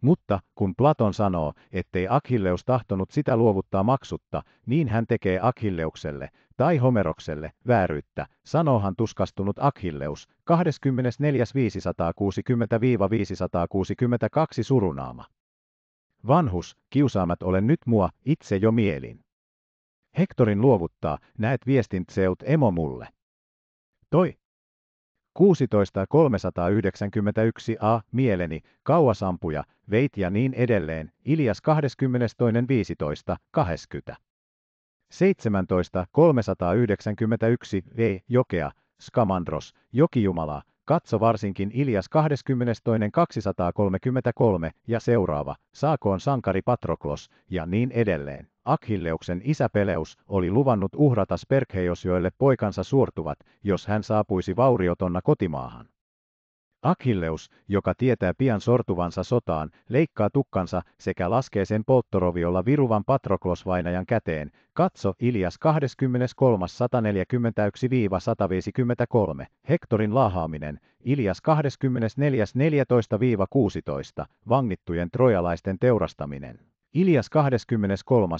Mutta kun Platon sanoo, ettei Akhilleus tahtonut sitä luovuttaa maksutta, niin hän tekee Akhilleukselle tai Homerokselle vääryyttä, sanoohan tuskastunut Akhilleus 24.560-562 surunaama. Vanhus, kiusaamat olen nyt mua, itse jo mielin. Hektorin luovuttaa, näet viestin Zeut emo mulle. Toi, 16391 a Mieleni, Kauasampuja, Veit ja niin edelleen, Ilias 22.15, 17391 V. Jokea, Skamandros, Jokijumala, katso varsinkin Ilias 22.233 ja seuraava, saakoon sankari Patroklos, ja niin edelleen. Akhilleuksen isä Peleus oli luvannut uhrata Sperkeosjoelle poikansa suortuvat, jos hän saapuisi vauriotonna kotimaahan. Akhilleus, joka tietää pian sortuvansa sotaan, leikkaa tukkansa sekä laskee sen polttoroviolla viruvan Patroklosvainajan käteen. Katso Ilias 23.141-153, Hektorin laahaaminen, Ilias 24.14-16, vangittujen trojalaisten teurastaminen. Ilias 23,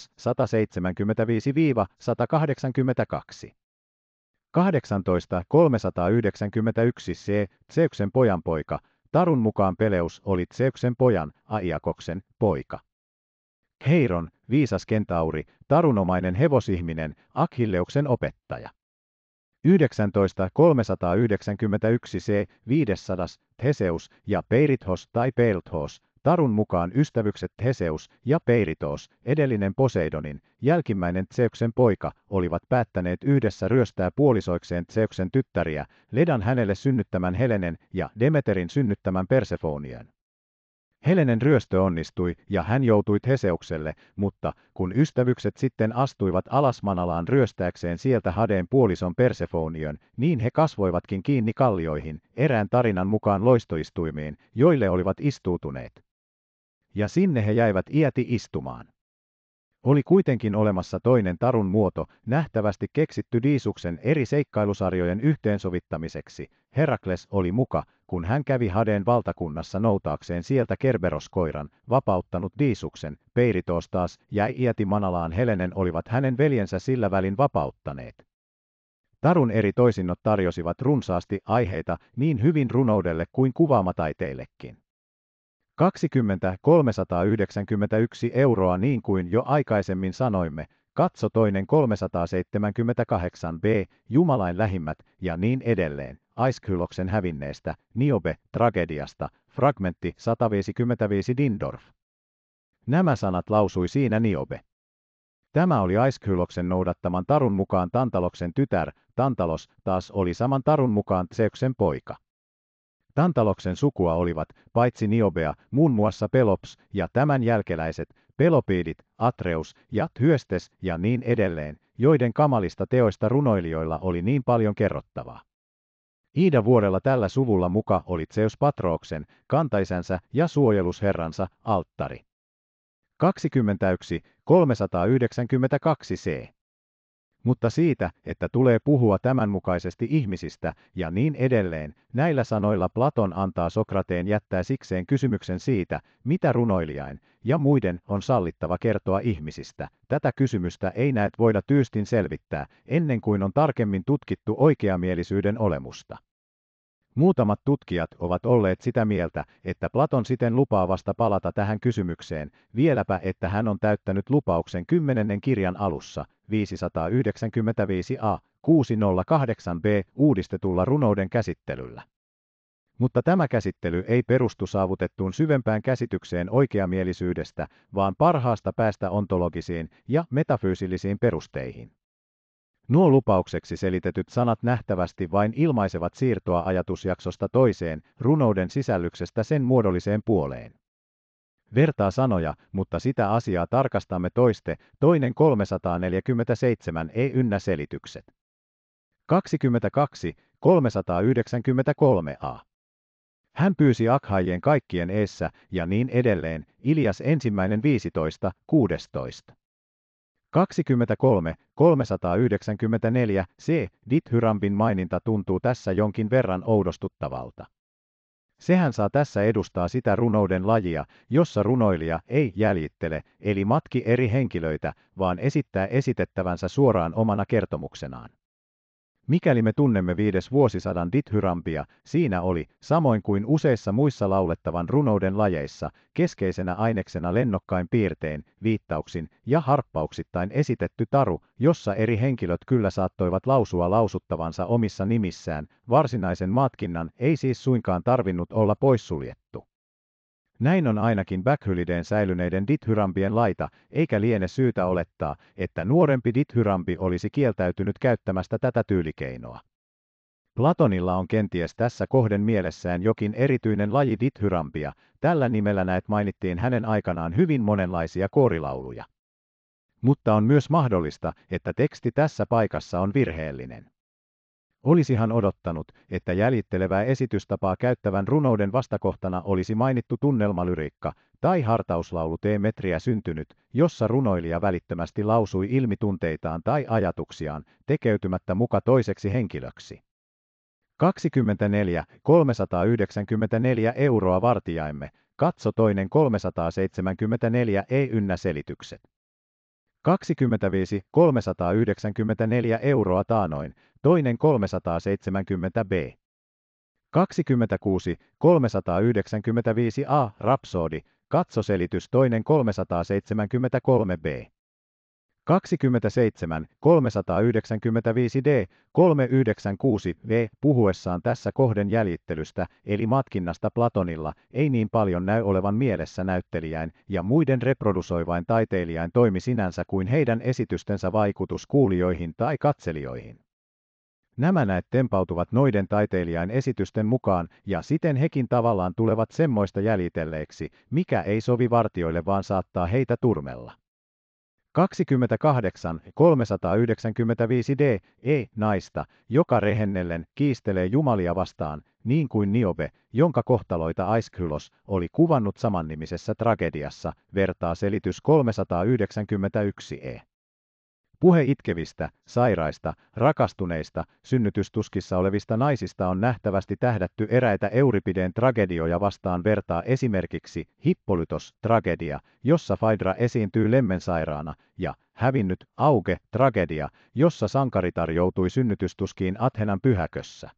175-182. 18, 391 C, Zeuksen pojan poika, Tarun mukaan Peleus oli Zeuksen pojan, Aiakoksen, poika. Heiron, viisas kentauri, tarunomainen hevosihminen, Akhilleuksen opettaja. 19 391 C 500 Theseus ja Peirithos tai Peilthos, Tarun mukaan ystävykset Heseus ja Peiritos, edellinen Poseidonin, jälkimmäinen Tseuksen poika, olivat päättäneet yhdessä ryöstää puolisoikseen Tseuksen tyttäriä, Ledan hänelle synnyttämän Helenen ja Demeterin synnyttämän Persefonian. Helenen ryöstö onnistui ja hän joutui Heseukselle, mutta kun ystävykset sitten astuivat alas Manalaan ryöstääkseen sieltä Hadeen puolison Persefonion, niin he kasvoivatkin kiinni kallioihin, erään tarinan mukaan loistoistuimiin, joille olivat istuutuneet ja sinne he jäivät iäti istumaan. Oli kuitenkin olemassa toinen tarun muoto, nähtävästi keksitty Diisuksen eri seikkailusarjojen yhteensovittamiseksi. Herakles oli muka, kun hän kävi Hadeen valtakunnassa noutaakseen sieltä Kerberoskoiran, vapauttanut Diisuksen, Peiritos taas ja iäti Manalaan Helenen olivat hänen veljensä sillä välin vapauttaneet. Tarun eri toisinnot tarjosivat runsaasti aiheita niin hyvin runoudelle kuin kuvaamataiteillekin. 2391 euroa niin kuin jo aikaisemmin sanoimme, katso toinen 378 b, Jumalain lähimmät ja niin edelleen, Aiskyloksen hävinneestä, Niobe-tragediasta, fragmentti 155 Dindorf. Nämä sanat lausui siinä Niobe. Tämä oli Aiskyloksen noudattaman tarun mukaan Tantaloksen tytär, Tantalos taas oli saman tarun mukaan Tseuksen poika. Tantaloksen sukua olivat, paitsi Niobea, muun muassa Pelops ja tämän jälkeläiset, Pelopiidit, Atreus ja Hyöstes ja niin edelleen, joiden kamalista teoista runoilijoilla oli niin paljon kerrottavaa. Iida vuodella tällä suvulla muka oli Zeus Patrooksen, kantaisänsä ja suojelusherransa alttari. 21.392 c mutta siitä, että tulee puhua tämänmukaisesti ihmisistä ja niin edelleen. Näillä sanoilla Platon antaa Sokrateen jättää sikseen kysymyksen siitä, mitä runoilijain ja muiden on sallittava kertoa ihmisistä. Tätä kysymystä ei näet voida tyystin selvittää, ennen kuin on tarkemmin tutkittu oikeamielisyyden olemusta. Muutamat tutkijat ovat olleet sitä mieltä, että Platon siten lupaa vasta palata tähän kysymykseen, vieläpä että hän on täyttänyt lupauksen kymmenennen kirjan alussa, 595a 608b uudistetulla runouden käsittelyllä. Mutta tämä käsittely ei perustu saavutettuun syvempään käsitykseen oikeamielisyydestä, vaan parhaasta päästä ontologisiin ja metafyysillisiin perusteihin. Nuo lupaukseksi selitetyt sanat nähtävästi vain ilmaisevat siirtoa ajatusjaksosta toiseen, runouden sisällyksestä sen muodolliseen puoleen. Vertaa sanoja, mutta sitä asiaa tarkastamme toiste, toinen 347 ei ynnä selitykset. 22, 393 a. Hän pyysi Akhaijien kaikkien eessä ja niin edelleen, Ilias ensimmäinen 15, 16. 23, 394 c. Dithyrambin maininta tuntuu tässä jonkin verran oudostuttavalta. Sehän saa tässä edustaa sitä runouden lajia, jossa runoilija ei jäljittele, eli matki eri henkilöitä, vaan esittää esitettävänsä suoraan omana kertomuksenaan. Mikäli me tunnemme viides vuosisadan dithyrampia, siinä oli, samoin kuin useissa muissa laulettavan runouden lajeissa, keskeisenä aineksena lennokkain piirtein, viittauksin ja harppauksittain esitetty taru, jossa eri henkilöt kyllä saattoivat lausua lausuttavansa omissa nimissään, varsinaisen matkinnan ei siis suinkaan tarvinnut olla poissuljettu. Näin on ainakin backrylideen säilyneiden dithyrambien laita, eikä liene syytä olettaa, että nuorempi dithyrambi olisi kieltäytynyt käyttämästä tätä tyylikeinoa. Platonilla on kenties tässä kohden mielessään jokin erityinen laji dithyrampia, tällä nimellä näet mainittiin hänen aikanaan hyvin monenlaisia koorilauluja. Mutta on myös mahdollista, että teksti tässä paikassa on virheellinen. Olisihan odottanut, että jäljittelevää esitystapaa käyttävän runouden vastakohtana olisi mainittu tunnelmalyriikka tai hartauslaulu t metriä syntynyt, jossa runoilija välittömästi lausui ilmitunteitaan tai ajatuksiaan, tekeytymättä muka toiseksi henkilöksi. 24 394 euroa vartijaimme, katso toinen 374 ei ynnä selitykset. 25 394 euroa taanoin, toinen 370 B. 26 395 A. Rapsodi, katsoselitys toinen 373 B. 27 395D 396V puhuessaan tässä kohden jäljittelystä eli matkinnasta Platonilla ei niin paljon näy olevan mielessä näyttelijäin ja muiden reprodusoivain taiteilijain toimi sinänsä kuin heidän esitystensä vaikutus kuulijoihin tai katselijoihin. Nämä näet tempautuvat noiden taiteilijain esitysten mukaan, ja siten hekin tavallaan tulevat semmoista jäljitelleeksi, mikä ei sovi vartioille vaan saattaa heitä turmella. 28 395 e naista, joka rehennellen kiistelee Jumalia vastaan, niin kuin Niobe, jonka kohtaloita Aiskylos oli kuvannut samannimisessä tragediassa, vertaa selitys 391 E. Puhe itkevistä, sairaista, rakastuneista, synnytystuskissa olevista naisista on nähtävästi tähdätty eräitä Euripideen tragedioja vastaan vertaa esimerkiksi Hippolytos-tragedia, jossa Faidra esiintyy lemmensairaana, ja hävinnyt Auge-tragedia, jossa sankaritar joutui synnytystuskiin Athenan pyhäkössä.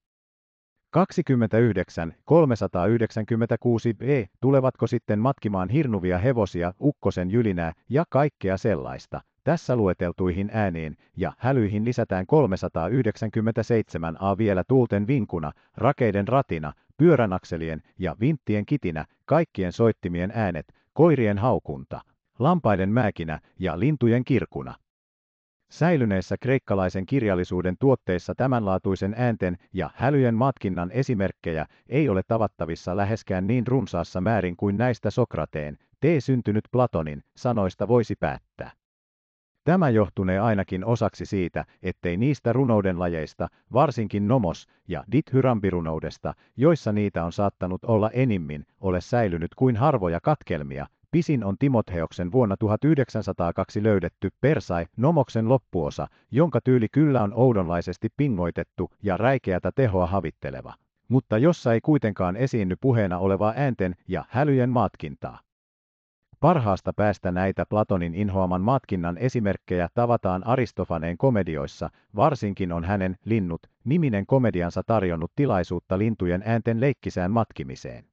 29, 396 e, tulevatko sitten matkimaan hirnuvia hevosia, ukkosen jylinää ja kaikkea sellaista, tässä lueteltuihin ääniin ja hälyihin lisätään 397 A vielä tuulten vinkuna, rakeiden ratina, pyöränakselien ja vinttien kitinä, kaikkien soittimien äänet, koirien haukunta, lampaiden määkinä ja lintujen kirkuna. Säilyneissä kreikkalaisen kirjallisuuden tuotteissa tämänlaatuisen äänten ja hälyjen matkinnan esimerkkejä ei ole tavattavissa läheskään niin runsaassa määrin kuin näistä Sokrateen, tee syntynyt Platonin, sanoista voisi päättää. Tämä johtunee ainakin osaksi siitä, ettei niistä runouden lajeista, varsinkin nomos- ja dithyrambirunoudesta, joissa niitä on saattanut olla enimmin, ole säilynyt kuin harvoja katkelmia. Pisin on Timotheoksen vuonna 1902 löydetty Persai nomoksen loppuosa, jonka tyyli kyllä on oudonlaisesti pingoitettu ja räikeätä tehoa havitteleva, mutta jossa ei kuitenkaan esiinny puheena olevaa äänten ja hälyjen matkintaa. Parhaasta päästä näitä Platonin inhoaman matkinnan esimerkkejä tavataan Aristofaneen komedioissa, varsinkin on hänen Linnut-niminen komediansa tarjonnut tilaisuutta lintujen äänten leikkisään matkimiseen.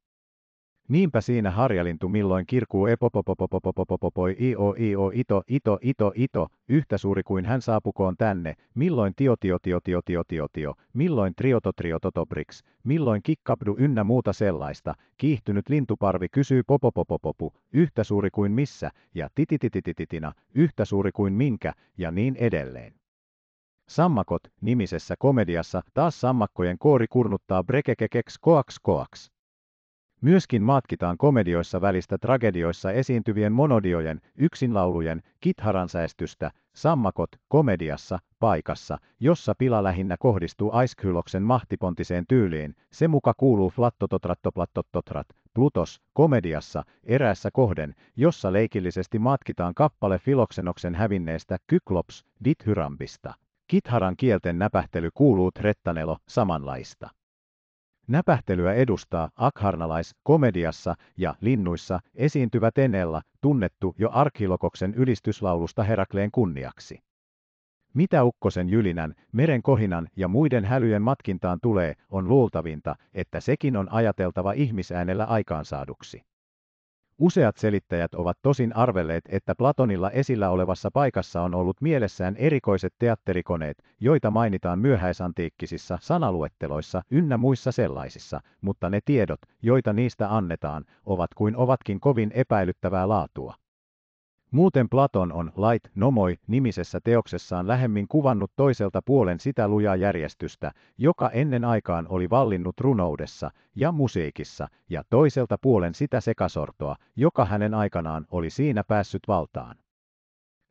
Niinpä siinä harjalintu milloin kirkuu epopopopopopopopopoi io io ito ito ito ito, yhtä suuri kuin hän saapukoon tänne, milloin tio tio tio tio tio tio tio, milloin triototriototobriks, milloin kikkabdu ynnä muuta sellaista, kiihtynyt lintuparvi kysyy popopopopopu, yhtä suuri kuin missä, ja titititititina, yhtä suuri kuin minkä, ja niin edelleen. Sammakot, nimisessä komediassa, taas sammakkojen koori kurnuttaa brekekekeks koaks koaks. Myöskin matkitaan komedioissa välistä tragedioissa esiintyvien monodiojen, yksinlaulujen, kitharansäestystä, sammakot, komediassa, paikassa, jossa pila lähinnä kohdistuu Aiskyloksen mahtipontiseen tyyliin, se muka kuuluu flattototrattoplattototrat, Plutos, komediassa, eräässä kohden, jossa leikillisesti matkitaan kappale Filoksenoksen hävinneestä Kyklops, Dithyrambista. Kitharan kielten näpähtely kuuluu trettanelo samanlaista. Näpähtelyä edustaa akharnalais-komediassa ja linnuissa esiintyvä Tenella, tunnettu jo Arkilokoksen ylistyslaulusta Herakleen kunniaksi. Mitä ukkosen jylinän, meren kohinan ja muiden hälyjen matkintaan tulee, on luultavinta, että sekin on ajateltava ihmisäänellä aikaansaaduksi. Useat selittäjät ovat tosin arvelleet, että Platonilla esillä olevassa paikassa on ollut mielessään erikoiset teatterikoneet, joita mainitaan myöhäisantiikkisissa sanaluetteloissa ynnä muissa sellaisissa, mutta ne tiedot, joita niistä annetaan, ovat kuin ovatkin kovin epäilyttävää laatua. Muuten Platon on Light Nomoi nimisessä teoksessaan lähemmin kuvannut toiselta puolen sitä lujaa järjestystä, joka ennen aikaan oli vallinnut runoudessa ja musiikissa, ja toiselta puolen sitä sekasortoa, joka hänen aikanaan oli siinä päässyt valtaan.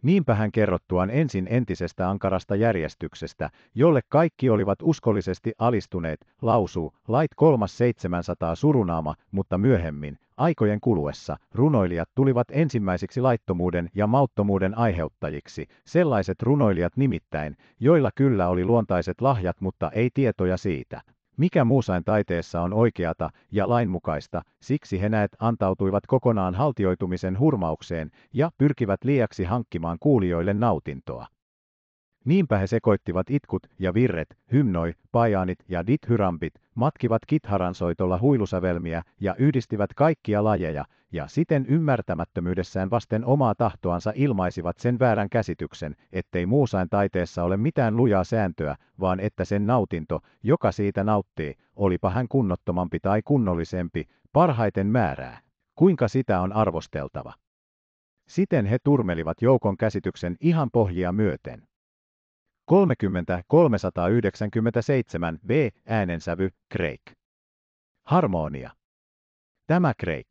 Niinpä hän kerrottuaan ensin entisestä ankarasta järjestyksestä, jolle kaikki olivat uskollisesti alistuneet, lausuu, lait 3700 surunaama, mutta myöhemmin, aikojen kuluessa, runoilijat tulivat ensimmäisiksi laittomuuden ja mauttomuuden aiheuttajiksi, sellaiset runoilijat nimittäin, joilla kyllä oli luontaiset lahjat, mutta ei tietoja siitä. Mikä muusain taiteessa on oikeata ja lainmukaista, siksi he näet antautuivat kokonaan haltioitumisen hurmaukseen ja pyrkivät liiaksi hankkimaan kuulijoille nautintoa. Niinpä he sekoittivat itkut ja virret, hymnoi, pajaanit ja dithyrambit, matkivat kitharansoitolla huilusävelmiä ja yhdistivät kaikkia lajeja, ja siten ymmärtämättömyydessään vasten omaa tahtoansa ilmaisivat sen väärän käsityksen, ettei muusain taiteessa ole mitään lujaa sääntöä, vaan että sen nautinto, joka siitä nauttii, olipa hän kunnottomampi tai kunnollisempi, parhaiten määrää. Kuinka sitä on arvosteltava? Siten he turmelivat joukon käsityksen ihan pohjia myöten. 30.397 B äänensävy Craig. Harmonia. Tämä Craig.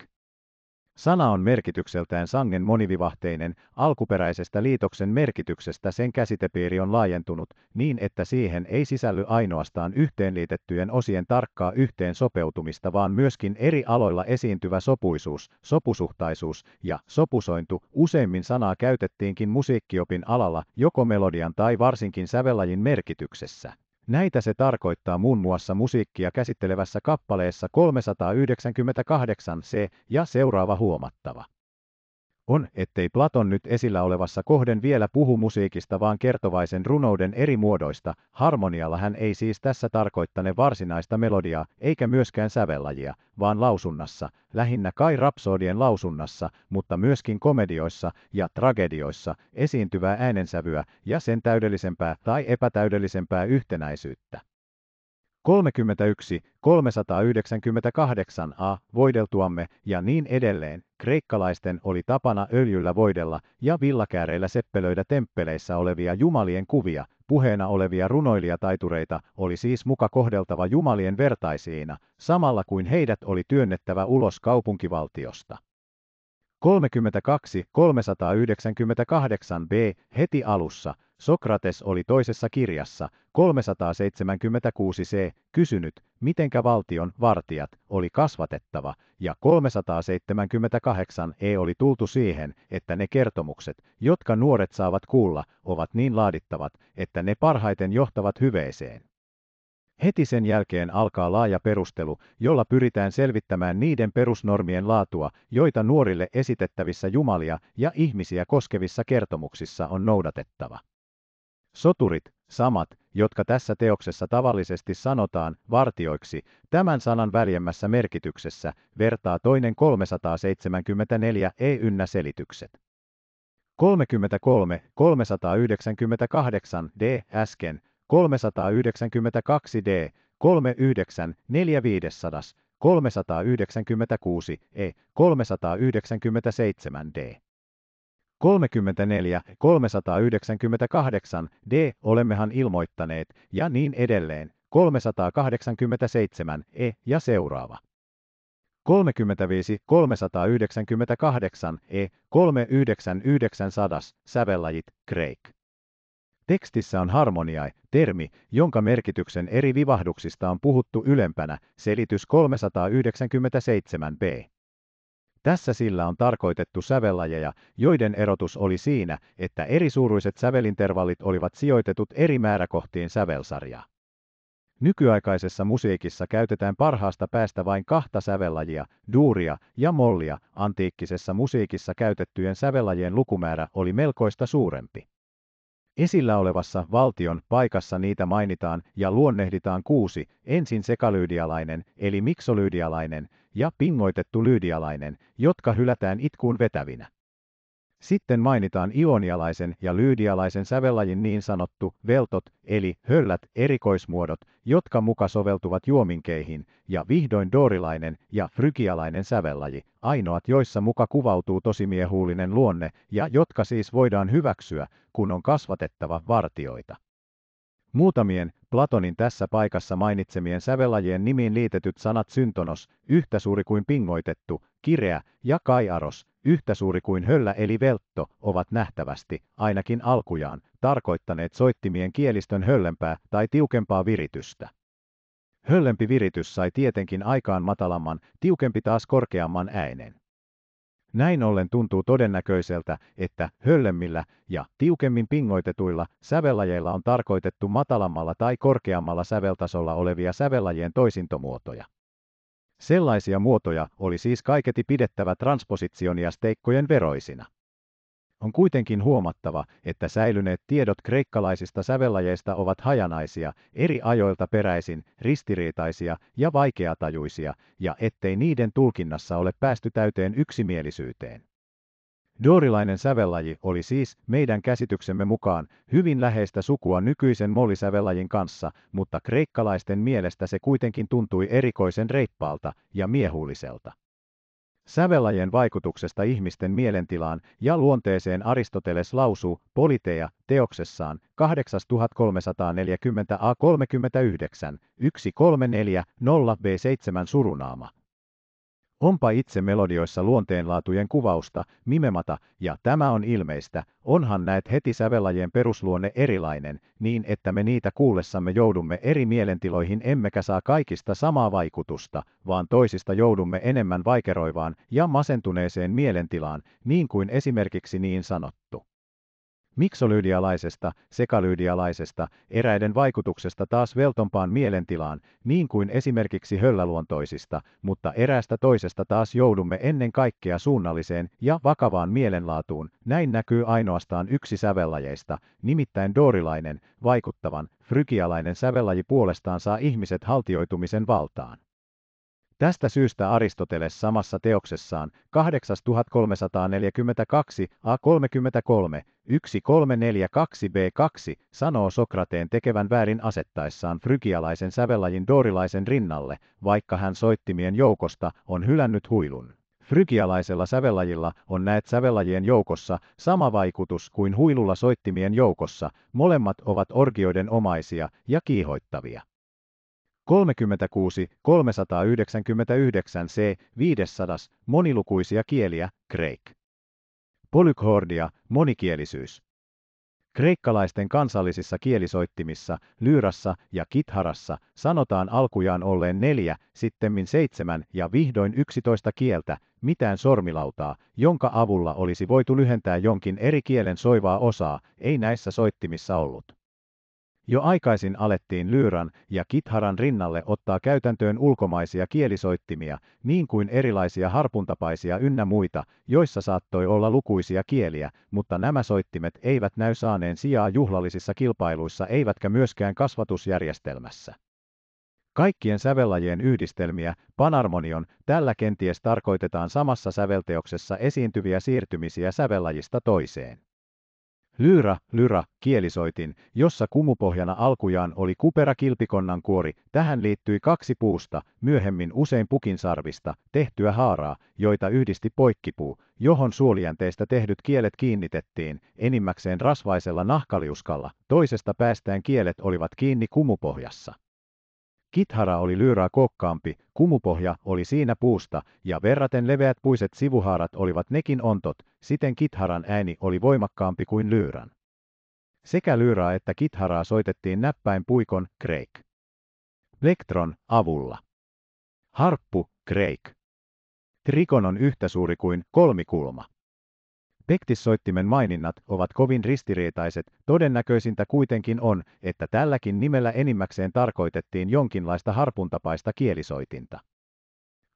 Sana on merkitykseltään sangen monivivahteinen, alkuperäisestä liitoksen merkityksestä sen käsitepiiri on laajentunut niin, että siihen ei sisälly ainoastaan yhteenliitettyjen osien tarkkaa yhteen sopeutumista, vaan myöskin eri aloilla esiintyvä sopuisuus, sopusuhtaisuus ja sopusointu. Useimmin sanaa käytettiinkin musiikkiopin alalla joko melodian tai varsinkin sävellajin merkityksessä. Näitä se tarkoittaa muun muassa musiikkia käsittelevässä kappaleessa 398 c ja seuraava huomattava on, ettei Platon nyt esillä olevassa kohden vielä puhu musiikista vaan kertovaisen runouden eri muodoista, harmonialla hän ei siis tässä tarkoittane varsinaista melodiaa, eikä myöskään sävellajia, vaan lausunnassa, lähinnä kai rapsodien lausunnassa, mutta myöskin komedioissa ja tragedioissa, esiintyvää äänensävyä ja sen täydellisempää tai epätäydellisempää yhtenäisyyttä. 31, 398 a voideltuamme ja niin edelleen, kreikkalaisten oli tapana öljyllä voidella ja villakääreillä seppelöidä temppeleissä olevia jumalien kuvia, puheena olevia runoilijataitureita oli siis muka kohdeltava jumalien vertaisiina, samalla kuin heidät oli työnnettävä ulos kaupunkivaltiosta. 32, 398 b. Heti alussa, Sokrates oli toisessa kirjassa, 376 c. kysynyt, mitenkä valtion vartijat oli kasvatettava, ja 378 e. oli tultu siihen, että ne kertomukset, jotka nuoret saavat kuulla, ovat niin laadittavat, että ne parhaiten johtavat hyveeseen. Heti sen jälkeen alkaa laaja perustelu, jolla pyritään selvittämään niiden perusnormien laatua, joita nuorille esitettävissä jumalia ja ihmisiä koskevissa kertomuksissa on noudatettava. Soturit, samat, jotka tässä teoksessa tavallisesti sanotaan vartioiksi, tämän sanan väljemmässä merkityksessä vertaa toinen 374 e-ynnä selitykset. 33, 398 d äsken 392D, 394 396 E, 397 D. 34, 398 D olemmehan ilmoittaneet, ja niin edelleen, 387 E ja seuraava. 35, 398 E, 39 900, sävellajit, Craig. Tekstissä on harmoniai, termi, jonka merkityksen eri vivahduksista on puhuttu ylempänä, selitys 397b. Tässä sillä on tarkoitettu sävellajeja, joiden erotus oli siinä, että erisuuruiset sävelintervallit olivat sijoitetut eri määräkohtiin sävelsarjaa. Nykyaikaisessa musiikissa käytetään parhaasta päästä vain kahta sävellajia, duuria ja mollia, antiikkisessa musiikissa käytettyjen sävellajien lukumäärä oli melkoista suurempi. Esillä olevassa valtion paikassa niitä mainitaan ja luonnehditaan kuusi, ensin sekalyydialainen eli miksolyydialainen ja pingoitettu lyydialainen, jotka hylätään itkuun vetävinä. Sitten mainitaan ionialaisen ja lyydialaisen sävellajin niin sanottu veltot eli höllät erikoismuodot, jotka muka soveltuvat juominkeihin, ja vihdoin doorilainen ja frykialainen sävellaji, ainoat joissa muka kuvautuu tosimiehuulinen luonne ja jotka siis voidaan hyväksyä, kun on kasvatettava vartioita. Muutamien Platonin tässä paikassa mainitsemien sävellajien nimiin liitetyt sanat syntonos, yhtä suuri kuin pingoitettu, kireä ja kaiaros, yhtä suuri kuin höllä eli veltto, ovat nähtävästi, ainakin alkujaan, tarkoittaneet soittimien kielistön höllempää tai tiukempaa viritystä. Höllempi viritys sai tietenkin aikaan matalamman, tiukempi taas korkeamman äänen. Näin ollen tuntuu todennäköiseltä, että höllemmillä ja tiukemmin pingoitetuilla sävellajeilla on tarkoitettu matalammalla tai korkeammalla säveltasolla olevia sävellajien toisintomuotoja. Sellaisia muotoja oli siis kaiketi pidettävä steikkojen veroisina. On kuitenkin huomattava, että säilyneet tiedot kreikkalaisista sävellajeista ovat hajanaisia, eri ajoilta peräisin, ristiriitaisia ja vaikeatajuisia, ja ettei niiden tulkinnassa ole päästy täyteen yksimielisyyteen. Doorilainen sävellaji oli siis, meidän käsityksemme mukaan, hyvin läheistä sukua nykyisen molisävellajin kanssa, mutta kreikkalaisten mielestä se kuitenkin tuntui erikoisen reippaalta ja miehuulliselta. Sävellajien vaikutuksesta ihmisten mielentilaan ja luonteeseen Aristoteles lausuu Politeja teoksessaan 8340 A39 1340 B7 surunaama. Onpa itse melodioissa luonteenlaatujen kuvausta, mimemata, ja tämä on ilmeistä, onhan näet heti sävelajien perusluonne erilainen, niin että me niitä kuullessamme joudumme eri mielentiloihin emmekä saa kaikista samaa vaikutusta, vaan toisista joudumme enemmän vaikeroivaan ja masentuneeseen mielentilaan, niin kuin esimerkiksi niin sanottu miksolyydialaisesta, sekalyydialaisesta, eräiden vaikutuksesta taas veltompaan mielentilaan, niin kuin esimerkiksi hölläluontoisista, mutta eräästä toisesta taas joudumme ennen kaikkea suunnalliseen ja vakavaan mielenlaatuun, näin näkyy ainoastaan yksi sävellajeista, nimittäin doorilainen, vaikuttavan, frykialainen sävellaji puolestaan saa ihmiset haltioitumisen valtaan. Tästä syystä Aristoteles samassa teoksessaan 8342 A33 1342b2 sanoo Sokrateen tekevän väärin asettaessaan frygialaisen sävellajin doorilaisen rinnalle, vaikka hän soittimien joukosta on hylännyt huilun. Frygialaisella sävellajilla on näet sävellajien joukossa sama vaikutus kuin huilulla soittimien joukossa, molemmat ovat orgioiden omaisia ja kiihoittavia. 36, 399 c, 500, monilukuisia kieliä, kreik. Polykhordia, monikielisyys. Kreikkalaisten kansallisissa kielisoittimissa, lyyrassa ja kitharassa sanotaan alkujaan olleen neljä, sittemmin seitsemän ja vihdoin yksitoista kieltä, mitään sormilautaa, jonka avulla olisi voitu lyhentää jonkin eri kielen soivaa osaa, ei näissä soittimissa ollut. Jo aikaisin alettiin lyyran ja kitharan rinnalle ottaa käytäntöön ulkomaisia kielisoittimia, niin kuin erilaisia harpuntapaisia ynnä muita, joissa saattoi olla lukuisia kieliä, mutta nämä soittimet eivät näy saaneen sijaa juhlallisissa kilpailuissa eivätkä myöskään kasvatusjärjestelmässä. Kaikkien sävellajien yhdistelmiä, panarmonion, tällä kenties tarkoitetaan samassa sävelteoksessa esiintyviä siirtymisiä sävellajista toiseen lyra, lyra, kielisoitin, jossa kumupohjana alkujaan oli kupera kilpikonnan kuori, tähän liittyi kaksi puusta, myöhemmin usein pukinsarvista, tehtyä haaraa, joita yhdisti poikkipuu, johon suolijänteistä tehdyt kielet kiinnitettiin, enimmäkseen rasvaisella nahkaliuskalla, toisesta päästään kielet olivat kiinni kumupohjassa. Kithara oli lyyraa kookkaampi, kumupohja oli siinä puusta, ja verraten leveät puiset sivuhaarat olivat nekin ontot, siten kitharan ääni oli voimakkaampi kuin lyyran. Sekä lyyraa että kitharaa soitettiin näppäin puikon, kreik. Plektron, avulla. Harppu, kreik. Trikon on yhtä suuri kuin kolmikulma. Pektissoittimen maininnat ovat kovin ristiriitaiset, todennäköisintä kuitenkin on, että tälläkin nimellä enimmäkseen tarkoitettiin jonkinlaista harpuntapaista kielisoitinta.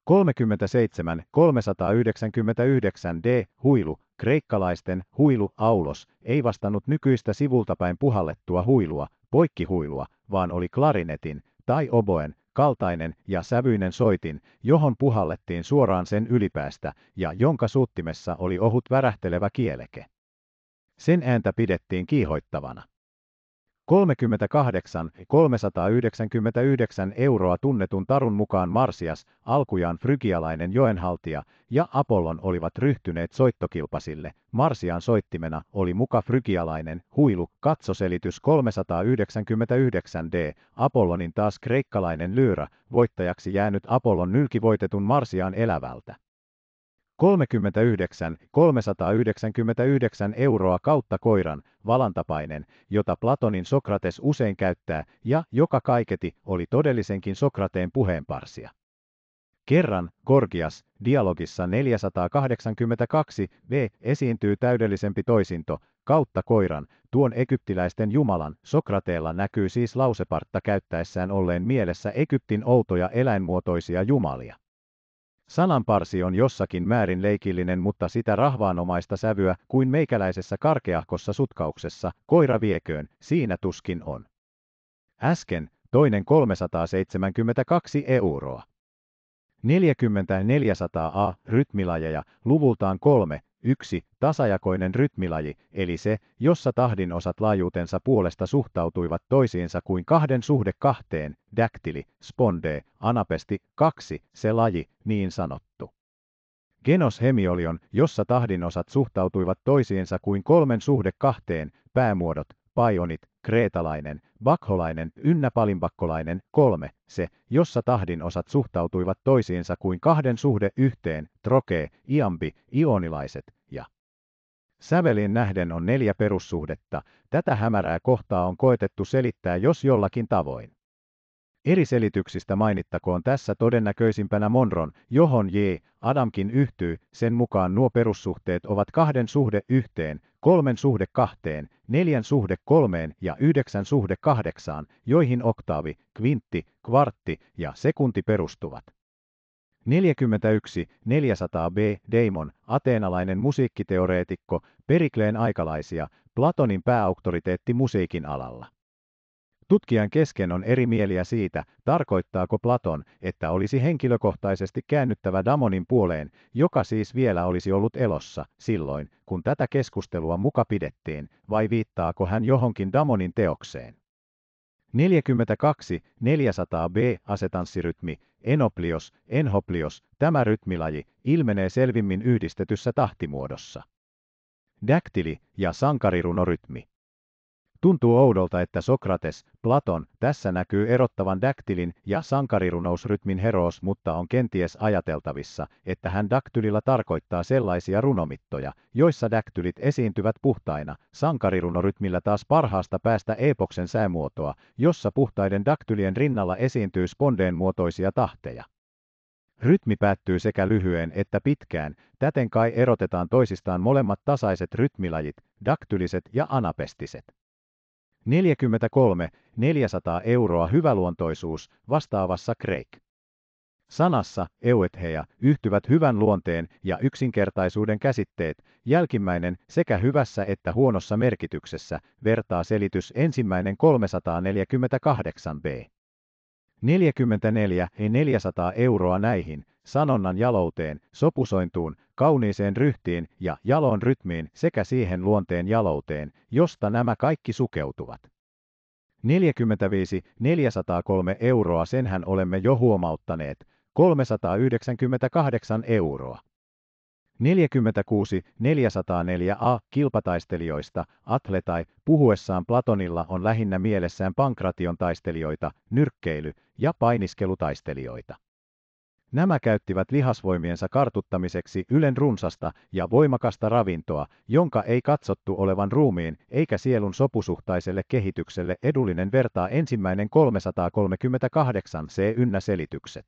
37 399 d huilu, kreikkalaisten huilu aulos, ei vastannut nykyistä sivultapäin puhallettua huilua, poikkihuilua, vaan oli klarinetin tai oboen kaltainen ja sävyinen soitin, johon puhallettiin suoraan sen ylipäästä ja jonka suuttimessa oli ohut värähtelevä kieleke. Sen ääntä pidettiin kiihoittavana. 38 399 euroa tunnetun tarun mukaan Marsias, alkujaan frygialainen joenhaltija, ja Apollon olivat ryhtyneet soittokilpasille. Marsian soittimena oli muka frygialainen huilu, katsoselitys 399 d, Apollonin taas kreikkalainen lyyrä, voittajaksi jäänyt Apollon nylkivoitetun Marsiaan elävältä. 39 399 euroa kautta koiran, valantapainen, jota Platonin Sokrates usein käyttää ja joka kaiketi oli todellisenkin Sokrateen puheenparsia. Kerran Gorgias dialogissa 482 v esiintyy täydellisempi toisinto, kautta koiran, tuon egyptiläisten jumalan, Sokrateella näkyy siis lausepartta käyttäessään olleen mielessä Egyptin outoja eläinmuotoisia jumalia. Sananparsi on jossakin määrin leikillinen, mutta sitä rahvaanomaista sävyä kuin meikäläisessä karkeahkossa sutkauksessa, koira vieköön, siinä tuskin on. Äsken, toinen 372 euroa. 40 400 a rytmilajeja, luvultaan kolme, Yksi tasajakoinen rytmilaji, eli se, jossa tahdinosat laajuutensa puolesta suhtautuivat toisiinsa kuin kahden suhde kahteen, daktili, spondee, anapesti, kaksi, se laji, niin sanottu. hemiolion, jossa tahdinosat suhtautuivat toisiinsa kuin kolmen suhde kahteen, päämuodot, Pajonit, kreetalainen, bakholainen ynnä palinbakkolainen, kolme, se, jossa tahdin osat suhtautuivat toisiinsa kuin kahden suhde yhteen, trokee, iambi, ionilaiset ja Sävelin nähden on neljä perussuhdetta, tätä hämärää kohtaa on koetettu selittää jos jollakin tavoin. Eri selityksistä mainittakoon tässä todennäköisimpänä Monron, johon J. Adamkin yhtyy, sen mukaan nuo perussuhteet ovat kahden suhde yhteen, kolmen suhde kahteen, neljän suhde kolmeen ja yhdeksän suhde kahdeksaan, joihin oktaavi, kvintti, kvartti ja sekunti perustuvat. 41 400 B. Damon, ateenalainen musiikkiteoreetikko, Perikleen aikalaisia, Platonin pääauktoriteetti musiikin alalla. Tutkijan kesken on eri mieliä siitä, tarkoittaako Platon, että olisi henkilökohtaisesti käännyttävä Damonin puoleen, joka siis vielä olisi ollut elossa, silloin, kun tätä keskustelua muka pidettiin, vai viittaako hän johonkin Damonin teokseen. 42, 400 B asetanssirytmi, enoplios, enhoplios, tämä rytmilaji, ilmenee selvimmin yhdistetyssä tahtimuodossa. Daktili ja sankarirunorytmi. Tuntuu oudolta, että Sokrates, Platon, tässä näkyy erottavan daktilin ja sankarirunousrytmin heroos, mutta on kenties ajateltavissa, että hän daktylilla tarkoittaa sellaisia runomittoja, joissa daktylit esiintyvät puhtaina, sankarirunorytmillä taas parhaasta päästä epoksen säämuotoa, jossa puhtaiden daktylien rinnalla esiintyy spondeen muotoisia tahteja. Rytmi päättyy sekä lyhyen että pitkään, täten kai erotetaan toisistaan molemmat tasaiset rytmilajit, daktyliset ja anapestiset. 43, 400 euroa hyväluontoisuus vastaavassa kreik. Sanassa euetheja yhtyvät hyvän luonteen ja yksinkertaisuuden käsitteet, jälkimmäinen sekä hyvässä että huonossa merkityksessä, vertaa selitys ensimmäinen 348 b. 44 ei 400 euroa näihin, sanonnan jalouteen, sopusointuun, kauniiseen ryhtiin ja jalon rytmiin sekä siihen luonteen jalouteen, josta nämä kaikki sukeutuvat. 45 403 euroa senhän olemme jo huomauttaneet, 398 euroa. 46 404 a kilpataistelijoista atletai puhuessaan Platonilla on lähinnä mielessään pankration taistelijoita, nyrkkeily- ja painiskelutaistelijoita. Nämä käyttivät lihasvoimiensa kartuttamiseksi Ylen runsasta ja voimakasta ravintoa, jonka ei katsottu olevan ruumiin eikä sielun sopusuhtaiselle kehitykselle edullinen vertaa ensimmäinen 338 C ynnä selitykset.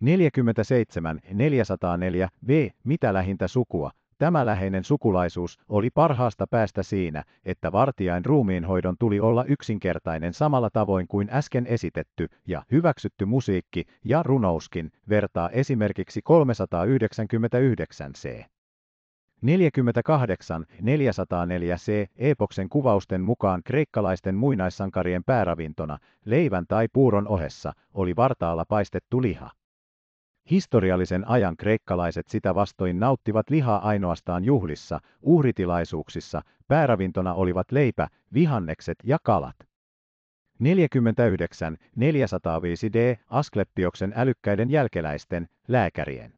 47 404 V. Mitä lähintä sukua, Tämä läheinen sukulaisuus oli parhaasta päästä siinä, että vartijain ruumiinhoidon tuli olla yksinkertainen samalla tavoin kuin äsken esitetty ja hyväksytty musiikki ja runouskin vertaa esimerkiksi 399 c. 48, 404 c. Epoksen kuvausten mukaan kreikkalaisten muinaissankarien pääravintona, leivän tai puuron ohessa, oli vartaalla paistettu liha. Historiallisen ajan kreikkalaiset sitä vastoin nauttivat lihaa ainoastaan juhlissa, uhritilaisuuksissa, pääravintona olivat leipä, vihannekset ja kalat. 49. 405 d. Asklepioksen älykkäiden jälkeläisten, lääkärien.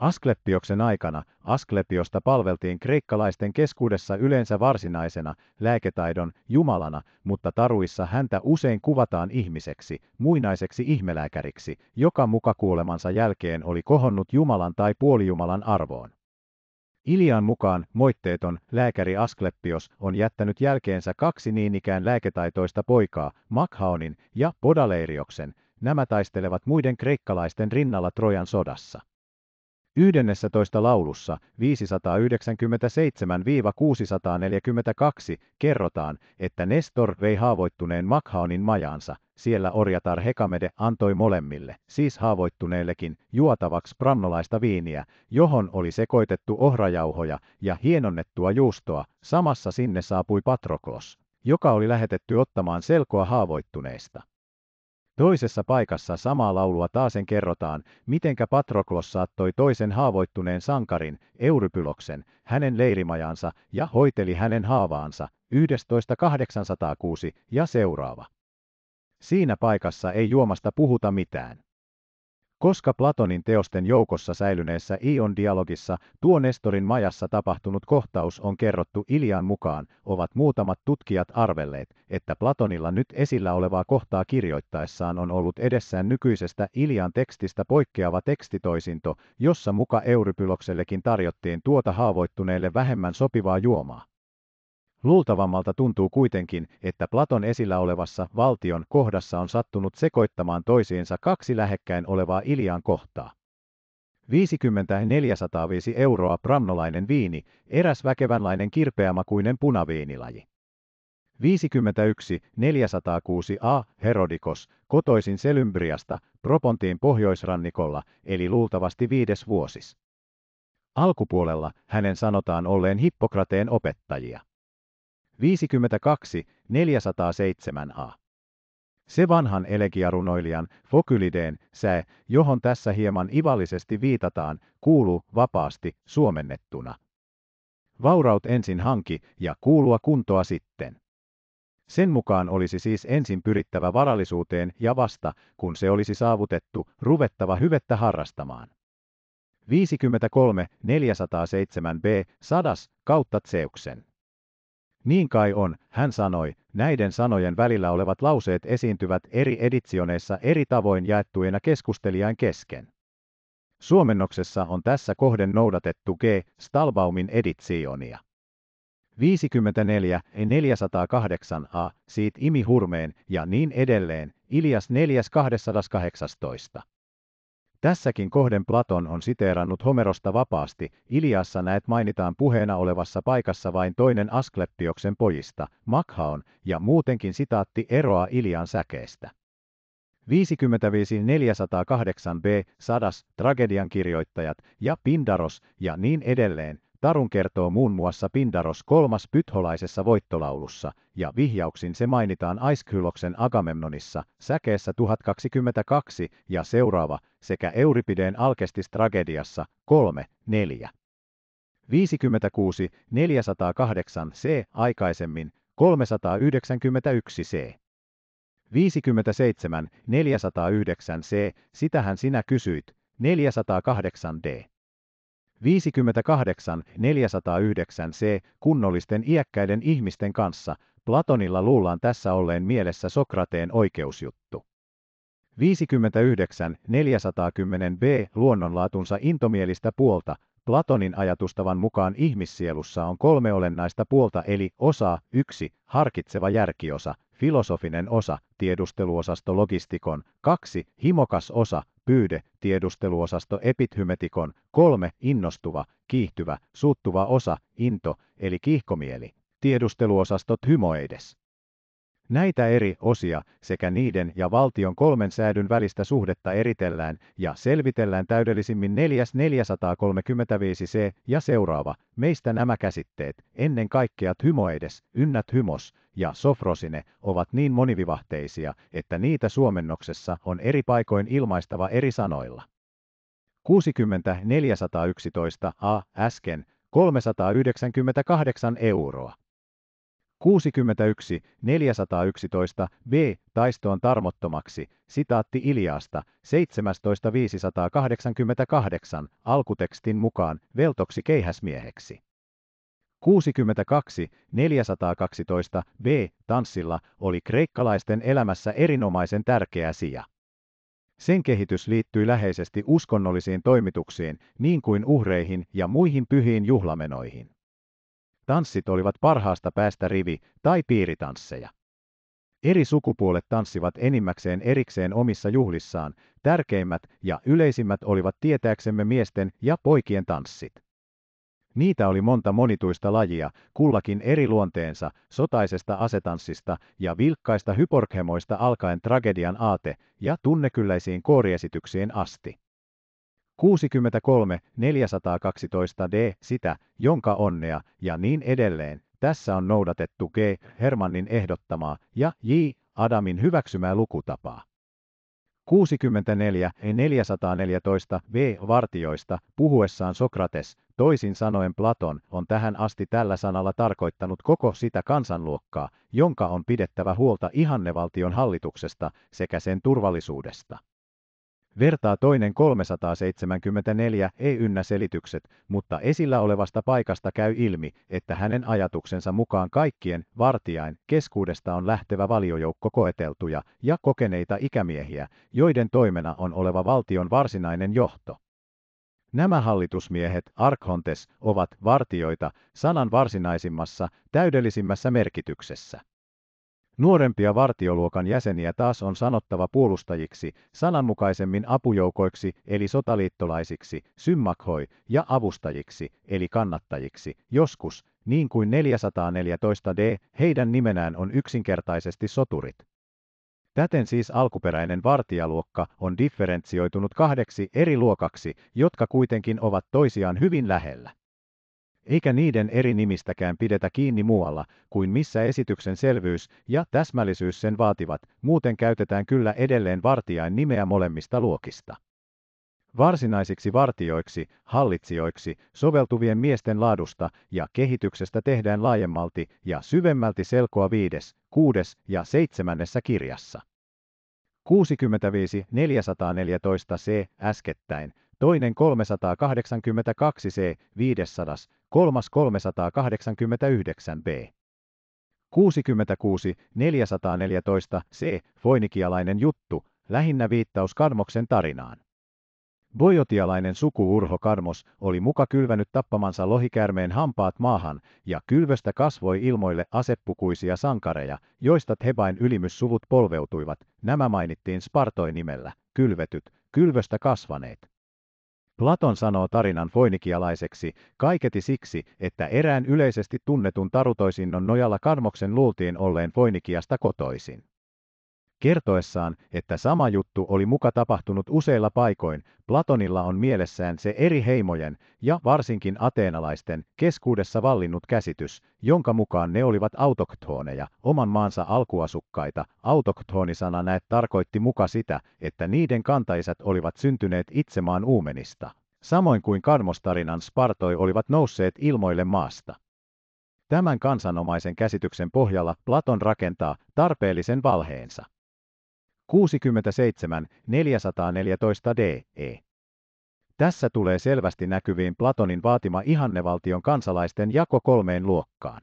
Asklepioksen aikana Asklepiosta palveltiin kreikkalaisten keskuudessa yleensä varsinaisena lääketaidon jumalana, mutta taruissa häntä usein kuvataan ihmiseksi, muinaiseksi ihmelääkäriksi, joka muka kuolemansa jälkeen oli kohonnut Jumalan tai puolijumalan arvoon. Ilian mukaan moitteeton lääkäri Asklepios on jättänyt jälkeensä kaksi niin ikään lääketaitoista poikaa, Makhaonin ja Podaleirioksen. Nämä taistelevat muiden kreikkalaisten rinnalla Trojan sodassa. 11. laulussa 597-642 kerrotaan, että Nestor vei haavoittuneen Makhaonin majaansa, siellä orjatar Hekamede antoi molemmille, siis haavoittuneellekin, juotavaksi prannolaista viiniä, johon oli sekoitettu ohrajauhoja ja hienonnettua juustoa, samassa sinne saapui Patroklos, joka oli lähetetty ottamaan selkoa haavoittuneista. Toisessa paikassa samaa laulua taasen kerrotaan, mitenkä Patroklos saattoi toisen haavoittuneen sankarin, Eurypyloksen, hänen leirimajansa ja hoiteli hänen haavaansa, 11.806 ja seuraava. Siinä paikassa ei juomasta puhuta mitään. Koska Platonin teosten joukossa säilyneessä Ion dialogissa tuo Nestorin majassa tapahtunut kohtaus on kerrottu Ilian mukaan, ovat muutamat tutkijat arvelleet, että Platonilla nyt esillä olevaa kohtaa kirjoittaessaan on ollut edessään nykyisestä Ilian tekstistä poikkeava tekstitoisinto, jossa muka Eurypyloksellekin tarjottiin tuota haavoittuneelle vähemmän sopivaa juomaa. Luultavammalta tuntuu kuitenkin, että Platon esillä olevassa valtion kohdassa on sattunut sekoittamaan toisiinsa kaksi lähekkäin olevaa Ilian kohtaa. 5405 euroa pramnolainen viini, eräs väkevänlainen kirpeämakuinen punaviinilaji. 51 406 a Herodikos, kotoisin Selymbriasta, Propontiin pohjoisrannikolla, eli luultavasti viides vuosis. Alkupuolella hänen sanotaan olleen Hippokrateen opettajia. 52, 407a. Se vanhan elegiarunoilijan Fokylideen sä, johon tässä hieman ivallisesti viitataan, kuuluu vapaasti suomennettuna. Vauraut ensin hanki ja kuulua kuntoa sitten. Sen mukaan olisi siis ensin pyrittävä varallisuuteen ja vasta, kun se olisi saavutettu, ruvettava hyvettä harrastamaan. 53 407b sadas kautta Zeuksen. Niin kai on, hän sanoi, näiden sanojen välillä olevat lauseet esiintyvät eri editsioneissa eri tavoin jaettuina keskustelijain kesken. Suomennoksessa on tässä kohden noudatettu G. Stalbaumin editsionia. 54 e 408 a, siitä Imi Hurmeen ja niin edelleen, Ilias 4.218. Tässäkin kohden Platon on siteerannut Homerosta vapaasti, Iliassa näet mainitaan puheena olevassa paikassa vain toinen Asklepioksen pojista, Makhaon, ja muutenkin sitaatti eroa Ilian säkeestä. 55 408 b, Sadas, tragedian kirjoittajat ja Pindaros ja niin edelleen Tarun kertoo muun muassa Pindaros kolmas pytholaisessa voittolaulussa, ja vihjauksin se mainitaan Aiskyloksen Agamemnonissa, säkeessä 1022 ja seuraava, sekä Euripideen Alkestis-tragediassa 3, 4. 56, 408 c aikaisemmin, 391 c. 57, 409 c, sitähän sinä kysyit, 408 d. 58 409 c. Kunnollisten iäkkäiden ihmisten kanssa, Platonilla luullaan tässä olleen mielessä Sokrateen oikeusjuttu. 59 410 b. Luonnonlaatunsa intomielistä puolta, Platonin ajatustavan mukaan ihmissielussa on kolme olennaista puolta eli osa, yksi, harkitseva järkiosa, filosofinen osa tiedusteluosasto logistikon, 2 himokas osa pyyde tiedusteluosasto epithymetikon, 3 innostuva, kiihtyvä, suuttuva osa into eli kiihkomieli tiedusteluosastot hymoides. Näitä eri osia sekä niiden ja valtion kolmen säädyn välistä suhdetta eritellään ja selvitellään täydellisimmin 4435 c ja seuraava, meistä nämä käsitteet, ennen kaikkea hymoedes, ynnät hymos ja sofrosine, ovat niin monivivahteisia, että niitä suomennoksessa on eri paikoin ilmaistava eri sanoilla. 60.411 a äsken 398 euroa. 61, 411 v. Taistoon tarmottomaksi, sitaatti Iliasta, 17.588, alkutekstin mukaan, veltoksi keihäsmieheksi. 62, 412 b Tanssilla oli kreikkalaisten elämässä erinomaisen tärkeä sija. Sen kehitys liittyi läheisesti uskonnollisiin toimituksiin, niin kuin uhreihin ja muihin pyhiin juhlamenoihin. Tanssit olivat parhaasta päästä rivi- tai piiritansseja. Eri sukupuolet tanssivat enimmäkseen erikseen omissa juhlissaan, tärkeimmät ja yleisimmät olivat tietääksemme miesten ja poikien tanssit. Niitä oli monta monituista lajia, kullakin eri luonteensa, sotaisesta asetanssista ja vilkkaista hyporkhemoista alkaen tragedian aate ja tunnekylläisiin kooriesityksiin asti. 63, 412 d, sitä, jonka onnea, ja niin edelleen. Tässä on noudatettu G. Hermannin ehdottamaa ja J. Adamin hyväksymää lukutapaa. 64 414 V. Vartioista puhuessaan Sokrates, toisin sanoen Platon, on tähän asti tällä sanalla tarkoittanut koko sitä kansanluokkaa, jonka on pidettävä huolta ihannevaltion hallituksesta sekä sen turvallisuudesta. Vertaa toinen 374 ei ynnä selitykset, mutta esillä olevasta paikasta käy ilmi, että hänen ajatuksensa mukaan kaikkien vartijain keskuudesta on lähtevä valiojoukko koeteltuja ja kokeneita ikämiehiä, joiden toimena on oleva valtion varsinainen johto. Nämä hallitusmiehet, arkhontes, ovat vartijoita sanan varsinaisimmassa, täydellisimmässä merkityksessä. Nuorempia vartioluokan jäseniä taas on sanottava puolustajiksi, sananmukaisemmin apujoukoiksi eli sotaliittolaisiksi, symmakhoi ja avustajiksi eli kannattajiksi, joskus, niin kuin 414d, heidän nimenään on yksinkertaisesti soturit. Täten siis alkuperäinen vartijaluokka on differentsioitunut kahdeksi eri luokaksi, jotka kuitenkin ovat toisiaan hyvin lähellä eikä niiden eri nimistäkään pidetä kiinni muualla kuin missä esityksen selvyys ja täsmällisyys sen vaativat, muuten käytetään kyllä edelleen vartijain nimeä molemmista luokista. Varsinaisiksi vartijoiksi, hallitsijoiksi, soveltuvien miesten laadusta ja kehityksestä tehdään laajemmalti ja syvemmälti selkoa viides, kuudes ja seitsemännessä kirjassa. 65.414 c äskettäin, toinen 382 C, 500, kolmas 389 B. 66, 414 C, foinikialainen juttu, lähinnä viittaus karmoksen tarinaan. Bojotialainen suku Urho Karmos oli muka kylvänyt tappamansa lohikäärmeen hampaat maahan, ja kylvöstä kasvoi ilmoille aseppukuisia sankareja, joista Thebain ylimyssuvut polveutuivat, nämä mainittiin Spartoin nimellä, kylvetyt, kylvöstä kasvaneet. Platon sanoo tarinan foinikialaiseksi kaiketi siksi, että erään yleisesti tunnetun tarutoisinnon nojalla Karmoksen luultiin olleen Foinikiasta kotoisin kertoessaan, että sama juttu oli muka tapahtunut useilla paikoin, Platonilla on mielessään se eri heimojen ja varsinkin ateenalaisten keskuudessa vallinnut käsitys, jonka mukaan ne olivat autoktooneja oman maansa alkuasukkaita. Autoktoonisana näet tarkoitti muka sitä, että niiden kantaisat olivat syntyneet itsemaan uumenista, samoin kuin Karmostarinan Spartoi olivat nousseet ilmoille maasta. Tämän kansanomaisen käsityksen pohjalla Platon rakentaa tarpeellisen valheensa. 67 414 DE. Tässä tulee selvästi näkyviin Platonin vaatima ihannevaltion kansalaisten jako kolmeen luokkaan.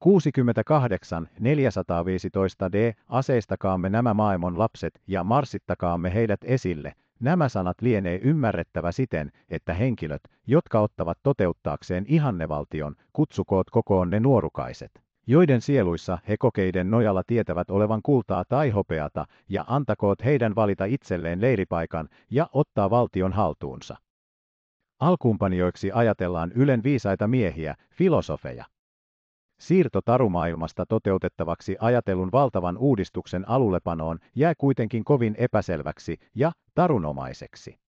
68 415 D. Aseistakaamme nämä maailman lapset ja marsittakaamme heidät esille. Nämä sanat lienee ymmärrettävä siten, että henkilöt, jotka ottavat toteuttaakseen ihannevaltion, kutsukoot kokoon ne nuorukaiset joiden sieluissa he kokeiden nojalla tietävät olevan kultaa tai hopeata, ja antakoot heidän valita itselleen leiripaikan ja ottaa valtion haltuunsa. Alkumpanioiksi ajatellaan Ylen viisaita miehiä, filosofeja. Siirto tarumaailmasta toteutettavaksi ajatelun valtavan uudistuksen alullepanoon jää kuitenkin kovin epäselväksi ja tarunomaiseksi.